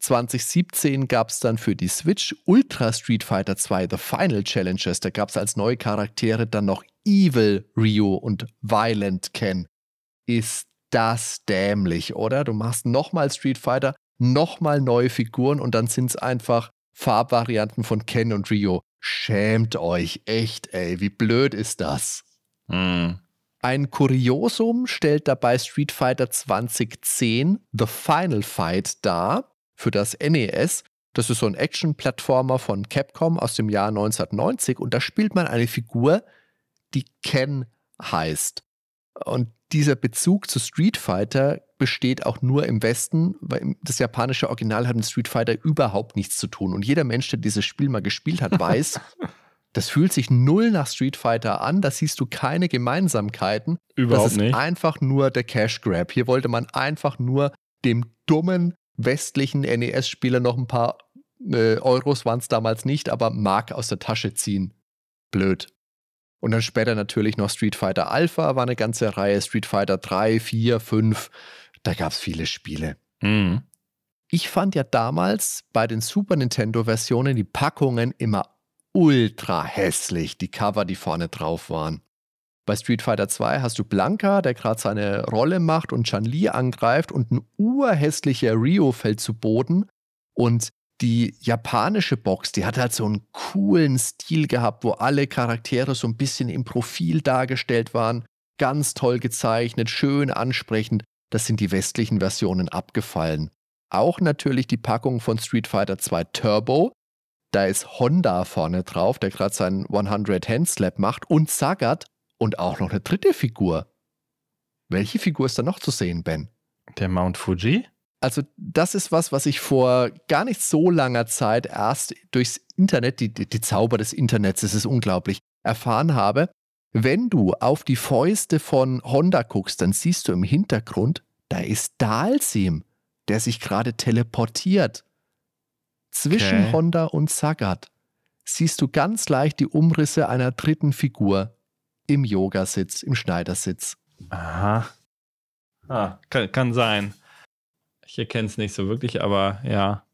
2017 gab es dann für die Switch Ultra Street Fighter 2 The Final Challenges. Da gab es als neue Charaktere dann noch Evil Ryu und Violent Ken. Ist das dämlich, oder? Du machst nochmal Street Fighter, nochmal neue Figuren und dann sind es einfach Farbvarianten von Ken und Ryo. Schämt euch, echt, ey, wie blöd ist das? Hm. Ein Kuriosum stellt dabei Street Fighter 2010 The Final Fight dar für das NES. Das ist so ein Action-Plattformer von Capcom aus dem Jahr 1990 und da spielt man eine Figur, die Ken heißt. Und dieser Bezug zu Street Fighter besteht auch nur im Westen, weil das japanische Original hat mit Street Fighter überhaupt nichts zu tun. Und jeder Mensch, der dieses Spiel mal gespielt hat, weiß, das fühlt sich null nach Street Fighter an, da siehst du keine Gemeinsamkeiten. Überhaupt nicht. Das ist nicht. einfach nur der Cash Grab. Hier wollte man einfach nur dem dummen westlichen NES-Spieler noch ein paar äh, Euros waren es damals nicht, aber Mark aus der Tasche ziehen. Blöd. Und dann später natürlich noch Street Fighter Alpha war eine ganze Reihe, Street Fighter 3, 4, 5. Da gab es viele Spiele. Mhm. Ich fand ja damals bei den Super Nintendo-Versionen die Packungen immer ultra hässlich, die Cover, die vorne drauf waren. Bei Street Fighter 2 hast du Blanka, der gerade seine Rolle macht und Chan Li angreift und ein urhässlicher Rio fällt zu Boden. Und die japanische Box, die hat halt so einen coolen Stil gehabt, wo alle Charaktere so ein bisschen im Profil dargestellt waren. Ganz toll gezeichnet, schön ansprechend. Das sind die westlichen Versionen abgefallen. Auch natürlich die Packung von Street Fighter 2 Turbo, da ist Honda vorne drauf, der gerade seinen 100 Hand Slap macht und Sagat und auch noch eine dritte Figur. Welche Figur ist da noch zu sehen, Ben? Der Mount Fuji? Also, das ist was, was ich vor gar nicht so langer Zeit erst durchs Internet, die, die Zauber des Internets, es ist unglaublich, erfahren habe. Wenn du auf die Fäuste von Honda guckst, dann siehst du im Hintergrund, da ist Dalsim, der sich gerade teleportiert. Zwischen okay. Honda und Sagat siehst du ganz leicht die Umrisse einer dritten Figur im Yogasitz, im Schneidersitz. Aha. Ah, kann, kann sein. Ich erkenne es nicht so wirklich, aber ja.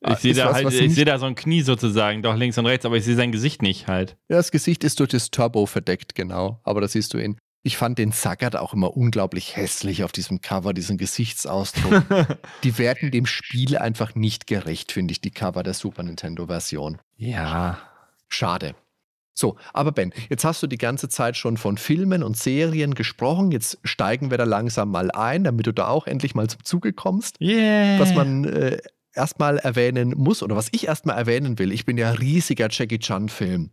Ich ah, sehe da, halt, seh da so ein Knie sozusagen, doch links und rechts, aber ich sehe sein Gesicht nicht halt. Ja, das Gesicht ist durch das Turbo verdeckt, genau. Aber da siehst du ihn. Ich fand den Zackert auch immer unglaublich hässlich auf diesem Cover, diesen Gesichtsausdruck. die werden dem Spiel einfach nicht gerecht, finde ich, die Cover der Super Nintendo-Version. Ja. Schade. So, aber Ben, jetzt hast du die ganze Zeit schon von Filmen und Serien gesprochen. Jetzt steigen wir da langsam mal ein, damit du da auch endlich mal zum Zuge kommst. Yeah. Was man äh, erstmal erwähnen muss oder was ich erstmal erwähnen will, ich bin ja riesiger Jackie Chan-Film.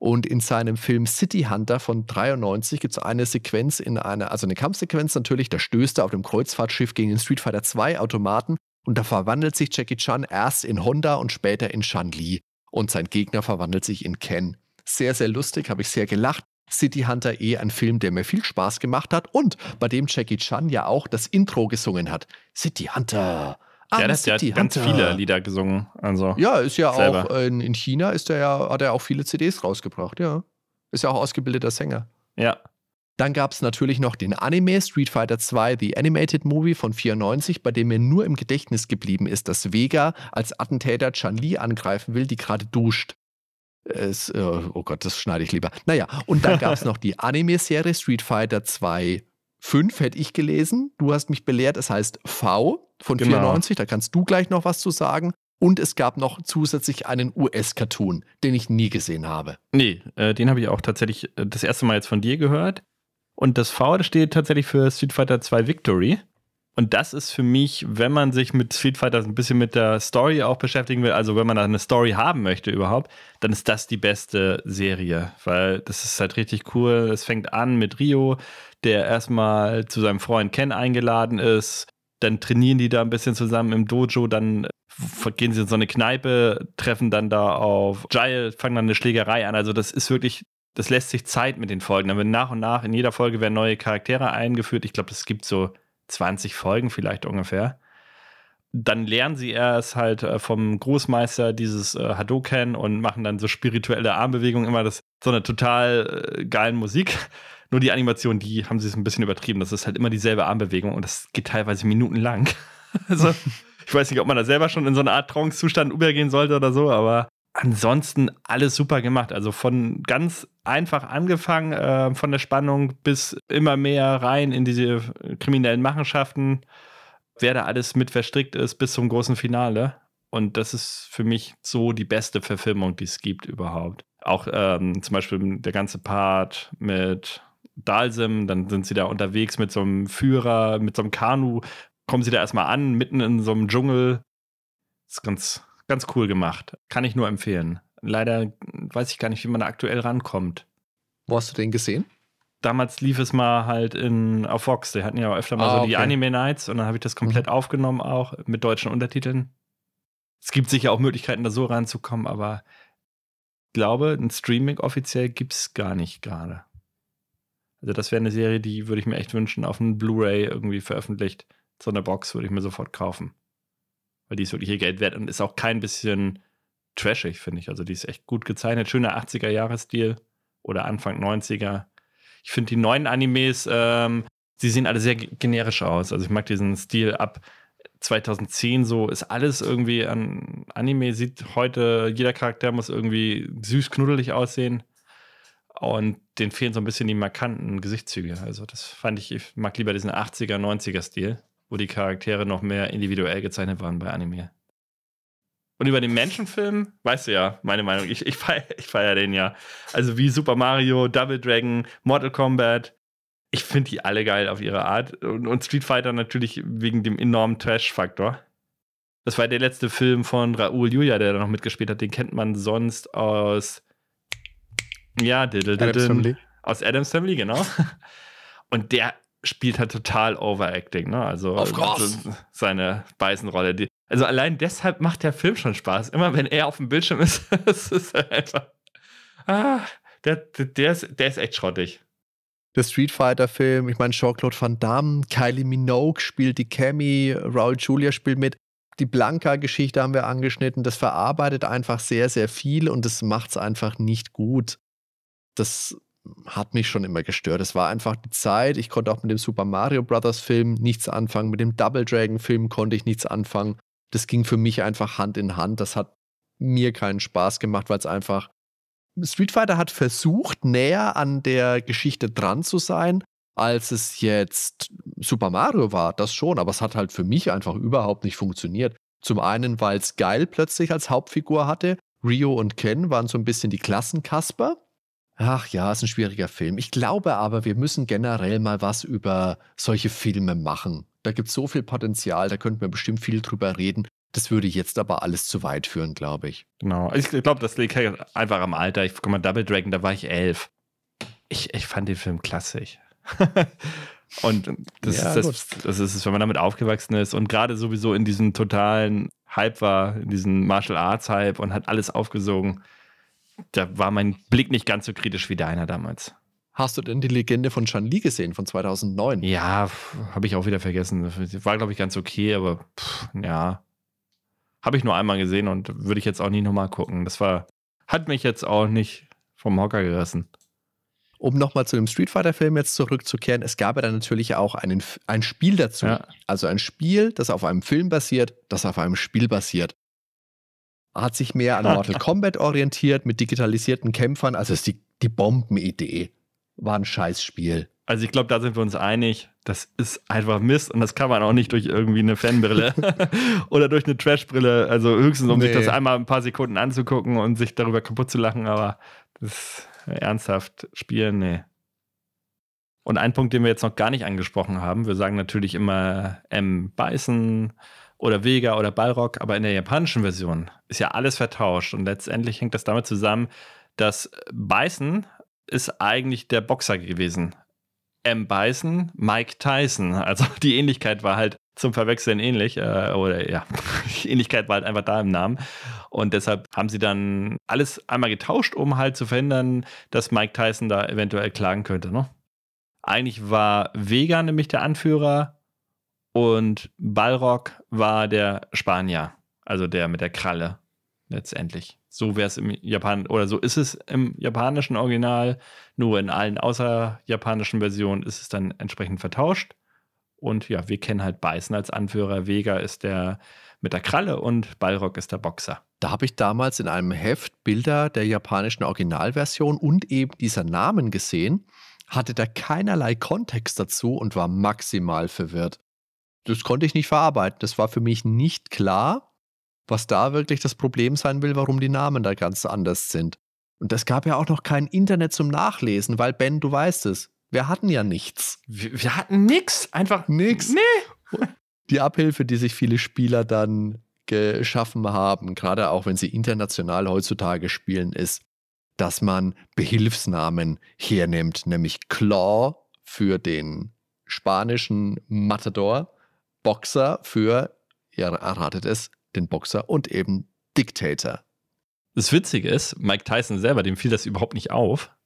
Und in seinem Film City Hunter von 93 gibt es eine Sequenz in einer, also eine Kampfsequenz natürlich, da stößt er auf dem Kreuzfahrtschiff gegen den Street Fighter 2 Automaten und da verwandelt sich Jackie Chan erst in Honda und später in Shan Li und sein Gegner verwandelt sich in Ken. Sehr, sehr lustig, habe ich sehr gelacht. City Hunter eh ein Film, der mir viel Spaß gemacht hat und bei dem Jackie Chan ja auch das Intro gesungen hat. City Hunter. Ah, ja, der City hat ja ganz Hunter. viele Lieder gesungen. Also ja, ist ja selber. auch in, in, China ist er ja, hat er auch viele CDs rausgebracht, ja. Ist ja auch ausgebildeter Sänger. Ja. Dann gab es natürlich noch den Anime Street Fighter 2, The Animated Movie von 94, bei dem mir nur im Gedächtnis geblieben ist, dass Vega als Attentäter Chan Li angreifen will, die gerade duscht. Es, äh, oh Gott, das schneide ich lieber. Naja, und dann gab es noch die Anime-Serie Street Fighter 2 5, hätte ich gelesen. Du hast mich belehrt, es heißt V von genau. 94, da kannst du gleich noch was zu sagen. Und es gab noch zusätzlich einen US-Cartoon, den ich nie gesehen habe. Nee, äh, den habe ich auch tatsächlich äh, das erste Mal jetzt von dir gehört. Und das V steht tatsächlich für Street Fighter 2 Victory. Und das ist für mich, wenn man sich mit Street Fighter ein bisschen mit der Story auch beschäftigen will, also wenn man eine Story haben möchte überhaupt, dann ist das die beste Serie, weil das ist halt richtig cool. Es fängt an mit Rio, der erstmal zu seinem Freund Ken eingeladen ist dann trainieren die da ein bisschen zusammen im Dojo, dann äh, gehen sie in so eine Kneipe, treffen dann da auf Giles, fangen dann eine Schlägerei an. Also das ist wirklich, das lässt sich Zeit mit den Folgen. Dann werden nach und nach in jeder Folge werden neue Charaktere eingeführt. Ich glaube, es gibt so 20 Folgen vielleicht ungefähr. Dann lernen sie erst halt äh, vom Großmeister dieses äh, Hadoken und machen dann so spirituelle Armbewegungen immer das so eine total äh, geilen Musik. Nur die Animation, die haben sie es ein bisschen übertrieben. Das ist halt immer dieselbe Armbewegung und das geht teilweise minutenlang. also, ich weiß nicht, ob man da selber schon in so eine Art Trance-Zustand übergehen sollte oder so, aber ansonsten alles super gemacht. Also von ganz einfach angefangen, äh, von der Spannung bis immer mehr rein in diese kriminellen Machenschaften, wer da alles mit verstrickt ist, bis zum großen Finale. Und das ist für mich so die beste Verfilmung, die es gibt überhaupt. Auch ähm, zum Beispiel der ganze Part mit Dalsim, dann sind sie da unterwegs mit so einem Führer, mit so einem Kanu, kommen sie da erstmal an, mitten in so einem Dschungel. Das ist ganz, ganz cool gemacht. Kann ich nur empfehlen. Leider weiß ich gar nicht, wie man da aktuell rankommt. Wo hast du den gesehen? Damals lief es mal halt in, auf Fox. Die hatten ja auch öfter mal ah, so die Anime Nights und dann habe ich das komplett mhm. aufgenommen auch mit deutschen Untertiteln. Es gibt sicher auch Möglichkeiten, da so ranzukommen, aber ich glaube, ein Streaming offiziell gibt es gar nicht gerade. Also das wäre eine Serie, die würde ich mir echt wünschen, auf einem Blu-ray irgendwie veröffentlicht. So eine Box würde ich mir sofort kaufen. Weil die ist wirklich ihr Geld wert und ist auch kein bisschen trashig, finde ich. Also die ist echt gut gezeichnet. Schöner 80er-Jahres-Stil oder Anfang 90er. Ich finde die neuen Animes, ähm, sie sehen alle sehr generisch aus. Also ich mag diesen Stil ab 2010 so, ist alles irgendwie an Anime, sieht heute, jeder Charakter muss irgendwie süß knuddelig aussehen. Und den fehlen so ein bisschen die markanten Gesichtszüge. Also, das fand ich, ich mag lieber diesen 80er, 90er Stil, wo die Charaktere noch mehr individuell gezeichnet waren bei Anime. Und über den Menschenfilm, weißt du ja, meine Meinung, ich, ich feiere ich feier den ja. Also wie Super Mario, Double Dragon, Mortal Kombat. Ich finde die alle geil auf ihre Art. Und, und Street Fighter natürlich wegen dem enormen Trash-Faktor. Das war der letzte Film von Raoul Julia, der da noch mitgespielt hat. Den kennt man sonst aus ja, Adams aus Adams Family, genau. Und der spielt halt total Overacting, ne? Also, seine Beißenrolle. also allein deshalb macht der Film schon Spaß. Immer wenn er auf dem Bildschirm ist, es ist halt einfach. Ah, der, der, der, ist, der ist echt schrottig. Der Street Fighter-Film, ich meine, Jean-Claude Van Damme, Kylie Minogue spielt die Cammy, Raul Julia spielt mit. Die Blanca-Geschichte haben wir angeschnitten. Das verarbeitet einfach sehr, sehr viel und das macht es einfach nicht gut das hat mich schon immer gestört. Es war einfach die Zeit. Ich konnte auch mit dem Super Mario Brothers Film nichts anfangen. Mit dem Double Dragon Film konnte ich nichts anfangen. Das ging für mich einfach Hand in Hand. Das hat mir keinen Spaß gemacht, weil es einfach. Street Fighter hat versucht, näher an der Geschichte dran zu sein, als es jetzt Super Mario war. Das schon, aber es hat halt für mich einfach überhaupt nicht funktioniert. Zum einen, weil es Geil plötzlich als Hauptfigur hatte. Rio und Ken waren so ein bisschen die Klassenkasper Ach ja, ist ein schwieriger Film. Ich glaube aber, wir müssen generell mal was über solche Filme machen. Da gibt es so viel Potenzial, da könnten wir bestimmt viel drüber reden. Das würde jetzt aber alles zu weit führen, glaube ich. Genau. Ich glaube, das liegt halt einfach am Alter. Ich guck mal, Double Dragon, da war ich elf. Ich, ich fand den Film klassisch. und das, ja, ist das, das ist es, wenn man damit aufgewachsen ist und gerade sowieso in diesem totalen Hype war, in diesem Martial Arts Hype und hat alles aufgesogen da war mein Blick nicht ganz so kritisch wie deiner damals. Hast du denn die Legende von Chan Li gesehen von 2009? Ja, habe ich auch wieder vergessen. War, glaube ich, ganz okay, aber pff, ja. Habe ich nur einmal gesehen und würde ich jetzt auch nie nochmal gucken. Das war, hat mich jetzt auch nicht vom Hocker gerissen. Um nochmal zu dem Street Fighter-Film jetzt zurückzukehren, es gab ja dann natürlich auch einen, ein Spiel dazu. Ja. Also ein Spiel, das auf einem Film basiert, das auf einem Spiel basiert hat sich mehr an Mortal Kombat orientiert mit digitalisierten Kämpfern. Also ist die, die Bombenidee. War ein Scheißspiel. Also ich glaube, da sind wir uns einig. Das ist einfach Mist und das kann man auch nicht durch irgendwie eine Fanbrille oder durch eine Trashbrille. Also höchstens, um nee. sich das einmal ein paar Sekunden anzugucken und sich darüber kaputt zu lachen, aber das ist ernsthaft spielen, nee. Und ein Punkt, den wir jetzt noch gar nicht angesprochen haben, wir sagen natürlich immer M. Ähm, beißen, oder Vega oder Balrog, aber in der japanischen Version ist ja alles vertauscht und letztendlich hängt das damit zusammen, dass Bison ist eigentlich der Boxer gewesen. M. Bison, Mike Tyson. Also die Ähnlichkeit war halt zum Verwechseln ähnlich. Äh, oder ja, die Ähnlichkeit war halt einfach da im Namen. Und deshalb haben sie dann alles einmal getauscht, um halt zu verhindern, dass Mike Tyson da eventuell klagen könnte. Ne? Eigentlich war Vega nämlich der Anführer und Balrog war der Spanier, also der mit der Kralle letztendlich. So wäre es im Japan oder so ist es im japanischen Original, nur in allen außerjapanischen Versionen ist es dann entsprechend vertauscht. Und ja, wir kennen halt Beißen als Anführer, Vega ist der mit der Kralle und Balrog ist der Boxer. Da habe ich damals in einem Heft Bilder der japanischen Originalversion und eben dieser Namen gesehen, hatte da keinerlei Kontext dazu und war maximal verwirrt das konnte ich nicht verarbeiten. Das war für mich nicht klar, was da wirklich das Problem sein will, warum die Namen da ganz anders sind. Und es gab ja auch noch kein Internet zum Nachlesen, weil Ben, du weißt es, wir hatten ja nichts. Wir, wir hatten nichts, einfach nichts. Nee. Die Abhilfe, die sich viele Spieler dann geschaffen haben, gerade auch wenn sie international heutzutage spielen, ist, dass man Behilfsnamen hernimmt, nämlich Claw für den spanischen Matador Boxer für, ja, erratet es, den Boxer und eben Dictator. Das Witzige ist, Mike Tyson selber, dem fiel das überhaupt nicht auf.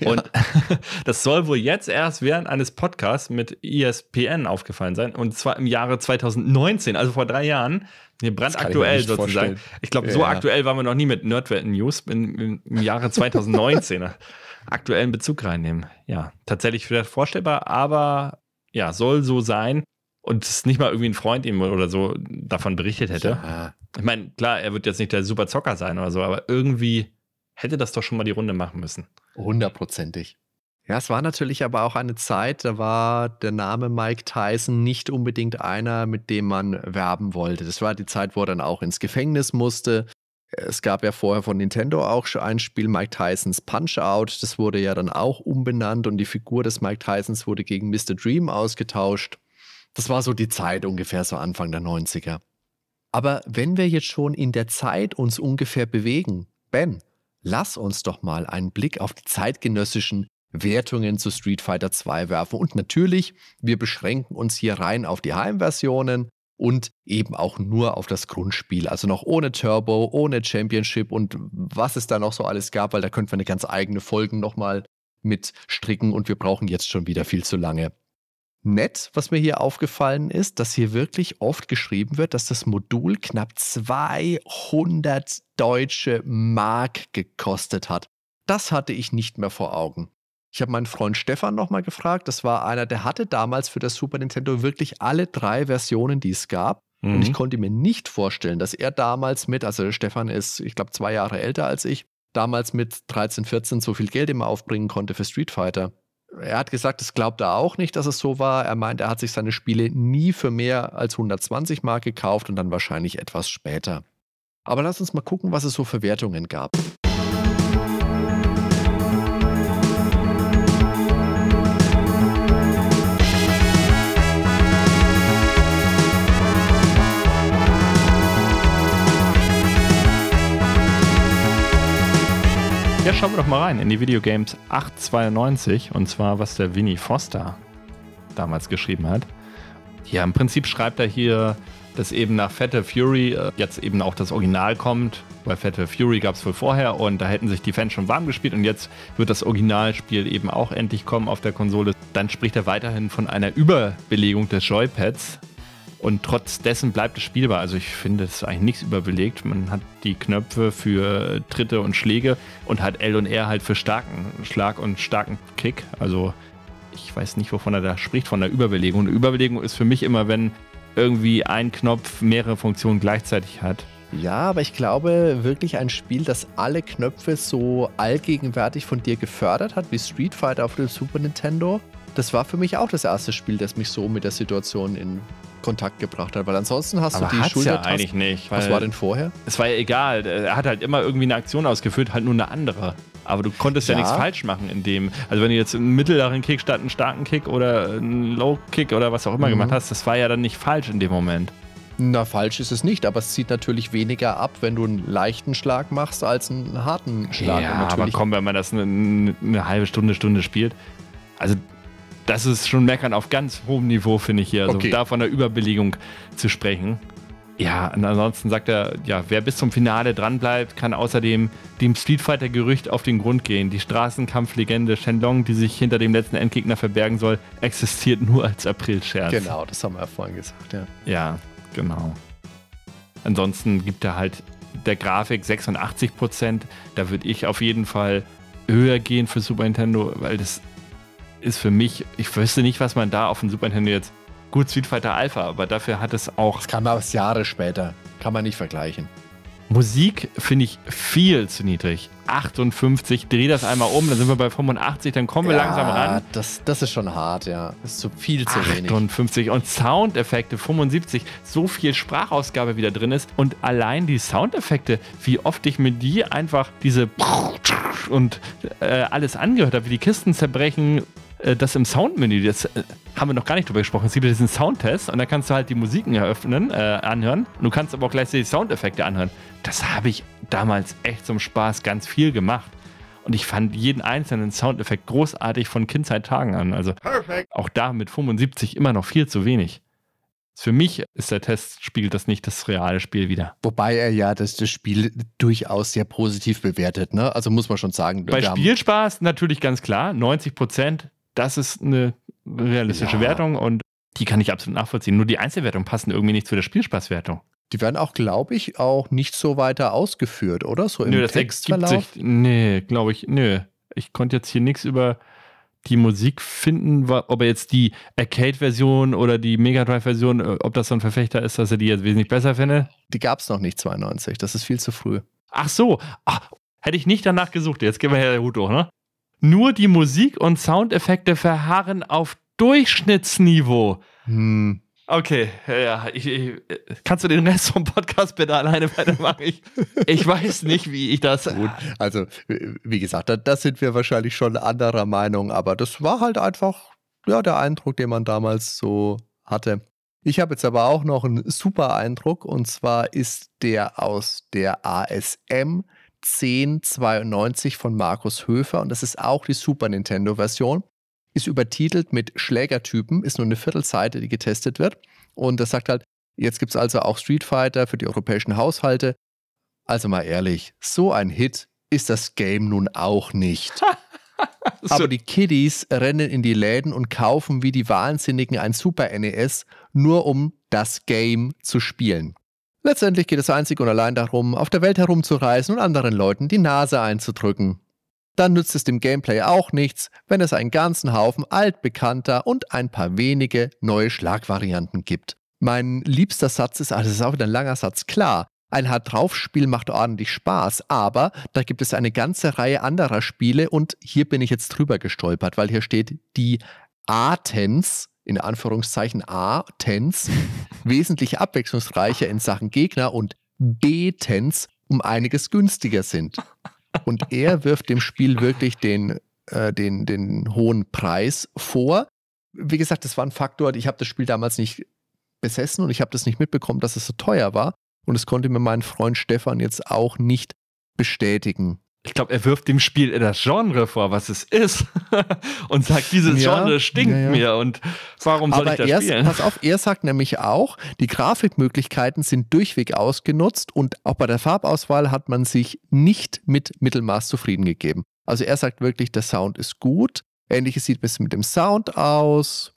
Ja. Und das soll wohl jetzt erst während eines Podcasts mit ESPN aufgefallen sein. Und zwar im Jahre 2019, also vor drei Jahren. Nee, brandaktuell ich sozusagen. Vorstellen. Ich glaube, so aktuell waren wir noch nie mit Nerdwelten News im, im Jahre 2019. aktuellen Bezug reinnehmen. Ja, tatsächlich vielleicht vorstellbar, aber ja, soll so sein und es nicht mal irgendwie ein Freund ihm oder so davon berichtet hätte. Ja. Ich meine, klar, er wird jetzt nicht der super Zocker sein oder so, aber irgendwie hätte das doch schon mal die Runde machen müssen. Hundertprozentig. Ja, es war natürlich aber auch eine Zeit, da war der Name Mike Tyson nicht unbedingt einer, mit dem man werben wollte. Das war die Zeit, wo er dann auch ins Gefängnis musste. Es gab ja vorher von Nintendo auch schon ein Spiel, Mike Tysons Punch-Out. Das wurde ja dann auch umbenannt und die Figur des Mike Tysons wurde gegen Mr. Dream ausgetauscht. Das war so die Zeit ungefähr, so Anfang der 90er. Aber wenn wir jetzt schon in der Zeit uns ungefähr bewegen, Ben, lass uns doch mal einen Blick auf die zeitgenössischen Wertungen zu Street Fighter 2 werfen. Und natürlich, wir beschränken uns hier rein auf die Heimversionen und eben auch nur auf das Grundspiel. Also noch ohne Turbo, ohne Championship und was es da noch so alles gab, weil da könnten wir eine ganz eigene Folge nochmal mit stricken und wir brauchen jetzt schon wieder viel zu lange nett, was mir hier aufgefallen ist, dass hier wirklich oft geschrieben wird, dass das Modul knapp 200 deutsche Mark gekostet hat. Das hatte ich nicht mehr vor Augen. Ich habe meinen Freund Stefan nochmal gefragt. Das war einer, der hatte damals für das Super Nintendo wirklich alle drei Versionen, die es gab. Mhm. Und ich mhm. konnte mir nicht vorstellen, dass er damals mit, also Stefan ist, ich glaube, zwei Jahre älter als ich, damals mit 13, 14 so viel Geld immer aufbringen konnte für Street Fighter. Er hat gesagt, das glaubt er auch nicht, dass es so war. Er meint, er hat sich seine Spiele nie für mehr als 120 Mark gekauft und dann wahrscheinlich etwas später. Aber lass uns mal gucken, was es so für Wertungen gab. Ja, schauen wir doch mal rein in die Videogames 892 und zwar, was der Winnie Foster damals geschrieben hat. Ja, im Prinzip schreibt er hier, dass eben nach Fatal Fury äh, jetzt eben auch das Original kommt. Weil Fatal Fury gab es wohl vorher und da hätten sich die Fans schon warm gespielt und jetzt wird das Originalspiel eben auch endlich kommen auf der Konsole. Dann spricht er weiterhin von einer Überbelegung des Joypads, und trotz dessen bleibt es spielbar. Also ich finde, es ist eigentlich nichts überbelegt. Man hat die Knöpfe für Tritte und Schläge und hat L und R halt für starken Schlag und starken Kick. Also ich weiß nicht, wovon er da spricht, von der Überbelegung. Und Überbelegung ist für mich immer, wenn irgendwie ein Knopf mehrere Funktionen gleichzeitig hat. Ja, aber ich glaube wirklich ein Spiel, das alle Knöpfe so allgegenwärtig von dir gefördert hat, wie Street Fighter auf dem Super Nintendo. Das war für mich auch das erste Spiel, das mich so mit der Situation in Kontakt gebracht hat, weil ansonsten hast aber du die hat's Schultertasten. Ja eigentlich nicht. Was war denn vorher? Es war ja egal. Äh, er hat halt immer irgendwie eine Aktion ausgeführt, halt nur eine andere. Aber du konntest ja, ja nichts falsch machen in dem. Also wenn du jetzt einen mittleren Kick statt einen starken Kick oder einen Low Kick oder was auch immer mhm. gemacht hast, das war ja dann nicht falsch in dem Moment. Na, falsch ist es nicht, aber es zieht natürlich weniger ab, wenn du einen leichten Schlag machst, als einen harten Schlag. Ja, aber komm, wenn man das eine, eine halbe Stunde, Stunde spielt, also das ist schon Meckern auf ganz hohem Niveau, finde ich hier. Also okay. da von der Überbelegung zu sprechen. Ja, und ansonsten sagt er, ja, wer bis zum Finale dranbleibt, kann außerdem dem Street Fighter-Gerücht auf den Grund gehen. Die Straßenkampflegende Shenlong, die sich hinter dem letzten Endgegner verbergen soll, existiert nur als April-Scherz. Genau, das haben wir ja vorhin gesagt, ja. Ja, genau. Ansonsten gibt er halt der Grafik 86 Da würde ich auf jeden Fall höher gehen für Super Nintendo, weil das ist für mich, ich wüsste nicht, was man da auf dem Super Nintendo jetzt. Gut, Street Fighter Alpha, aber dafür hat es auch. Das kam aus Jahre später. Kann man nicht vergleichen. Musik finde ich viel zu niedrig. 58, dreh das einmal um, dann sind wir bei 85, dann kommen wir ja, langsam ran. Das, das ist schon hart, ja. Das ist zu viel zu 58 wenig. 58 und Soundeffekte 75, so viel Sprachausgabe wieder drin ist und allein die Soundeffekte, wie oft ich mir die einfach diese und äh, alles angehört habe, wie die Kisten zerbrechen, äh, das im Soundmenü, das äh, haben wir noch gar nicht drüber gesprochen. Es gibt diesen Soundtest und da kannst du halt die Musiken eröffnen, äh, anhören. Und du kannst aber auch gleich die Soundeffekte anhören. Das habe ich damals echt zum Spaß ganz viel gemacht. Und ich fand jeden einzelnen Soundeffekt großartig von Kindheit-Tagen an. Also Perfect. auch da mit 75 immer noch viel zu wenig. Für mich ist der Test, spiegelt das nicht das reale Spiel wieder. Wobei er ja das, das Spiel durchaus sehr positiv bewertet, ne? Also muss man schon sagen. Bei Spielspaß natürlich ganz klar, 90 Prozent, das ist eine realistische ja. Wertung und die kann ich absolut nachvollziehen. Nur die Einzelwertungen passen irgendwie nicht zu der Spielspaßwertung. Die werden auch, glaube ich, auch nicht so weiter ausgeführt, oder? So im Nö, das ergibt sich. Nee, glaube ich, nö. Ich konnte jetzt hier nichts über die Musik finden, ob er jetzt die Arcade-Version oder die Mega Drive-Version, äh, ob das so ein Verfechter ist, dass er die jetzt wesentlich besser finde. Die gab es noch nicht 92, das ist viel zu früh. Ach so, Ach, hätte ich nicht danach gesucht. Jetzt gehen wir ja gut durch, ne? Nur die Musik und Soundeffekte verharren auf Durchschnittsniveau. Hm. Okay, ja, ich, ich, äh, kannst du den Rest vom Podcast bitte alleine weitermachen? Ich, ich weiß nicht, wie ich das. Gut, also wie gesagt, da, das sind wir wahrscheinlich schon anderer Meinung, aber das war halt einfach ja, der Eindruck, den man damals so hatte. Ich habe jetzt aber auch noch einen super Eindruck und zwar ist der aus der ASM 1092 von Markus Höfer und das ist auch die Super Nintendo-Version. Ist übertitelt mit Schlägertypen, ist nur eine Viertelseite, die getestet wird. Und das sagt halt, jetzt gibt es also auch Street Fighter für die europäischen Haushalte. Also mal ehrlich, so ein Hit ist das Game nun auch nicht. Aber die Kiddies rennen in die Läden und kaufen wie die Wahnsinnigen ein Super NES, nur um das Game zu spielen. Letztendlich geht es einzig und allein darum, auf der Welt herumzureisen und anderen Leuten die Nase einzudrücken. Dann nützt es dem Gameplay auch nichts, wenn es einen ganzen Haufen altbekannter und ein paar wenige neue Schlagvarianten gibt. Mein liebster Satz ist, also ist auch wieder ein langer Satz, klar, ein hart drauf Spiel macht ordentlich Spaß, aber da gibt es eine ganze Reihe anderer Spiele und hier bin ich jetzt drüber gestolpert, weil hier steht die Artens in Anführungszeichen A-Tens wesentlich abwechslungsreicher in Sachen Gegner und B-Tens um einiges günstiger sind. Und er wirft dem Spiel wirklich den, äh, den, den hohen Preis vor. Wie gesagt, das war ein Faktor. Ich habe das Spiel damals nicht besessen und ich habe das nicht mitbekommen, dass es so teuer war. Und das konnte mir mein Freund Stefan jetzt auch nicht bestätigen ich glaube, er wirft dem Spiel das Genre vor, was es ist und sagt, dieses ja, Genre stinkt ja, ja. mir und warum soll Aber ich das er, spielen? Pass auf, er sagt nämlich auch, die Grafikmöglichkeiten sind durchweg ausgenutzt und auch bei der Farbauswahl hat man sich nicht mit Mittelmaß zufrieden gegeben. Also er sagt wirklich, der Sound ist gut. Ähnliches sieht es mit dem Sound aus.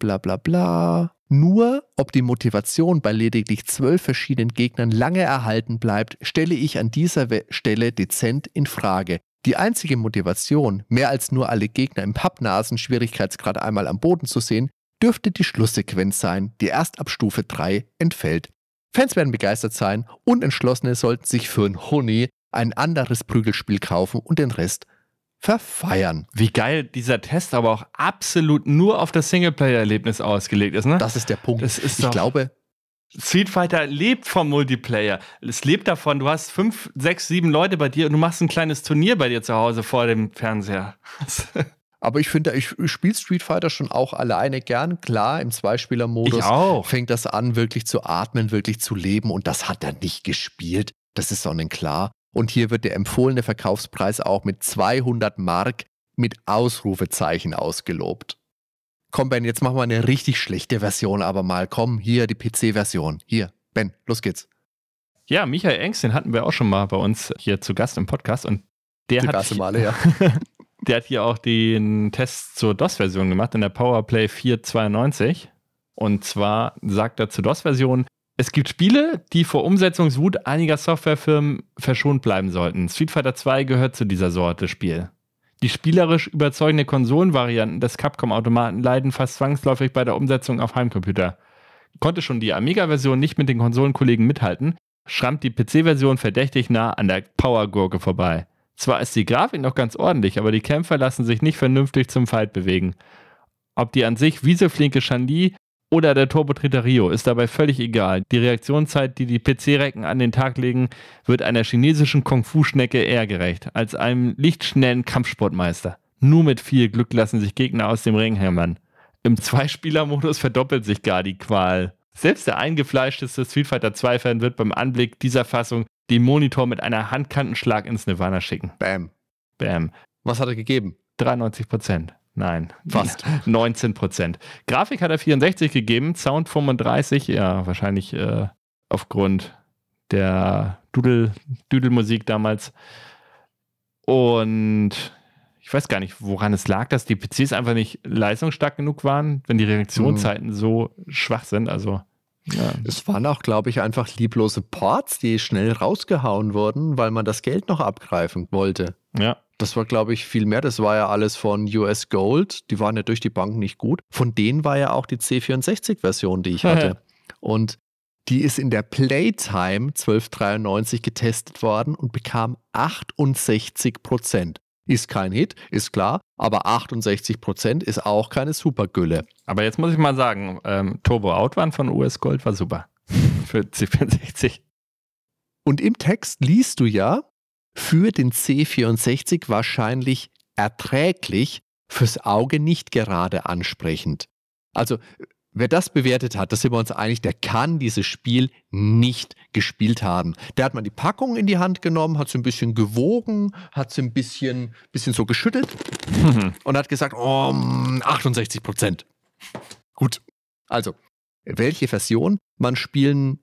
Bla bla bla. Nur ob die Motivation bei lediglich zwölf verschiedenen Gegnern lange erhalten bleibt, stelle ich an dieser Stelle dezent in Frage. Die einzige Motivation, mehr als nur alle Gegner im Pappnasen-Schwierigkeitsgrad einmal am Boden zu sehen, dürfte die Schlusssequenz sein, die erst ab Stufe 3 entfällt. Fans werden begeistert sein, Unentschlossene sollten sich für ein Honey ein anderes Prügelspiel kaufen und den Rest verfeiern. Wie geil dieser Test aber auch absolut nur auf das Singleplayer-Erlebnis ausgelegt ist, ne? Das ist der Punkt. Ist ich glaube, Street Fighter lebt vom Multiplayer. Es lebt davon, du hast fünf, sechs, sieben Leute bei dir und du machst ein kleines Turnier bei dir zu Hause vor dem Fernseher. Aber ich finde, ich, ich spiele Street Fighter schon auch alleine gern. Klar, im Zweispieler-Modus fängt das an, wirklich zu atmen, wirklich zu leben. Und das hat er nicht gespielt. Das ist sonnenklar. Und hier wird der empfohlene Verkaufspreis auch mit 200 Mark mit Ausrufezeichen ausgelobt. Komm, Ben, jetzt machen wir eine richtig schlechte Version, aber mal komm, hier die PC-Version. Hier, Ben, los geht's. Ja, Michael Engs, den hatten wir auch schon mal bei uns hier zu Gast im Podcast und der hat. Male, ja. der hat hier auch den Test zur DOS-Version gemacht in der PowerPlay 492. Und zwar sagt er zur DOS-Version, es gibt Spiele, die vor Umsetzungswut einiger Softwarefirmen verschont bleiben sollten. Street Fighter 2 gehört zu dieser Sorte Spiel. Die spielerisch überzeugende Konsolenvarianten des Capcom-Automaten leiden fast zwangsläufig bei der Umsetzung auf Heimcomputer. Konnte schon die Amiga-Version nicht mit den Konsolenkollegen mithalten, schrammt die PC-Version verdächtig nah an der Powergurke vorbei. Zwar ist die Grafik noch ganz ordentlich, aber die Kämpfer lassen sich nicht vernünftig zum Fight bewegen. Ob die an sich wieseflinke Chun-Li oder der Turbotreter Rio, ist dabei völlig egal. Die Reaktionszeit, die die PC-Recken an den Tag legen, wird einer chinesischen Kung-Fu-Schnecke eher gerecht, als einem lichtschnellen Kampfsportmeister. Nur mit viel Glück lassen sich Gegner aus dem Ring hämmern. Im Zweispieler-Modus verdoppelt sich gar die Qual. Selbst der eingefleischteste Street Fighter 2-Fan wird beim Anblick dieser Fassung den Monitor mit einer Handkantenschlag ins Nirvana schicken. Bam. Bam. Was hat er gegeben? 93 Prozent. Nein, fast 19 Prozent. Grafik hat er 64 gegeben, Sound 35, ja, wahrscheinlich äh, aufgrund der Doodle, musik damals. Und ich weiß gar nicht, woran es lag, dass die PCs einfach nicht leistungsstark genug waren, wenn die Reaktionszeiten mhm. so schwach sind. Also ja. Es waren auch, glaube ich, einfach lieblose Ports, die schnell rausgehauen wurden, weil man das Geld noch abgreifen wollte. Ja, das war, glaube ich, viel mehr. Das war ja alles von US Gold. Die waren ja durch die Bank nicht gut. Von denen war ja auch die C64-Version, die ich hatte. und die ist in der Playtime 1293 getestet worden und bekam 68 Prozent. Ist kein Hit, ist klar, aber 68 Prozent ist auch keine Supergülle. Aber jetzt muss ich mal sagen, ähm, Turbo Outwan von US Gold war super für C64. Und im Text liest du ja, für den C64 wahrscheinlich erträglich, fürs Auge nicht gerade ansprechend. Also Wer das bewertet hat, das sind wir uns einig, der kann dieses Spiel nicht gespielt haben. Der hat mal die Packung in die Hand genommen, hat sie ein bisschen gewogen, hat sie ein bisschen, bisschen so geschüttelt und hat gesagt, oh, 68 Prozent. Gut. Also, welche Version man spielen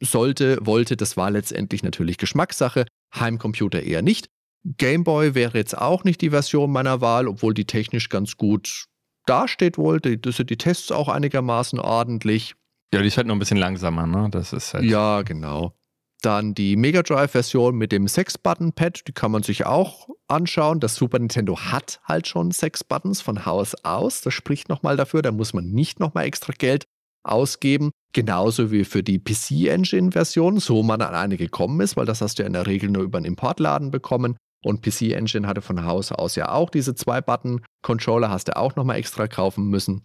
sollte, wollte, das war letztendlich natürlich Geschmackssache. Heimcomputer eher nicht. Game Boy wäre jetzt auch nicht die Version meiner Wahl, obwohl die technisch ganz gut dasteht wohl. das sind die Tests auch einigermaßen ordentlich. Ja, die ist halt noch ein bisschen langsamer, ne? Das ist halt ja, genau. Dann die Mega Drive-Version mit dem 6-Button-Pad, die kann man sich auch anschauen. Das Super Nintendo hat halt schon 6 Buttons von Haus aus. Das spricht nochmal dafür, da muss man nicht nochmal extra Geld ausgeben. Genauso wie für die PC-Engine-Version, so man an eine gekommen ist, weil das hast du ja in der Regel nur über einen Importladen bekommen. Und PC-Engine hatte von Haus aus ja auch diese zwei Button-Controller, hast du auch nochmal extra kaufen müssen.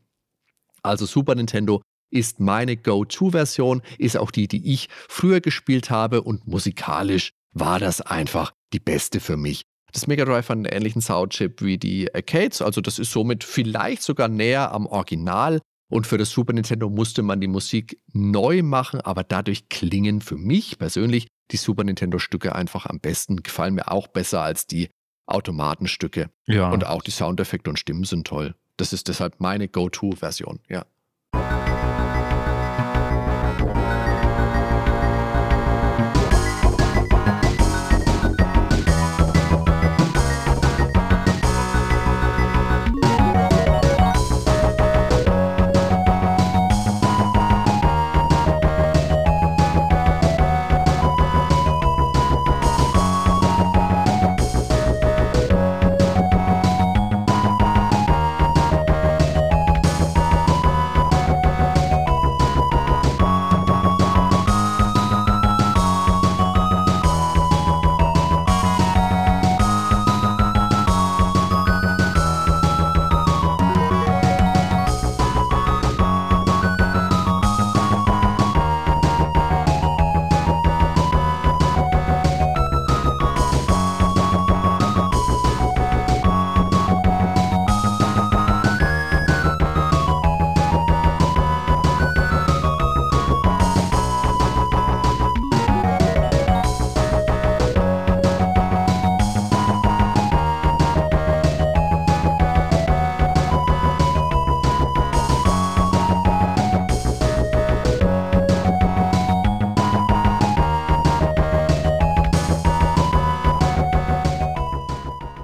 Also Super Nintendo ist meine Go-To-Version, ist auch die, die ich früher gespielt habe und musikalisch war das einfach die beste für mich. Das Mega Drive hat einen ähnlichen Soundchip wie die Arcades, also das ist somit vielleicht sogar näher am Original und für das Super Nintendo musste man die Musik neu machen, aber dadurch klingen für mich persönlich die Super Nintendo-Stücke einfach am besten, gefallen mir auch besser als die Automatenstücke. Ja. Und auch die Soundeffekte und Stimmen sind toll. Das ist deshalb meine Go-To-Version, ja.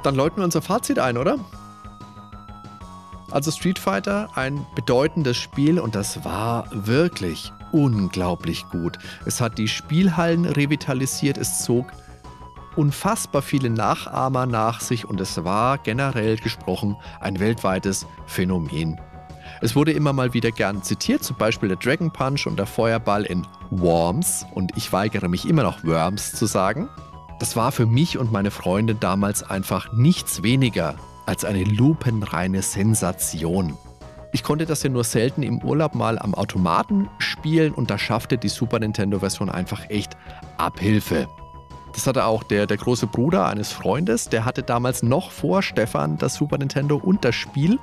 dann läuten wir unser Fazit ein, oder? Also Street Fighter, ein bedeutendes Spiel und das war wirklich unglaublich gut. Es hat die Spielhallen revitalisiert, es zog unfassbar viele Nachahmer nach sich und es war generell gesprochen ein weltweites Phänomen. Es wurde immer mal wieder gern zitiert, zum Beispiel der Dragon Punch und der Feuerball in Worms und ich weigere mich immer noch Worms zu sagen. Das war für mich und meine Freunde damals einfach nichts weniger als eine lupenreine Sensation. Ich konnte das ja nur selten im Urlaub mal am Automaten spielen und da schaffte die Super Nintendo-Version einfach echt Abhilfe. Das hatte auch der, der große Bruder eines Freundes, der hatte damals noch vor Stefan das Super Nintendo und das Spiel,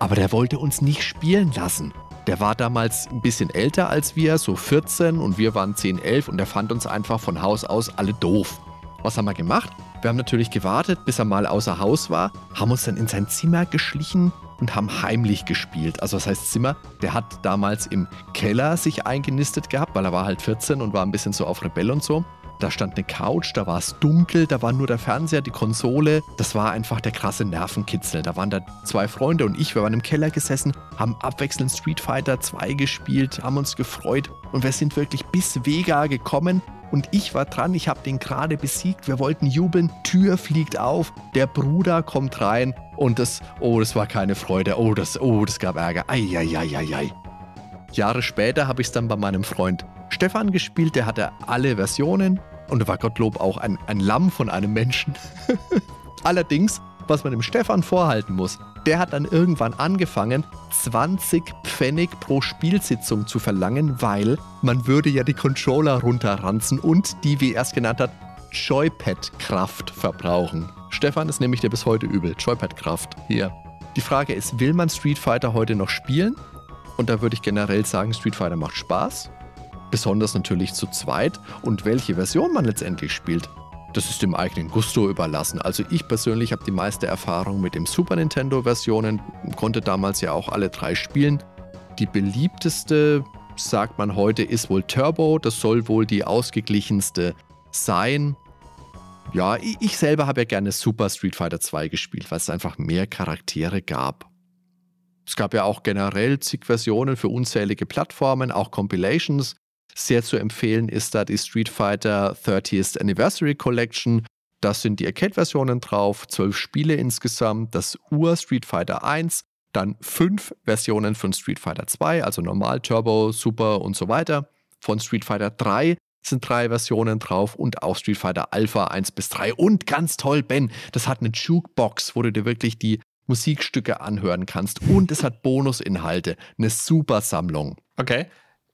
aber der wollte uns nicht spielen lassen. Der war damals ein bisschen älter als wir, so 14 und wir waren 10, 11 und der fand uns einfach von Haus aus alle doof. Was haben wir gemacht? Wir haben natürlich gewartet, bis er mal außer Haus war, haben uns dann in sein Zimmer geschlichen und haben heimlich gespielt. Also das heißt Zimmer, der hat damals im Keller sich eingenistet gehabt, weil er war halt 14 und war ein bisschen so auf Rebell und so. Da stand eine Couch, da war es dunkel, da war nur der Fernseher, die Konsole. Das war einfach der krasse Nervenkitzel. Da waren da zwei Freunde und ich, wir waren im Keller gesessen, haben abwechselnd Street Fighter 2 gespielt, haben uns gefreut und wir sind wirklich bis Vega gekommen und ich war dran, ich habe den gerade besiegt, wir wollten jubeln, Tür fliegt auf, der Bruder kommt rein und das, oh, das war keine Freude, oh, das, oh, das gab Ärger, Eieieiei. Jahre später habe ich es dann bei meinem Freund Stefan gespielt, der hatte alle Versionen und war Gottlob auch ein, ein Lamm von einem Menschen. Allerdings was man dem Stefan vorhalten muss. Der hat dann irgendwann angefangen, 20 Pfennig pro Spielsitzung zu verlangen, weil man würde ja die Controller runterranzen und die, wie er es genannt hat, Joypad-Kraft verbrauchen. Stefan ist nämlich der bis heute übel. Joypad-Kraft. Hier. Die Frage ist, will man Street Fighter heute noch spielen? Und da würde ich generell sagen, Street Fighter macht Spaß. Besonders natürlich zu zweit. Und welche Version man letztendlich spielt, das ist dem eigenen Gusto überlassen. Also ich persönlich habe die meiste Erfahrung mit dem Super Nintendo-Versionen, konnte damals ja auch alle drei spielen. Die beliebteste, sagt man heute, ist wohl Turbo. Das soll wohl die ausgeglichenste sein. Ja, ich selber habe ja gerne Super Street Fighter 2 gespielt, weil es einfach mehr Charaktere gab. Es gab ja auch generell zig Versionen für unzählige Plattformen, auch Compilations. Sehr zu empfehlen ist da die Street Fighter 30th Anniversary Collection. Da sind die Arcade-Versionen drauf, zwölf Spiele insgesamt, das Ur-Street Fighter 1, dann fünf Versionen von Street Fighter 2, also normal, Turbo, Super und so weiter. Von Street Fighter 3 sind drei Versionen drauf und auch Street Fighter Alpha 1 bis 3. Und ganz toll, Ben, das hat eine Jukebox, wo du dir wirklich die Musikstücke anhören kannst. Und es hat Bonusinhalte, eine super Sammlung. Okay,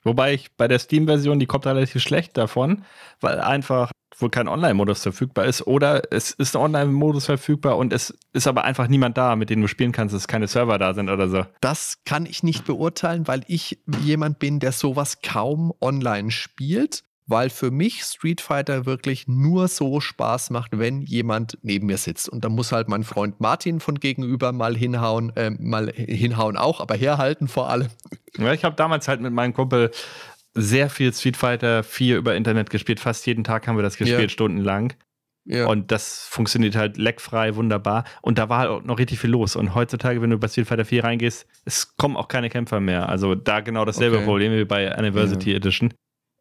Wobei ich bei der Steam-Version, die kommt relativ schlecht davon, weil einfach wohl kein Online-Modus verfügbar ist. Oder es ist ein Online-Modus verfügbar und es ist aber einfach niemand da, mit dem du spielen kannst, dass keine Server da sind oder so. Das kann ich nicht beurteilen, weil ich jemand bin, der sowas kaum online spielt weil für mich Street Fighter wirklich nur so Spaß macht, wenn jemand neben mir sitzt. Und da muss halt mein Freund Martin von gegenüber mal hinhauen, äh, mal hinhauen auch, aber herhalten vor allem. Ja, ich habe damals halt mit meinem Kumpel sehr viel Street Fighter 4 über Internet gespielt. Fast jeden Tag haben wir das gespielt, ja. stundenlang. Ja. Und das funktioniert halt leckfrei, wunderbar. Und da war halt auch noch richtig viel los. Und heutzutage, wenn du bei Street Fighter 4 reingehst, es kommen auch keine Kämpfer mehr. Also da genau dasselbe okay. Problem wie bei Anniversary ja. Edition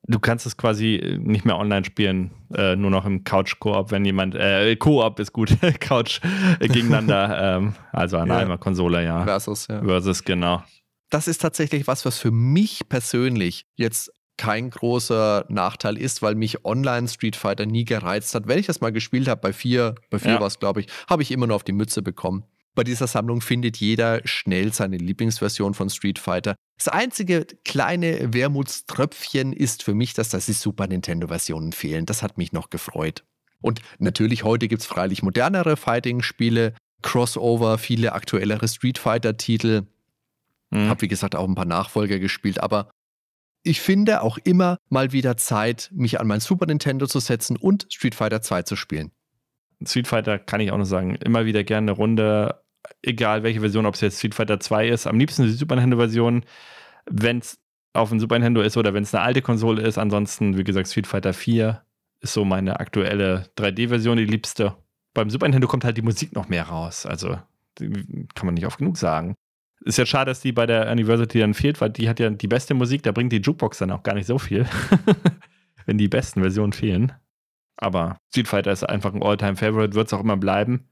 du kannst es quasi äh, nicht mehr online spielen, äh, nur noch im Couch-Koop, wenn jemand, äh, Koop ist gut, Couch äh, gegeneinander, ähm, also an ja. einer Konsole, ja. Versus, ja. Versus, genau. Das ist tatsächlich was, was für mich persönlich jetzt kein großer Nachteil ist, weil mich online Street Fighter nie gereizt hat. Wenn ich das mal gespielt habe, bei vier, bei vier ja. war es, glaube ich, habe ich immer nur auf die Mütze bekommen. Bei dieser Sammlung findet jeder schnell seine Lieblingsversion von Street Fighter. Das einzige kleine Wermutströpfchen ist für mich, dass da die Super Nintendo-Versionen fehlen. Das hat mich noch gefreut. Und natürlich heute gibt es freilich modernere Fighting-Spiele, Crossover, viele aktuellere Street Fighter-Titel. Mhm. Hab wie gesagt auch ein paar Nachfolger gespielt, aber ich finde auch immer mal wieder Zeit, mich an mein Super Nintendo zu setzen und Street Fighter 2 zu spielen. Street Fighter kann ich auch nur sagen, immer wieder gerne eine Runde egal welche Version, ob es jetzt Street Fighter 2 ist, am liebsten die Super Nintendo-Version, wenn es auf dem Super Nintendo ist oder wenn es eine alte Konsole ist. Ansonsten, wie gesagt, Street Fighter 4 ist so meine aktuelle 3D-Version, die liebste. Beim Super Nintendo kommt halt die Musik noch mehr raus. Also kann man nicht oft genug sagen. Ist ja schade, dass die bei der University dann fehlt, weil die hat ja die beste Musik, da bringt die Jukebox dann auch gar nicht so viel, wenn die besten Versionen fehlen. Aber Street Fighter ist einfach ein all time favorite wird es auch immer bleiben.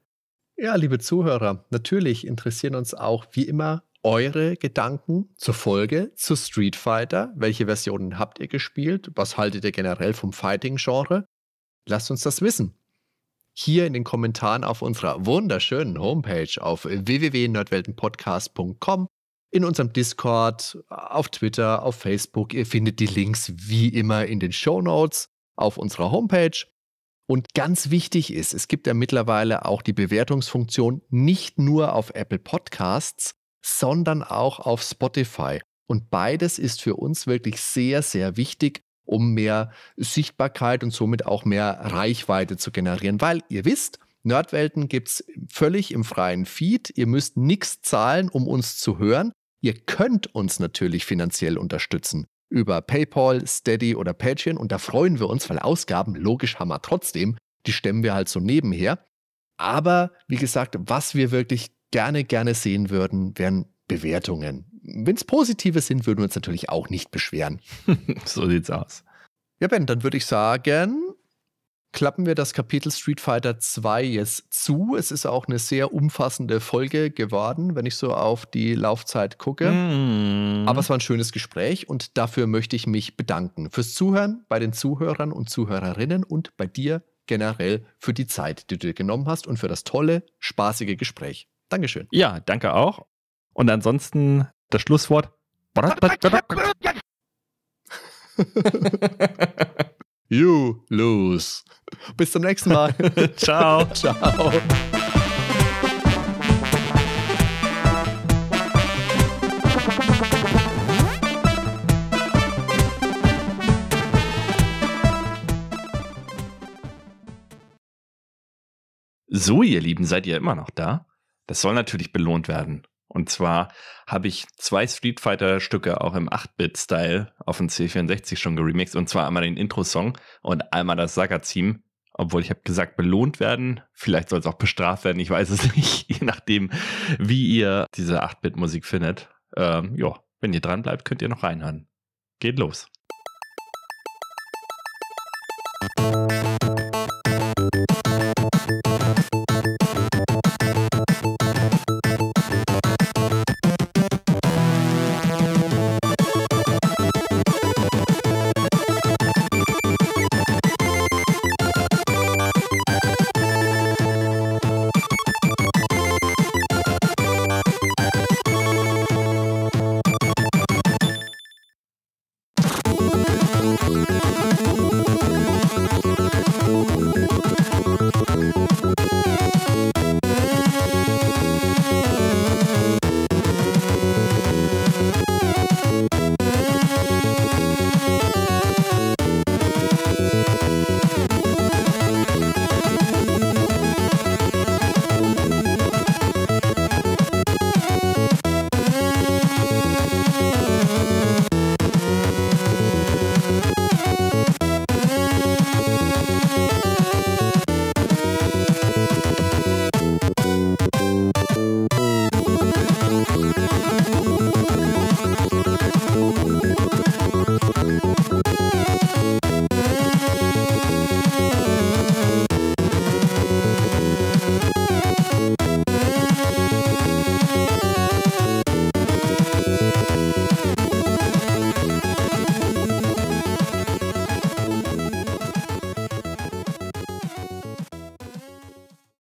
Ja, liebe Zuhörer, natürlich interessieren uns auch wie immer eure Gedanken zur Folge, zu Street Fighter. Welche Versionen habt ihr gespielt? Was haltet ihr generell vom Fighting-Genre? Lasst uns das wissen. Hier in den Kommentaren auf unserer wunderschönen Homepage auf www.nerdweltenpodcast.com, in unserem Discord, auf Twitter, auf Facebook. Ihr findet die Links wie immer in den Show Notes auf unserer Homepage. Und ganz wichtig ist, es gibt ja mittlerweile auch die Bewertungsfunktion nicht nur auf Apple Podcasts, sondern auch auf Spotify. Und beides ist für uns wirklich sehr, sehr wichtig, um mehr Sichtbarkeit und somit auch mehr Reichweite zu generieren. Weil ihr wisst, Nerdwelten gibt es völlig im freien Feed. Ihr müsst nichts zahlen, um uns zu hören. Ihr könnt uns natürlich finanziell unterstützen über PayPal, Steady oder Patreon und da freuen wir uns, weil Ausgaben, logisch haben wir trotzdem, die stemmen wir halt so nebenher. Aber wie gesagt, was wir wirklich gerne, gerne sehen würden, wären Bewertungen. Wenn es positive sind, würden wir uns natürlich auch nicht beschweren. so sieht's aus. Ja, Ben, dann würde ich sagen, klappen wir das Kapitel Street Fighter 2 jetzt zu. Es ist auch eine sehr umfassende Folge geworden, wenn ich so auf die Laufzeit gucke. Mm. Aber es war ein schönes Gespräch und dafür möchte ich mich bedanken. Fürs Zuhören bei den Zuhörern und Zuhörerinnen und bei dir generell für die Zeit, die du dir genommen hast und für das tolle, spaßige Gespräch. Dankeschön. Ja, danke auch. Und ansonsten das Schlusswort. you lose. Bis zum nächsten Mal. Ciao. Ciao. So, ihr Lieben, seid ihr immer noch da? Das soll natürlich belohnt werden. Und zwar habe ich zwei Street Fighter Stücke auch im 8-Bit-Style auf dem C64 schon geremixed. Und zwar einmal den Intro-Song und einmal das saga team obwohl ich habe gesagt, belohnt werden. Vielleicht soll es auch bestraft werden, ich weiß es nicht, je nachdem, wie ihr diese 8-Bit-Musik findet. Ähm, ja, wenn ihr dran bleibt, könnt ihr noch reinhören. Geht los. Musik